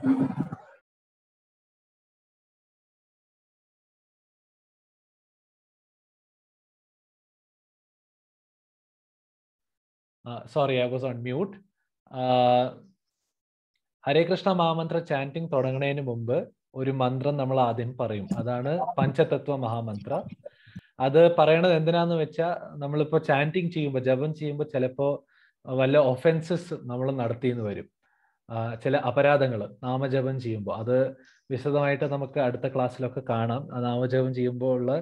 Thank you. Sorry I was on mute Hare Krishna മഹാമന്ത്ര ചാൻറ്റിങ് തുടങ്ങുന്നതിന് മുമ്പ് ഒരു മന്ത്രം നമ്മൾ ആദ്യം പറയും അതാണ് പഞ്ചതത്വ മഹാമന്ത്ര അത് പറയണത് എന്തിനാന്ന് വെച്ചാൽ നമ്മളിപ്പോൾ ചാൻറ്റിങ് ചെയ്യുമ്പോൾ ജപം ചെയ്യുമ്പോൾ ചിലപ്പോൾ വല്ല ഒഫൻസസ് നമ്മൾ നടത്തിയെന്ന് വരും ചില അപരാധങ്ങൾ നാമജപം ചെയ്യുമ്പോൾ അത് വിശദമായിട്ട് നമുക്ക് അടുത്ത ക്ലാസ്സിലൊക്കെ കാണാം ആ നാമജപം ചെയ്യുമ്പോൾ ഉള്ള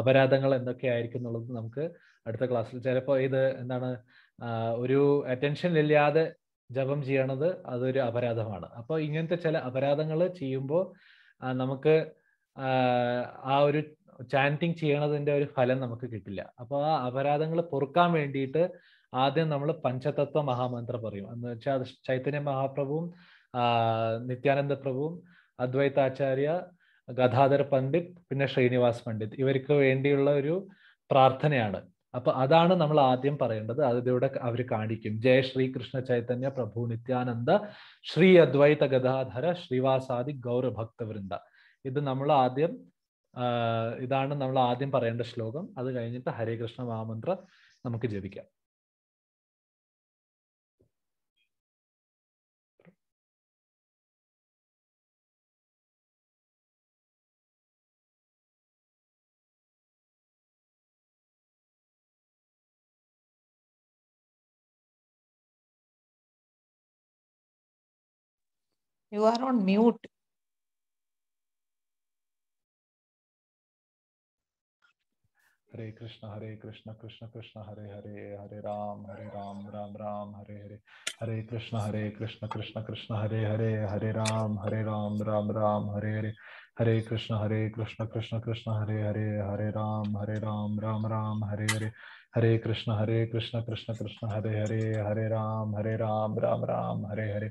അപരാധങ്ങൾ എന്തൊക്കെയായിരിക്കും എന്നുള്ളത് നമുക്ക് അടുത്ത ക്ലാസ്സിൽ ചിലപ്പോൾ ഇത് എന്താണ് ഒരു അറ്റൻഷൻ ഇല്ലാതെ ജപം ചെയ്യണത് അതൊരു അപരാധമാണ് അപ്പോൾ ഇങ്ങനത്തെ ചില അപരാധങ്ങൾ ചെയ്യുമ്പോൾ നമുക്ക് ആ ഒരു ചാൻറ്റിങ് ചെയ്യണതിൻ്റെ ഒരു ഫലം നമുക്ക് കിട്ടില്ല അപ്പോൾ ആ അപരാധങ്ങൾ പൊറുക്കാൻ വേണ്ടിയിട്ട് ആദ്യം നമ്മൾ പഞ്ചതത്വ മഹാമന്ത്രം പറയും എന്ന് വെച്ചാൽ ചൈതന്യ മഹാപ്രഭുവും നിത്യാനന്ദ പ്രഭുവും അദ്വൈതാചാര്യ ഗതാധര പണ്ഡിത് പിന്നെ ശ്രീനിവാസ് പണ്ഡിത് ഇവർക്ക് വേണ്ടിയുള്ള ഒരു പ്രാർത്ഥനയാണ് അപ്പൊ അതാണ് നമ്മൾ ആദ്യം പറയേണ്ടത് അതിലൂടെ അവർ കാണിക്കും ജയ ശ്രീകൃഷ്ണ ചൈതന്യ പ്രഭു നിത്യാനന്ദ ശ്രീ അദ്വൈത ഗതാധര ശ്രീവാസാദി ഗൗരഭക്തവൃന്ദ ഇത് നമ്മൾ ആദ്യം ഇതാണ് നമ്മൾ ആദ്യം പറയേണ്ട ശ്ലോകം അത് കഴിഞ്ഞിട്ട് ഹരേകൃഷ്ണ മഹാമന്ത്ര നമുക്ക് ജപിക്കാം You are on mute. हरे कृष्ण हरे कृष्ण कृष्ण कृष्ण हरे हरे हरे राम हरे राम राम राम हरे हरे हरे कृष्ण हरे कृष्ण कृष्ण कृष्ण हरे हरे हरे राम हरे राम राम राम हरे हरे हरे कृष्ण हरे कृष्ण कृष्ण कृष्ण हरे हरे हरे राम हरे राम राम राम हरे हरे हरे कृष्ण हरे कृष्ण कृष्ण कृष्ण हरे हरे हरे राम हरे राम राम राम हरे हरे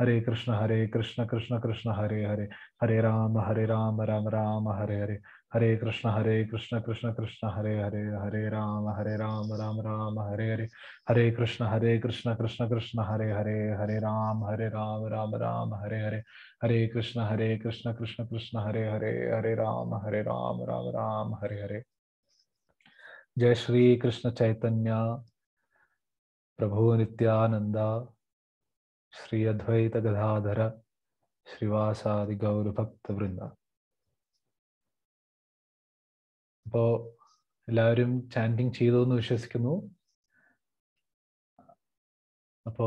हरे कृष्ण हरे कृष्ण कृष्ण कृष्ण हरे हरे हरे राम हरे राम राम राम हरे हरे हरे कृष्ण हरे कृष्ण कृष्ण कृष्ण हरे हरे हरे राम हरे राम राम राम हरे हरे हरे कृष्ण हरे कृष्ण कृष्ण कृष्ण हरे हरे हरे राम हरे राम राम राम हरे हरे हरे कृष्ण हरे कृष्ण कृष्ण कृष्ण हरे हरे हरे राम हरे राम राम राम हरे हरे जय श्री कृष्ण चैतन्य प्रभु नित्यानंदा ശ്രീ അദ്വൈത ഗതാധര ശ്രീവാസാദി ഗൗരഭക്തവൃന്ദ അപ്പോ എല്ലാവരും ചാൻറ്റിങ് ചെയ്തു എന്ന് വിശ്വസിക്കുന്നു അപ്പോ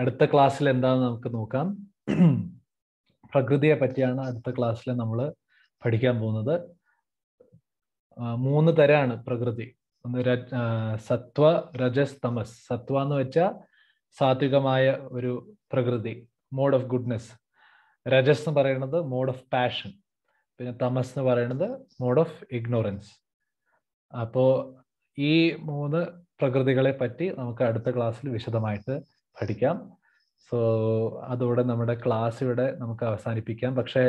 അടുത്ത ക്ലാസ്സിൽ എന്താന്ന് നമുക്ക് നോക്കാം പ്രകൃതിയെ പറ്റിയാണ് അടുത്ത ക്ലാസ്സിൽ നമ്മൾ പഠിക്കാൻ പോകുന്നത് മൂന്ന് തരമാണ് പ്രകൃതി ഒന്ന് സത്വ രജസ് തമസ് സത്വ എന്ന് വെച്ചാൽ സാത്വികമായ ഒരു പ്രകൃതി മോഡ് ഓഫ് ഗുഡ്നെസ് രജസ് എന്ന് പറയുന്നത് മോഡ് ഓഫ് പാഷൻ പിന്നെ തമസ് എന്ന് പറയുന്നത് മോഡ് ഓഫ് ഇഗ്നോറൻസ് അപ്പോൾ ഈ മൂന്ന് പ്രകൃതികളെ പറ്റി നമുക്ക് അടുത്ത ക്ലാസ്സിൽ വിശദമായിട്ട് പഠിക്കാം സോ അതോടെ നമ്മുടെ ക്ലാസ് ഇവിടെ നമുക്ക് അവസാനിപ്പിക്കാം പക്ഷേ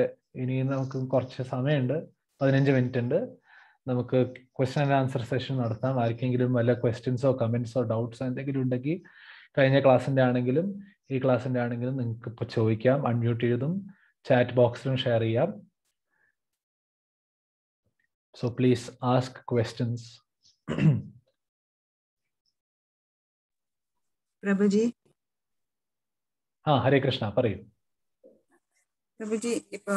ഇനി നമുക്ക് കുറച്ച് സമയമുണ്ട് പതിനഞ്ച് മിനിറ്റ് ഉണ്ട് നമുക്ക് ക്വസ്റ്റ്യൻ ആൻഡ് ആൻസർ സെഷൻ നടത്താം ആർക്കെങ്കിലും വല്ല ക്വസ്റ്റ്യൻസോ കമൻസോ ഡൗട്ട്സോ എന്തെങ്കിലും ഉണ്ടെങ്കിൽ കഴിഞ്ഞ ക്ലാസ്സിൻ്റെ ആണെങ്കിലും ഈ ക്ലാസ്സിൻ്റെ ആണെങ്കിലും നിങ്ങൾക്ക് ഇപ്പോൾ ചോദിക്കാം അൺമ്യൂട്ട് ചെയ്തും ചാറ്റ് ബോക്സിലും ഷെയർ ചെയ്യാം സോ പ്ലീസ് ആസ്ക് ക്വസ്റ്റ്യൻസ് പ്രഭുജി ആ ഹരേ കൃഷ്ണ പറയൂ പ്രഭുജി ഇപ്പൊ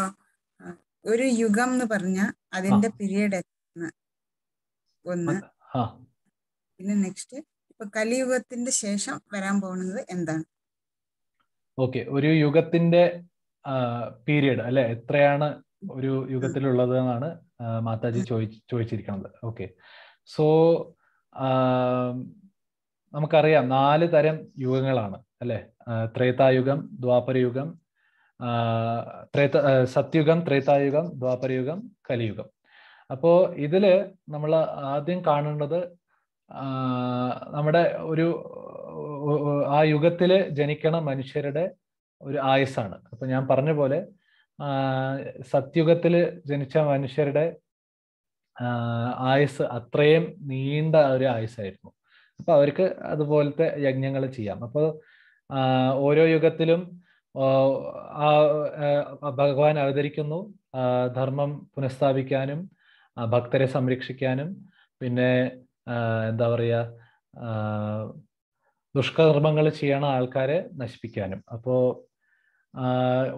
ഒരു യുഗം എന്ന് പറഞ്ഞ അതിന്റെ പീരീഡ് ഒന്ന് പിന്നെ നെക്സ്റ്റ് കലിയുഗത്തിന്റെ ശേഷം വരാൻ പോകുന്നത് എന്താണ് ഓക്കെ ഒരു യുഗത്തിന്റെ പീരീഡ് അല്ലെ എത്രയാണ് ഒരു യുഗത്തിലുള്ളത് എന്നാണ് മാതാജി ചോദി ചോദിച്ചിരിക്കുന്നത് ഓക്കെ സോ നമുക്കറിയാം നാല് തരം യുഗങ്ങളാണ് അല്ലെ ത്രേതായുഗം ദ്വാപരയുഗം ത്രേത സത്യുഗം ത്രേതായുഗം ദ്വാപരയുഗം കലിയുഗം അപ്പോ ഇതില് നമ്മൾ ആദ്യം കാണേണ്ടത് നമ്മുടെ ഒരു ആ യുഗത്തിൽ ജനിക്കണ മനുഷ്യരുടെ ഒരു ആയുസ്സാണ് അപ്പൊ ഞാൻ പറഞ്ഞ പോലെ സത്യുഗത്തിൽ ജനിച്ച മനുഷ്യരുടെ ആയുസ് അത്രയും നീണ്ട ഒരു ആയുസ്സായിരുന്നു അപ്പൊ അവർക്ക് അതുപോലത്തെ യജ്ഞങ്ങൾ ചെയ്യാം അപ്പോൾ ഓരോ യുഗത്തിലും ആ ഭഗവാൻ അവതരിക്കുന്നു ധർമ്മം പുനഃസ്ഥാപിക്കാനും ഭക്തരെ സംരക്ഷിക്കാനും പിന്നെ എന്താ പറയുക ദുഷ്കർമ്മങ്ങൾ ചെയ്യണ ആൾക്കാരെ നശിപ്പിക്കാനും അപ്പോൾ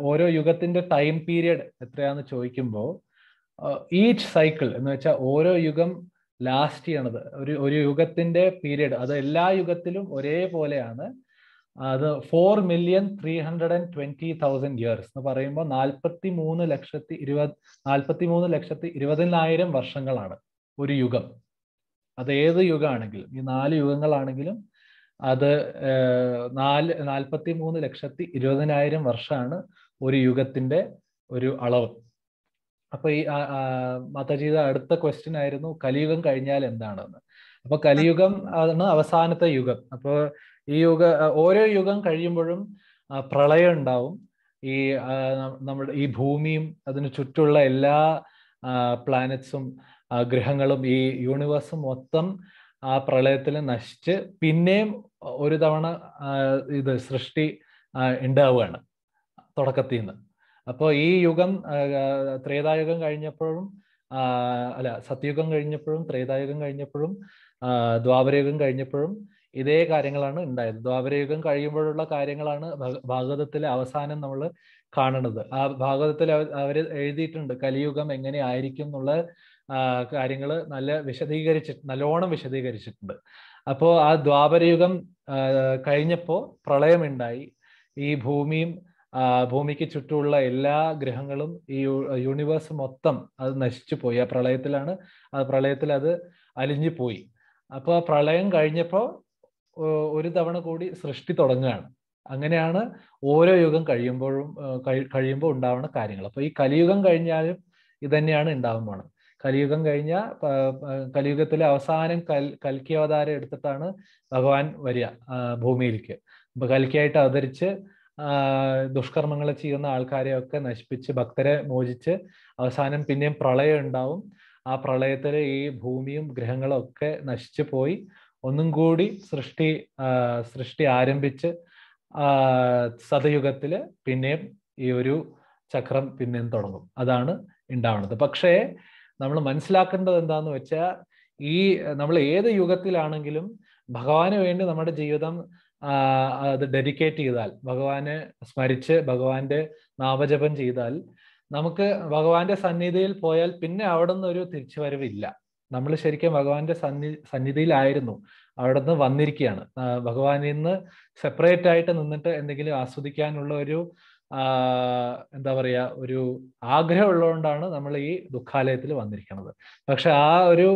ഓരോ യുഗത്തിന്റെ ടൈം പീരിയഡ് എത്രയാന്ന് ചോദിക്കുമ്പോൾ ഈച്ച് സൈക്കിൾ എന്ന് വെച്ചാൽ ഓരോ യുഗം ലാസ്റ്റ് ചെയ്യണത് ഒരു ഒരു യുഗത്തിന്റെ പീരിയഡ് അത് എല്ലാ യുഗത്തിലും ഒരേപോലെയാണ് അത് four million three hundred and twenty thousand years എന്ന് പറയുമ്പോൾ നാൽപ്പത്തി മൂന്ന് ലക്ഷത്തി ഇരുപത് നാൽപ്പത്തി മൂന്ന് ലക്ഷത്തി ഇരുപതിനായിരം വർഷങ്ങളാണ് ഒരു യുഗം അത് ഏത് യുഗമാണെങ്കിലും ഈ നാല് യുഗങ്ങളാണെങ്കിലും അത് നാല് നാൽപ്പത്തി മൂന്ന് ലക്ഷത്തി ഇരുപതിനായിരം വർഷമാണ് ഒരു യുഗത്തിന്റെ ഒരു അളവ് അപ്പൊ ഈ മാതാജിയുടെ അടുത്ത ക്വസ്റ്റ്യൻ ആയിരുന്നു കലിയുഗം കഴിഞ്ഞാൽ എന്താണെന്ന് അപ്പൊ കലിയുഗം ആണ് അവസാനത്തെ യുഗം അപ്പോൾ ഈ യുഗ ഓരോ യുഗം കഴിയുമ്പോഴും പ്രളയം ഉണ്ടാവും ഈ നമ്മുടെ ഈ ഭൂമിയും അതിന് ചുറ്റുള്ള എല്ലാ പ്ലാനറ്റ്സും ഗ്രഹങ്ങളും ഈ യൂണിവേഴ്സ് മൊത്തം ആ പ്രളയത്തിൽ നശിച്ച് പിന്നെയും ഒരു തവണ ഇത് സൃഷ്ടി ഉണ്ടാവുകയാണ് തുടക്കത്തിൽ നിന്ന് അപ്പോൾ ഈ യുഗം ത്രേതായുഗം കഴിഞ്ഞപ്പോഴും അല്ല സത്യയുഗം കഴിഞ്ഞപ്പോഴും ത്രേതായുഗം കഴിഞ്ഞപ്പോഴും ദ്വാപരയുഗം കഴിഞ്ഞപ്പോഴും ഇതേ കാര്യങ്ങളാണ് ഉണ്ടായത് ദ്വാപരയുഗം കഴിയുമ്പോഴുള്ള കാര്യങ്ങളാണ് ഭാഗവതത്തിലെ അവസാനം നമ്മൾ കാണുന്നത് ആ ഭാഗവതത്തിൽ അവർ എഴുതിയിട്ടുണ്ട് കലിയുഗം എങ്ങനെ ആയിരിക്കും എന്നുള്ള കാര്യങ്ങൾ നല്ല വിശദീകരിച്ച് നല്ലോണം വിശദീകരിച്ചിട്ടുണ്ട് അപ്പോൾ ആ ദ്വാപരയുഗം കഴിഞ്ഞപ്പോൾ പ്രളയമുണ്ടായി ഈ ഭൂമിയും ഭൂമിക്ക് ചുറ്റുമുള്ള എല്ലാ ഗ്രഹങ്ങളും ഈ യൂണിവേഴ്സ് മൊത്തം അത് നശിച്ചു പോയി ആ പ്രളയത്തിലാണ് ആ പ്രളയത്തിൽ അത് അലിഞ്ഞു പോയി അപ്പോൾ ആ പ്രളയം കഴിഞ്ഞപ്പോൾ ഒരു തവണ കൂടി സൃഷ്ടി തുടങ്ങുകയാണ് അങ്ങനെയാണ് ഓരോ യുഗം കഴിയുമ്പോഴും കഴിയുമ്പോൾ ഉണ്ടാവുന്ന കാര്യങ്ങൾ അപ്പോൾ ഈ കലിയുഗം കഴിഞ്ഞാലും ഇതന്നെയാണ് ഉണ്ടാവുമ്പോൾ കലിയുഗം കഴിഞ്ഞ കലിയുഗത്തിലെ അവസാനം കൽ കൽക്കി അവതാരം എടുത്തിട്ടാണ് ഭഗവാൻ വരിക ഭൂമിയിലേക്ക് കൽക്കിയായിട്ട് അവതരിച്ച് ദുഷ്കർമ്മങ്ങൾ ചെയ്യുന്ന ആൾക്കാരെയൊക്കെ നശിപ്പിച്ച് ഭക്തരെ മോചിച്ച് അവസാനം പിന്നെയും പ്രളയം ഉണ്ടാവും ആ പ്രളയത്തിൽ ഈ ഭൂമിയും ഗ്രഹങ്ങളും ഒക്കെ നശിച്ചു പോയി ഒന്നും കൂടി സൃഷ്ടി സൃഷ്ടി ആരംഭിച്ച് സതയുഗത്തിൽ പിന്നെയും ഈ ഒരു ചക്രം പിന്നെയും തുടങ്ങും അതാണ് ഉണ്ടാവുന്നത് പക്ഷേ നമ്മൾ മനസ്സിലാക്കേണ്ടത് എന്താന്ന് വെച്ചാൽ ഈ നമ്മൾ ഏത് യുഗത്തിലാണെങ്കിലും ഭഗവാന് വേണ്ടി നമ്മുടെ ജീവിതം അത് ഡെഡിക്കേറ്റ് ചെയ്താൽ ഭഗവാനെ സ്മരിച്ച് ഭഗവാന്റെ നാമജപം ചെയ്താൽ നമുക്ക് ഭഗവാന്റെ സന്നിധിയിൽ പോയാൽ പിന്നെ അവിടെ നിന്ന് ഒരു തിരിച്ചുവരവില്ല നമ്മൾ ശരിക്കും ഭഗവാന്റെ സന്നി സന്നിധിയിലായിരുന്നു അവിടെ നിന്ന് വന്നിരിക്കുകയാണ് ഭഗവാനിൽ നിന്ന് സെപ്പറേറ്റ് ആയിട്ട് നിന്നിട്ട് എന്തെങ്കിലും ആസ്വദിക്കാനുള്ള ഒരു എന്താ പറയുക ഒരു ആഗ്രഹം ഉള്ളതുകൊണ്ടാണ് നമ്മൾ ഈ ദുഃഖാലയത്തിൽ വന്നിരിക്കുന്നത് പക്ഷെ ആ ഒരു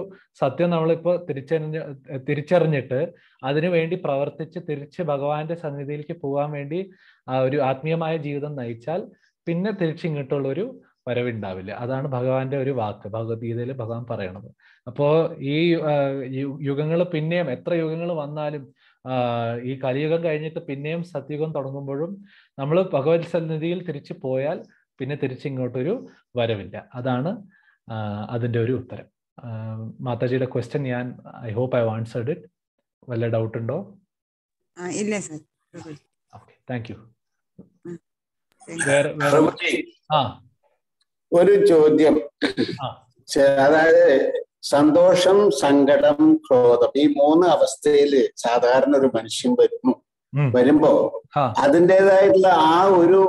സത്യം നമ്മളിപ്പോൾ തിരിച്ചറിഞ്ഞ് തിരിച്ചറിഞ്ഞിട്ട് അതിനു വേണ്ടി പ്രവർത്തിച്ച് തിരിച്ച് ഭഗവാന്റെ സന്നിധിയിലേക്ക് പോകാൻ വേണ്ടി ഒരു ആത്മീയമായ ജീവിതം നയിച്ചാൽ പിന്നെ തിരിച്ചിങ്ങോട്ടുള്ളൊരു വരവുണ്ടാവില്ല അതാണ് ഭഗവാന്റെ ഒരു വാക്ക് ഭഗവത്ഗീതയിൽ ഭഗവാൻ പറയണത് അപ്പോൾ ഈ യുഗങ്ങൾ പിന്നെയും എത്ര യുഗങ്ങൾ വന്നാലും ഈ കലിയുഗം കഴിഞ്ഞിട്ട് പിന്നെയും സത്യുഗം തുടങ്ങുമ്പോഴും നമ്മൾ ഭഗവത് സന്നിധിയിൽ തിരിച്ചു പോയാൽ പിന്നെ തിരിച്ചിങ്ങോട്ടൊരു വരവില്ല അതാണ് അതിൻ്റെ ഒരു ഉത്തരം മാതാജിയുടെ ക്വസ്റ്റ്യൻ ഞാൻ I hope I answered it വല്ല ഡൗട്ട് ഉണ്ടോ ഇല്ല സർ ഓക്കെ താങ്ക് യു ഒരു ചോദ്യം അതായത് സന്തോഷം സങ്കടം ക്രോധം ഈ മൂന്ന് അവസ്ഥയിൽ സാധാരണ ഒരു മനുഷ്യൻ വരുന്നു വരുമ്പോ അതിൻ്റെതായിട്ടുള്ള ആ ഒരു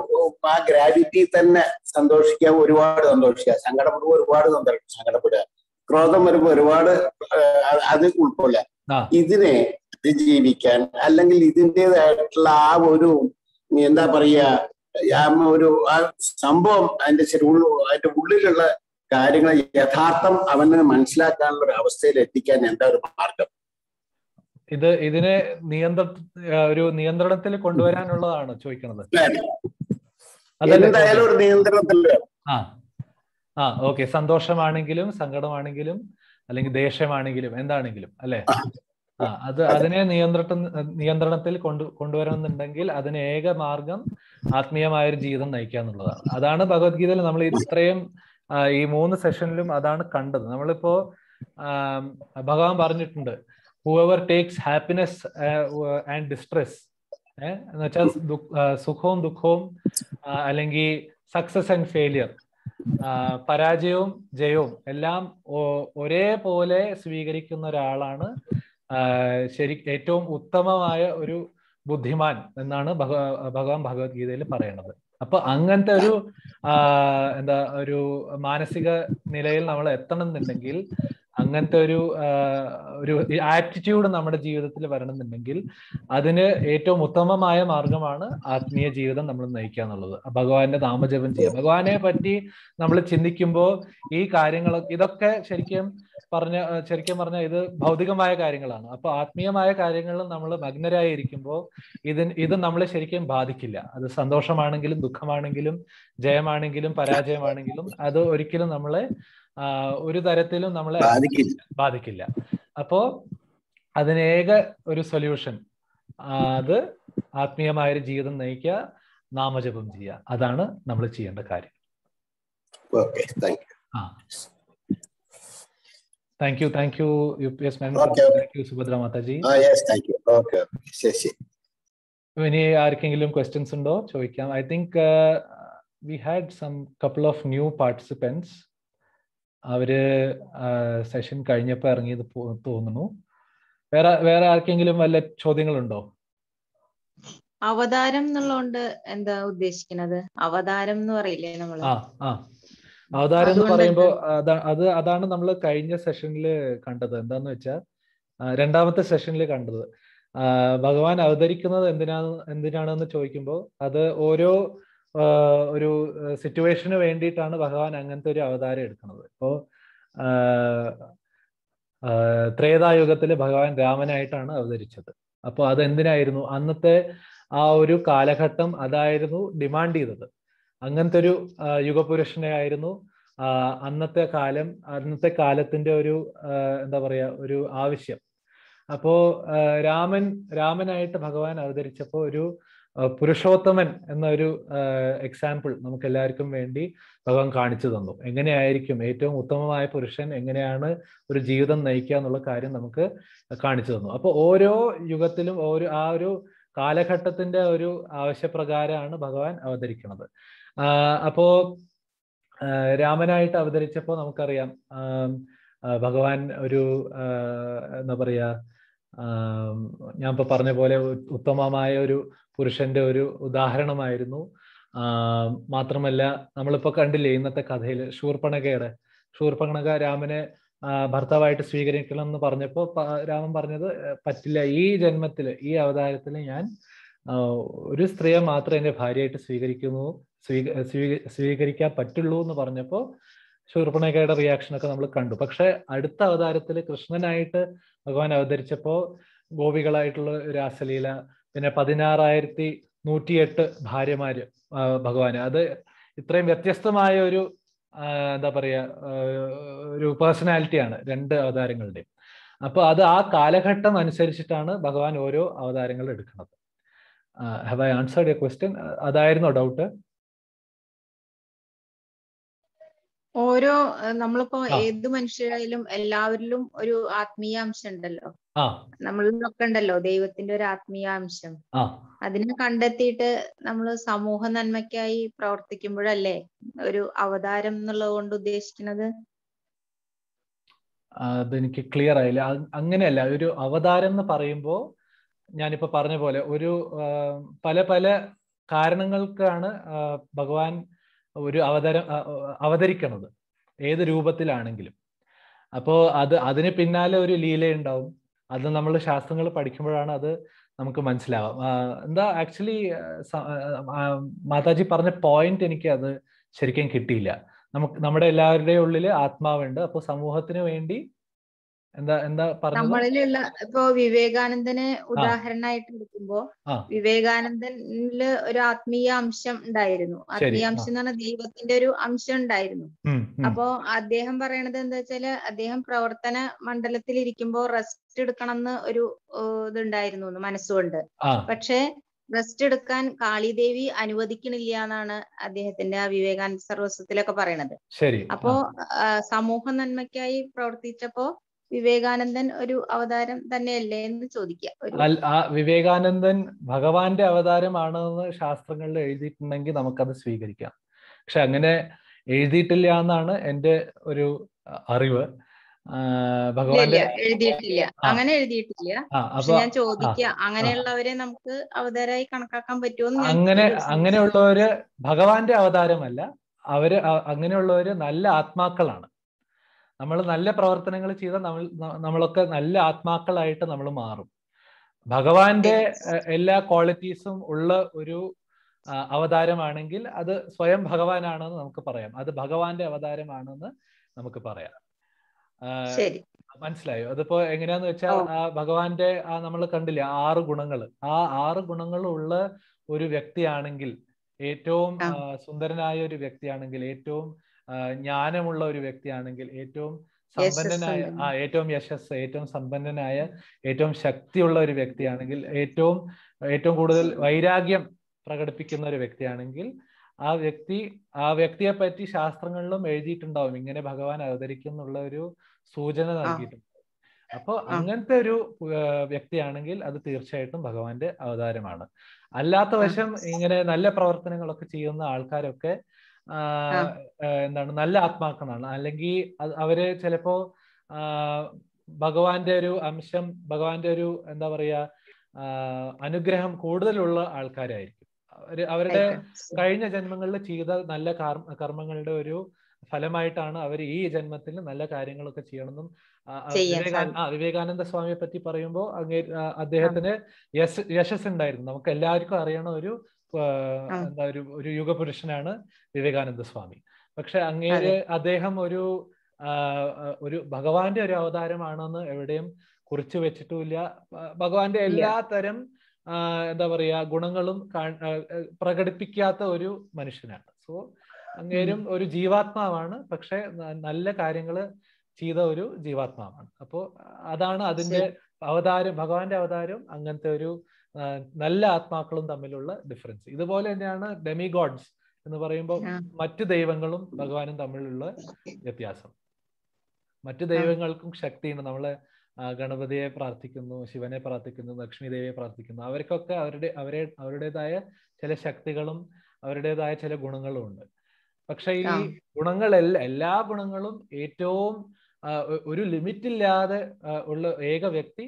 ആ ഗ്രാവിറ്റി തന്നെ സന്തോഷിക്കാൻ ഒരുപാട് സന്തോഷിക്കുക സങ്കടപ്പെടുമ്പോൾ ഒരുപാട് സന്തോഷം സങ്കടപ്പെടുക ക്രോധം വരുമ്പോൾ ഒരുപാട് അത് ഉൾക്കൊള്ളുക ഇതിനെ അതിജീവിക്കാൻ അല്ലെങ്കിൽ ഇതിൻ്റെതായിട്ടുള്ള ആ ഒരു എന്താ പറയുക ഒരു ആ സംഭവം അതിന്റെ ശരി അതിന്റെ ഉള്ളിലുള്ള കാര്യങ്ങൾ യഥാർത്ഥം അവന് മനസ്സിലാക്കാനുള്ള ഒരു അവസ്ഥയിൽ എത്തിക്കാൻ എന്താ ഒരു മാർഗം ഇത് ഇതിനെ നിയന്ത്ര ഒരു നിയന്ത്രണത്തിൽ കൊണ്ടുവരാനുള്ളതാണ് ചോദിക്കുന്നത് എന്തായാലും ഒരു നിയന്ത്രണത്തിൽ ആ ആ ഓക്കെ സന്തോഷമാണെങ്കിലും സങ്കടമാണെങ്കിലും അല്ലെങ്കിൽ ദേഷ്യമാണെങ്കിലും എന്താണെങ്കിലും അല്ലെ ആ അത് അതിനെ നിയന്ത്രണ നിയന്ത്രണത്തിൽ കൊണ്ടു കൊണ്ടുവരണമെന്നുണ്ടെങ്കിൽ അതിന് ഏക മാർഗം ആത്മീയമായ ഒരു ജീവിതം നയിക്കുക എന്നുള്ളതാണ് അതാണ് ഭഗവത്ഗീതയിൽ നമ്മൾ ഇത്രയും ഈ മൂന്ന് സെഷനിലും അതാണ് കണ്ടത് നമ്മളിപ്പോ ഭഗവാൻ പറഞ്ഞിട്ടുണ്ട് whoever takes happiness and distress എന്ന് വെച്ചാൽ സുഖവും ദുഃഖവും അല്ലെങ്കിൽ സക്സസ് ആൻഡ് ഫെയിലിയർ പരാജയവും ജയവും എല്ലാം ഒരേപോലെ സ്വീകരിക്കുന്ന ഒരാളാണ് ശരി ഏറ്റവും ഉത്തമമായ ഒരു ബുദ്ധിമാൻ എന്നാണ് ഭഗവാൻ ഭഗവത്ഗീതയിൽ പറയുന്നത് അപ്പൊ അങ്ങനത്തെ ഒരു എന്താ ഒരു മാനസിക നിലയിൽ നമ്മൾ എത്തണം എന്നുണ്ടെങ്കിൽ അങ്ങനത്തെ ഒരു ഒരു ആറ്റിറ്റ്യൂഡ് നമ്മുടെ ജീവിതത്തിൽ വരണമെന്നുണ്ടെങ്കിൽ അതിന് ഏറ്റവും ഉത്തമമായ മാർഗമാണ് ആത്മീയ ജീവിതം നമ്മൾ നയിക്കുക എന്നുള്ളത് ഭഗവാന്റെ നാമജപം ചെയ്യുക ഭഗവാനെ പറ്റി നമ്മൾ ചിന്തിക്കുമ്പോൾ ഈ കാര്യങ്ങളൊക്കെ ഇതൊക്കെ ശരിക്കും പറഞ്ഞ ശരിക്കും പറഞ്ഞ ഇത് ഭൗതികമായ കാര്യങ്ങളാണ് അപ്പൊ ആത്മീയമായ കാര്യങ്ങളിൽ നമ്മൾ മഗ്നരായി ഇരിക്കുമ്പോൾ ഇതിന് ഇത് നമ്മളെ ശരിക്കും ബാധിക്കില്ല അത് സന്തോഷമാണെങ്കിലും ദുഃഖമാണെങ്കിലും ജയമാണെങ്കിലും പരാജയമാണെങ്കിലും അത് ഒരിക്കലും നമ്മളെ ഒരു തരത്തിലും നമ്മളെ ബാധിക്കില്ല അപ്പോ അതിനേക ഒരു സൊല്യൂഷൻ അത് ആത്മീയമായ ഒരു ജീവിതം നയിക്കുക നാമജപം ചെയ്യുക അതാണ് നമ്മൾ ചെയ്യേണ്ട കാര്യം ആ thank you thank you U P S ma'am thank you Subhadra മാതാജി ഇനി ആർക്കെങ്കിലും ക്വസ്റ്റ്യൻസ് ഉണ്ടോ ചോദിക്കാം I think we had some couple of new participants അവര് സെഷൻ കഴിഞ്ഞപ്പോൾ ഇറങ്ങിയത് തോന്നുന്നു വേറെ വേറെ ആർക്കെങ്കിലും വല്ല ചോദ്യങ്ങളുണ്ടോ അവതാരം എന്നുള്ളതുകൊണ്ട് എന്താ ഉദ്ദേശിക്കുന്നത് അവതാരം എന്ന് പറയില്ലേ നമ്മൾ അവതാരം എന്ന് പറയുമ്പോ അത് അതാണ് നമ്മൾ കഴിഞ്ഞ സെഷനിൽ കണ്ടത് എന്താന്ന് വെച്ചാൽ രണ്ടാമത്തെ സെഷനിൽ കണ്ടത് ഭഗവാൻ അവതരിക്കുന്നത് എന്തിനാ എന്തിനാണെന്ന് ചോദിക്കുമ്പോൾ അത് ഓരോ ഒരു സിറ്റുവേഷന് വേണ്ടിയിട്ടാണ് ഭഗവാൻ അങ്ങനത്തെ ഒരു അവതാരം എടുക്കുന്നത് ഇപ്പോ ത്രേതായുഗത്തിൽ ഭഗവാൻ രാമനായിട്ടാണ് അവതരിച്ചത് അപ്പോൾ അതെന്തിനായിരുന്നു അന്നത്തെ ആ ഒരു കാലഘട്ടം അതായിരുന്നു ഡിമാൻഡ് ചെയ്തത് അങ്ങനത്തെ ഒരു യുഗപുരുഷനെ ആയിരുന്നു അന്നത്തെ കാലം അന്നത്തെ കാലത്തിന്റെ ഒരു എന്താ പറയുക ഒരു ആവശ്യം അപ്പോ രാമൻ രാമനായിട്ട് ഭഗവാൻ അവതരിച്ചപ്പോൾ ഒരു പുരുഷോത്തമൻ എന്നൊരു എക്സാമ്പിൾ നമുക്ക് എല്ലാവർക്കും വേണ്ടി ഭഗവാൻ കാണിച്ചു തന്നു എങ്ങനെയായിരിക്കും ഏറ്റവും ഉത്തമമായ പുരുഷൻ എങ്ങനെയാണ് ഒരു ജീവിതം നയിക്കുക എന്നുള്ള കാര്യം നമുക്ക് കാണിച്ചു തന്നു അപ്പോൾ ഓരോ യുഗത്തിലും ഓരോ ആ ഒരു കാലഘട്ടത്തിന്റെ ഒരു ആവശ്യപ്രകാരമാണ് ഭഗവാൻ അവതരിക്കുന്നത് അപ്പോ രാമനായിട്ട് അവതരിച്ചപ്പോൾ നമുക്കറിയാം ഭഗവാൻ ഒരു എന്താ പറയാ ഞാൻ ഇപ്പൊ പറഞ്ഞ പോലെ ഉത്തമമായ ഒരു പുരുഷന്റെ ഒരു ഉദാഹരണമായിരുന്നു മാത്രമല്ല നമ്മളിപ്പോ കണ്ടില്ലേ ഇന്നത്തെ കഥയിൽ ശൂർപ്പണകയുടെ ശൂർപ്പണക രാമനെ ഭർത്താവായിട്ട് സ്വീകരിക്കണം എന്ന് പറഞ്ഞപ്പോൾ രാമൻ പറഞ്ഞത് പറ്റില്ല ഈ ജന്മത്തിൽ ഈ അവതാരത്തിൽ ഞാൻ ഒരു സ്ത്രീയെ മാത്രമേ എന്റെ ഭാര്യയായിട്ട് സ്വീകരിക്കുന്നു സ്വീകരിക്കാൻ പറ്റുള്ളൂ എന്ന് പറഞ്ഞപ്പോൾ റിയാക്ഷൻ ഒക്കെ നമ്മൾ കണ്ടു പക്ഷെ അടുത്ത അവതാരത്തിൽ കൃഷ്ണനായിട്ട് ഭഗവാൻ അവതരിച്ചപ്പോൾ ഗോപികളായിട്ടുള്ള രാസലീല പിന്നെ പതിനാറായിരത്തി എട്ട് ഭാര്യമാര് ഭഗവാന് അത് ഇത്രയും വ്യത്യസ്തമായ ഒരു എന്താ പറയുക ഒരു പേഴ്സണാലിറ്റിയാണ് രണ്ട് അവതാരങ്ങളുടെയും അപ്പൊ അത് ആ കാലഘട്ടം അനുസരിച്ചിട്ടാണ് ഭഗവാൻ ഓരോ അവതാരങ്ങൾ എടുക്കുന്നത് have I answered a question അതായിരുന്നോ ഡൗട്ട് ഓരോ നമ്മളിപ്പോ ഏത് മനുഷ്യരായാലും എല്ലാവരിലും ഒരു ആത്മീയ അംശം ഉണ്ടല്ലോ നമ്മളിലൊക്കെ ഉണ്ടല്ലോ ദൈവത്തിന്റെ ഒരു ആത്മീയ അംശം അതിനെ കണ്ടെത്തിയിട്ട് നമ്മൾ സമൂഹ നന്മയ്ക്കായി പ്രവർത്തിക്കുമ്പോഴല്ലേ ഒരു അവതാരം എന്നുള്ളത് കൊണ്ട് ഉദ്ദേശിക്കുന്നത് അതെനിക്ക് ക്ലിയർ ആയില്ല അങ്ങനെയല്ല ഒരു അവതാരം എന്ന് പറയുമ്പോ ഞാനിപ്പോ പറഞ്ഞ പോലെ ഒരു പല പല കാരണങ്ങൾക്കാണ് ഭഗവാൻ ഒരു അവതരം അവതരിക്കണത് ഏത് രൂപത്തിലാണെങ്കിലും അപ്പോൾ അത് അതിന് പിന്നാലെ ഒരു ഉണ്ടാവും അത് നമ്മൾ ശാസ്ത്രങ്ങൾ പഠിക്കുമ്പോഴാണ് അത് നമുക്ക് മനസ്സിലാവാം എന്താ ആക്ച്വലി മാതാജി പറഞ്ഞ പോയിന്റ് എനിക്ക് അത് ശരിക്കും കിട്ടിയില്ല നമുക്ക് നമ്മുടെ എല്ലാവരുടെയും ഉള്ളിൽ ആത്മാവുണ്ട് അപ്പോൾ സമൂഹത്തിന് വേണ്ടി എന്താ എന്താ നമ്മളിലുള്ള ഇപ്പോ വിവേകാനന്ദനെ ഉദാഹരണമായിട്ട് എടുക്കുമ്പോ വിവേകാനന്ദനില് ഒരു ആത്മീയ അംശം ഉണ്ടായിരുന്നു ആത്മീയ അംശം എന്ന് പറഞ്ഞാൽ ദൈവത്തിന്റെ ഒരു അംശം ഉണ്ടായിരുന്നു അപ്പോ അദ്ദേഹം പറയണത് എന്താ വെച്ചാല് അദ്ദേഹം പ്രവർത്തന മണ്ഡലത്തിൽ ഇരിക്കുമ്പോ റെസ്റ്റ് എടുക്കണം എന്ന് ഒരു ഇതുണ്ടായിരുന്നു മനസ്സുകൊണ്ട് പക്ഷെ റെസ്റ്റ് എടുക്കാൻ കാളിദേവി അനുവദിക്കണില്ല എന്നാണ് അദ്ദേഹത്തിന്റെ ആ വിവേകാനന്ദ സർവസ്വത്തിലൊക്കെ പറയണത് അപ്പോ സമൂഹ നന്മയ്ക്കായി പ്രവർത്തിച്ചപ്പോ വിവേകാനന്ദൻ ഒരു അവതാരം തന്നെയല്ലേ എന്ന് ആ വിവേകാനന്ദൻ ഭഗവാന്റെ അവതാരമാണെന്ന് ശാസ്ത്രങ്ങളിൽ എഴുതിയിട്ടുണ്ടെങ്കിൽ നമുക്കത് സ്വീകരിക്കാം പക്ഷെ അങ്ങനെ എഴുതിയിട്ടില്ല എന്നാണ് എൻ്റെ ഒരു അറിവ് ഭഗവാന്റെ എഴുതിയിട്ടില്ല അങ്ങനെ എഴുതിയിട്ടില്ല ഞാൻ ചോദിക്കുക അങ്ങനെയുള്ളവരെ നമുക്ക് അവതാരമായി കണക്കാക്കാൻ പറ്റുമോ അങ്ങനെ അങ്ങനെയുള്ളവര് ഭഗവാന്റെ അവതാരമല്ല അവര് അങ്ങനെയുള്ളവര് നല്ല ആത്മാക്കളാണ് നമ്മൾ നല്ല പ്രവർത്തനങ്ങൾ ചെയ്താൽ നമ്മൾ നമ്മളൊക്കെ നല്ല ആത്മാക്കളായിട്ട് നമ്മൾ മാറും ഭഗവാന്റെ എല്ലാ ക്വാളിറ്റീസും ഉള്ള ഒരു അവതാരമാണെങ്കിൽ അത് സ്വയം ഭഗവാനാണെന്ന് നമുക്ക് പറയാം അത് ഭഗവാന്റെ അവതാരമാണെന്ന് നമുക്ക് പറയാം മനസ്സിലായോ അതിപ്പോ എങ്ങനെയാന്ന് വെച്ചാൽ ആ ഭഗവാന്റെ ആ നമ്മൾ കണ്ടില്ല ആറ് ഗുണങ്ങൾ ആ ആറ് ഗുണങ്ങളുള്ള ഒരു വ്യക്തിയാണെങ്കിൽ ഏറ്റവും സുന്ദരനായ ഒരു വ്യക്തിയാണെങ്കിൽ ഏറ്റവും ജ്ഞാനമുള്ള ഒരു വ്യക്തിയാണെങ്കിൽ ഏറ്റവും സമ്പന്നനായ ആ ഏറ്റവും യശസ് ഏറ്റവും സമ്പന്നനായ ഏറ്റവും ശക്തിയുള്ള ഒരു വ്യക്തിയാണെങ്കിൽ ഏറ്റവും ഏറ്റവും കൂടുതൽ വൈരാഗ്യം പ്രകടിപ്പിക്കുന്ന ഒരു വ്യക്തിയാണെങ്കിൽ ആ വ്യക്തി ആ വ്യക്തിയെ പറ്റി ശാസ്ത്രങ്ങളിലും എഴുതിയിട്ടുണ്ടാവും ഇങ്ങനെ ഭഗവാൻ എന്നുള്ള ഒരു സൂചന നൽകിയിട്ടുണ്ട് അപ്പോൾ അങ്ങനത്തെ ഒരു വ്യക്തിയാണെങ്കിൽ അത് തീർച്ചയായിട്ടും ഭഗവാന്റെ അവതാരമാണ് അല്ലാത്ത വശം ഇങ്ങനെ നല്ല പ്രവർത്തനങ്ങളൊക്കെ ചെയ്യുന്ന ആൾക്കാരൊക്കെ എന്താണ് നല്ല ആത്മാക്കളാണ് അല്ലെങ്കിൽ അവര് ചിലപ്പോ ഭഗവാന്റെ ഒരു അംശം ഭഗവാന്റെ ഒരു എന്താ പറയാ അനുഗ്രഹം കൂടുതലുള്ള ആൾക്കാരായിരിക്കും അവരുടെ കഴിഞ്ഞ ജന്മങ്ങളിൽ ചെയ്ത നല്ല കർമ്മങ്ങളുടെ ഒരു ഫലമായിട്ടാണ് അവർ ഈ ജന്മത്തിൽ നല്ല കാര്യങ്ങളൊക്കെ ചെയ്യണമെന്നും വിവേകാനന്ദ സ്വാമിയെ പറ്റി പറയുമ്പോൾ അദ്ദേഹത്തിന് യശസ് ഉണ്ടായിരുന്നു നമുക്ക് എല്ലാവർക്കും അറിയണ ഒരു എന്താ ഒരു ഒരു യുഗപുരുഷനാണ് വിവേകാനന്ദ സ്വാമി പക്ഷെ അങ്ങേര് അദ്ദേഹം ഒരു ഒരു ഭഗവാന്റെ ഒരു അവതാരമാണെന്ന് എവിടെയും കുറിച്ചു വെച്ചിട്ടുമില്ല ഭഗവാന്റെ എല്ലാ തരം എന്താ പറയാ ഗുണങ്ങളും പ്രകടിപ്പിക്കാത്ത ഒരു മനുഷ്യനാണ് സോ അങ്ങേരും ഒരു ജീവാത്മാവാണ് പക്ഷെ നല്ല കാര്യങ്ങൾ ചെയ്ത ഒരു ജീവാത്മാവാണ് അപ്പോ അതാണ് അതിന്റെ അവതാരം ഭഗവാന്റെ അവതാരം അങ്ങനത്തെ ഒരു നല്ല ആത്മാക്കളും തമ്മിലുള്ള ഡിഫറൻസ് ഇതുപോലെ തന്നെയാണ് ഡെമി ഗോഡ്സ് എന്ന് പറയുമ്പോൾ മറ്റു ദൈവങ്ങളും ഭഗവാനും തമ്മിലുള്ള വ്യത്യാസം മറ്റു ദൈവങ്ങൾക്കും ശക്തിയുണ്ട് നമ്മള് ഗണപതിയെ പ്രാർത്ഥിക്കുന്നു ശിവനെ പ്രാർത്ഥിക്കുന്നു ലക്ഷ്മി ദേവിയെ പ്രാർത്ഥിക്കുന്നു അവർക്കൊക്കെ അവരുടെ അവരെ അവരുടേതായ ചില ശക്തികളും അവരുടേതായ ചില ഗുണങ്ങളും ഉണ്ട് പക്ഷെ ഈ ഗുണങ്ങളെല്ല എല്ലാ ഗുണങ്ങളും ഏറ്റവും ഒരു ലിമിറ്റ് ഇല്ലാതെ ഉള്ള ഏക വ്യക്തി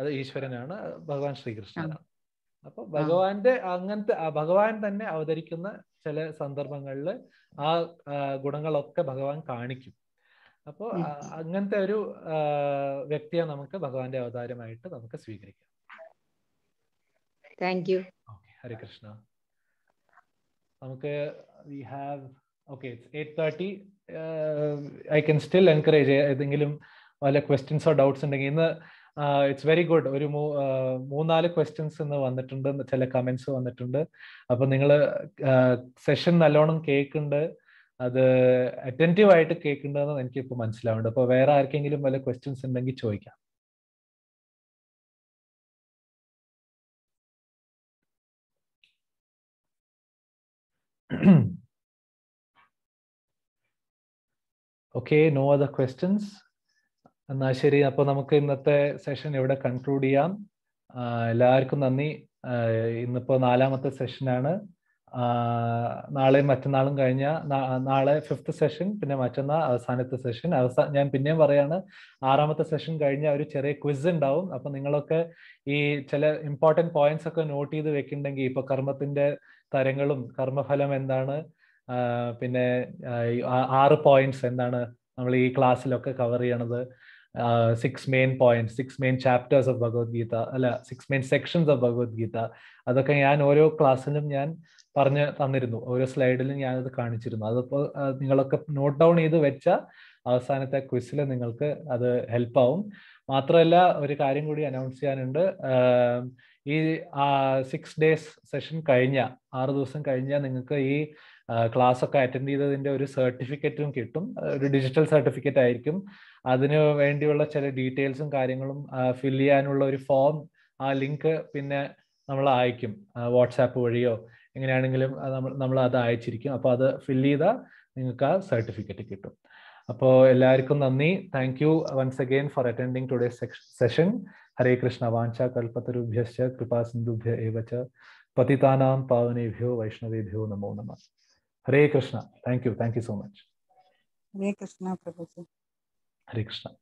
അത് ഈശ്വരനാണ് ഭഗവാൻ ശ്രീകൃഷ്ണനാണ് അപ്പൊ ഭഗവാന്റെ അങ്ങനത്തെ ഭഗവാൻ തന്നെ അവതരിക്കുന്ന ചില സന്ദർഭങ്ങളിൽ ആ ഗുണങ്ങളൊക്കെ ഭഗവാൻ കാണിക്കും അപ്പോൾ അങ്ങനത്തെ ഒരു വ്യക്തിയെ നമുക്ക് ഭഗവാന്റെ അവതാരമായിട്ട് നമുക്ക് സ്വീകരിക്കാം താങ്ക് യു ഹരി കൃഷ്ണ നമുക്ക് we have okay eight thirty I can still encourage ഏതെങ്കിലും വല്ല ക്വസ്റ്റ്യൻസോ ഡൗട്ട്സ് ഉണ്ടെങ്കിൽ ഇന്ന് ഇറ്റ്സ് വെരി ഗുഡ് ഒരു മൂന്നാല് ക്വസ്റ്റ്യൻസ് ഇന്ന് വന്നിട്ടുണ്ട് ചില കമന്റ്സ് വന്നിട്ടുണ്ട് അപ്പൊ നിങ്ങൾ സെഷൻ നല്ലോണം കേൾക്കുന്നുണ്ട് അത് അറ്റൻറ്റീവ് ആയിട്ട് കേൾക്കുന്നുണ്ടെന്ന് എനിക്കിപ്പോൾ മനസ്സിലാവുന്നുണ്ട് അപ്പോൾ വേറെ ആർക്കെങ്കിലും വല്ല ക്വസ്റ്റ്യൻസ് ഉണ്ടെങ്കിൽ ചോദിക്കാം okay no other questions എന്നാ ശരി അപ്പോൾ നമുക്ക് ഇന്നത്തെ സെഷൻ ഇവിടെ കൺക്ലൂഡ് ചെയ്യാം എല്ലാവർക്കും നന്ദി ഇന്നിപ്പോ നാലാമത്തെ സെഷനാണ് നാളെ മറ്റന്നാളും കഴിഞ്ഞ നാളെ ഫിഫ്ത്ത് സെഷൻ പിന്നെ മറ്റന്നാൾ അവസാനത്തെ സെഷൻ അവസാന ഞാൻ പിന്നെയും പറയാണ് ആറാമത്തെ സെഷൻ കഴിഞ്ഞ ഒരു ചെറിയ ക്വിസ് ഉണ്ടാവും അപ്പൊ നിങ്ങളൊക്കെ ഈ ചില ഇമ്പോർട്ടൻറ്റ് പോയിന്റ്സ് ഒക്കെ നോട്ട് ചെയ്ത് വെക്കുന്നുണ്ടെങ്കിൽ ഇപ്പൊ കർമ്മത്തിന്റെ തരങ്ങളും കർമ്മഫലം എന്താണ് പിന്നെ ആറ് പോയിന്റ്സ് എന്താണ് നമ്മൾ ഈ ക്ലാസ്സിലൊക്കെ കവർ ചെയ്യണത് six main point six main chapters of Bhagavad Gita അല്ല six main sections of Bhagavad Gita അതൊക്കെ ഞാൻ ഓരോ ക്ലാസ്സിലും ഞാൻ പറഞ്ഞ് തന്നിരുന്നു ഓരോ സ്ലൈഡിലും ഞാൻ അത് കാണിച്ചിരുന്നു അതിപ്പോൾ നിങ്ങളൊക്കെ നോട്ട് ഡൗൺ ചെയ്ത് വെച്ച അവസാനത്തെ ക്വിസിൽ നിങ്ങൾക്ക് അത് ഹെൽപ്പാവും മാത്രമല്ല ഒരു കാര്യം കൂടി അനൗൺസ് ചെയ്യാനുണ്ട് ഈ സിക്സ് ഡേയ്സ് സെഷൻ കഴിഞ്ഞ ആറ് ദിവസം കഴിഞ്ഞാൽ നിങ്ങൾക്ക് ഈ ക്ലാസ് ഒക്കെ അറ്റൻഡ് ചെയ്തതിൻ്റെ ഒരു സർട്ടിഫിക്കറ്റും കിട്ടും ഒരു ഡിജിറ്റൽ സർട്ടിഫിക്കറ്റ് ആയിരിക്കും അതിനു വേണ്ടിയുള്ള ചില ഡീറ്റെയിൽസും കാര്യങ്ങളും ഫില്ല് ചെയ്യാനുള്ള ഒരു ഫോം ആ ലിങ്ക് പിന്നെ നമ്മൾ അയക്കും വാട്സാപ്പ് വഴിയോ എങ്ങനെയാണെങ്കിലും നമ്മൾ അത് അയച്ചിരിക്കും അപ്പോൾ അത് ഫില്ല് ചെയ്താൽ നിങ്ങൾക്ക് ആ സർട്ടിഫിക്കറ്റ് കിട്ടും അപ്പോൾ എല്ലാവർക്കും നന്ദി thank you once again for attending today session Hare Krishna വാഞ്ച കൽപ്പത്തരുഭ്യശ്ച കൃപാ സിന്ധുഭ്യ ഏവച്ച പതിതാനാം പാവനേഭ്യോ വൈഷ്ണവേഭ്യോ നമോ നമ Hare Krishna thank you thank you so much Hare Krishna prabhu Hare Krishna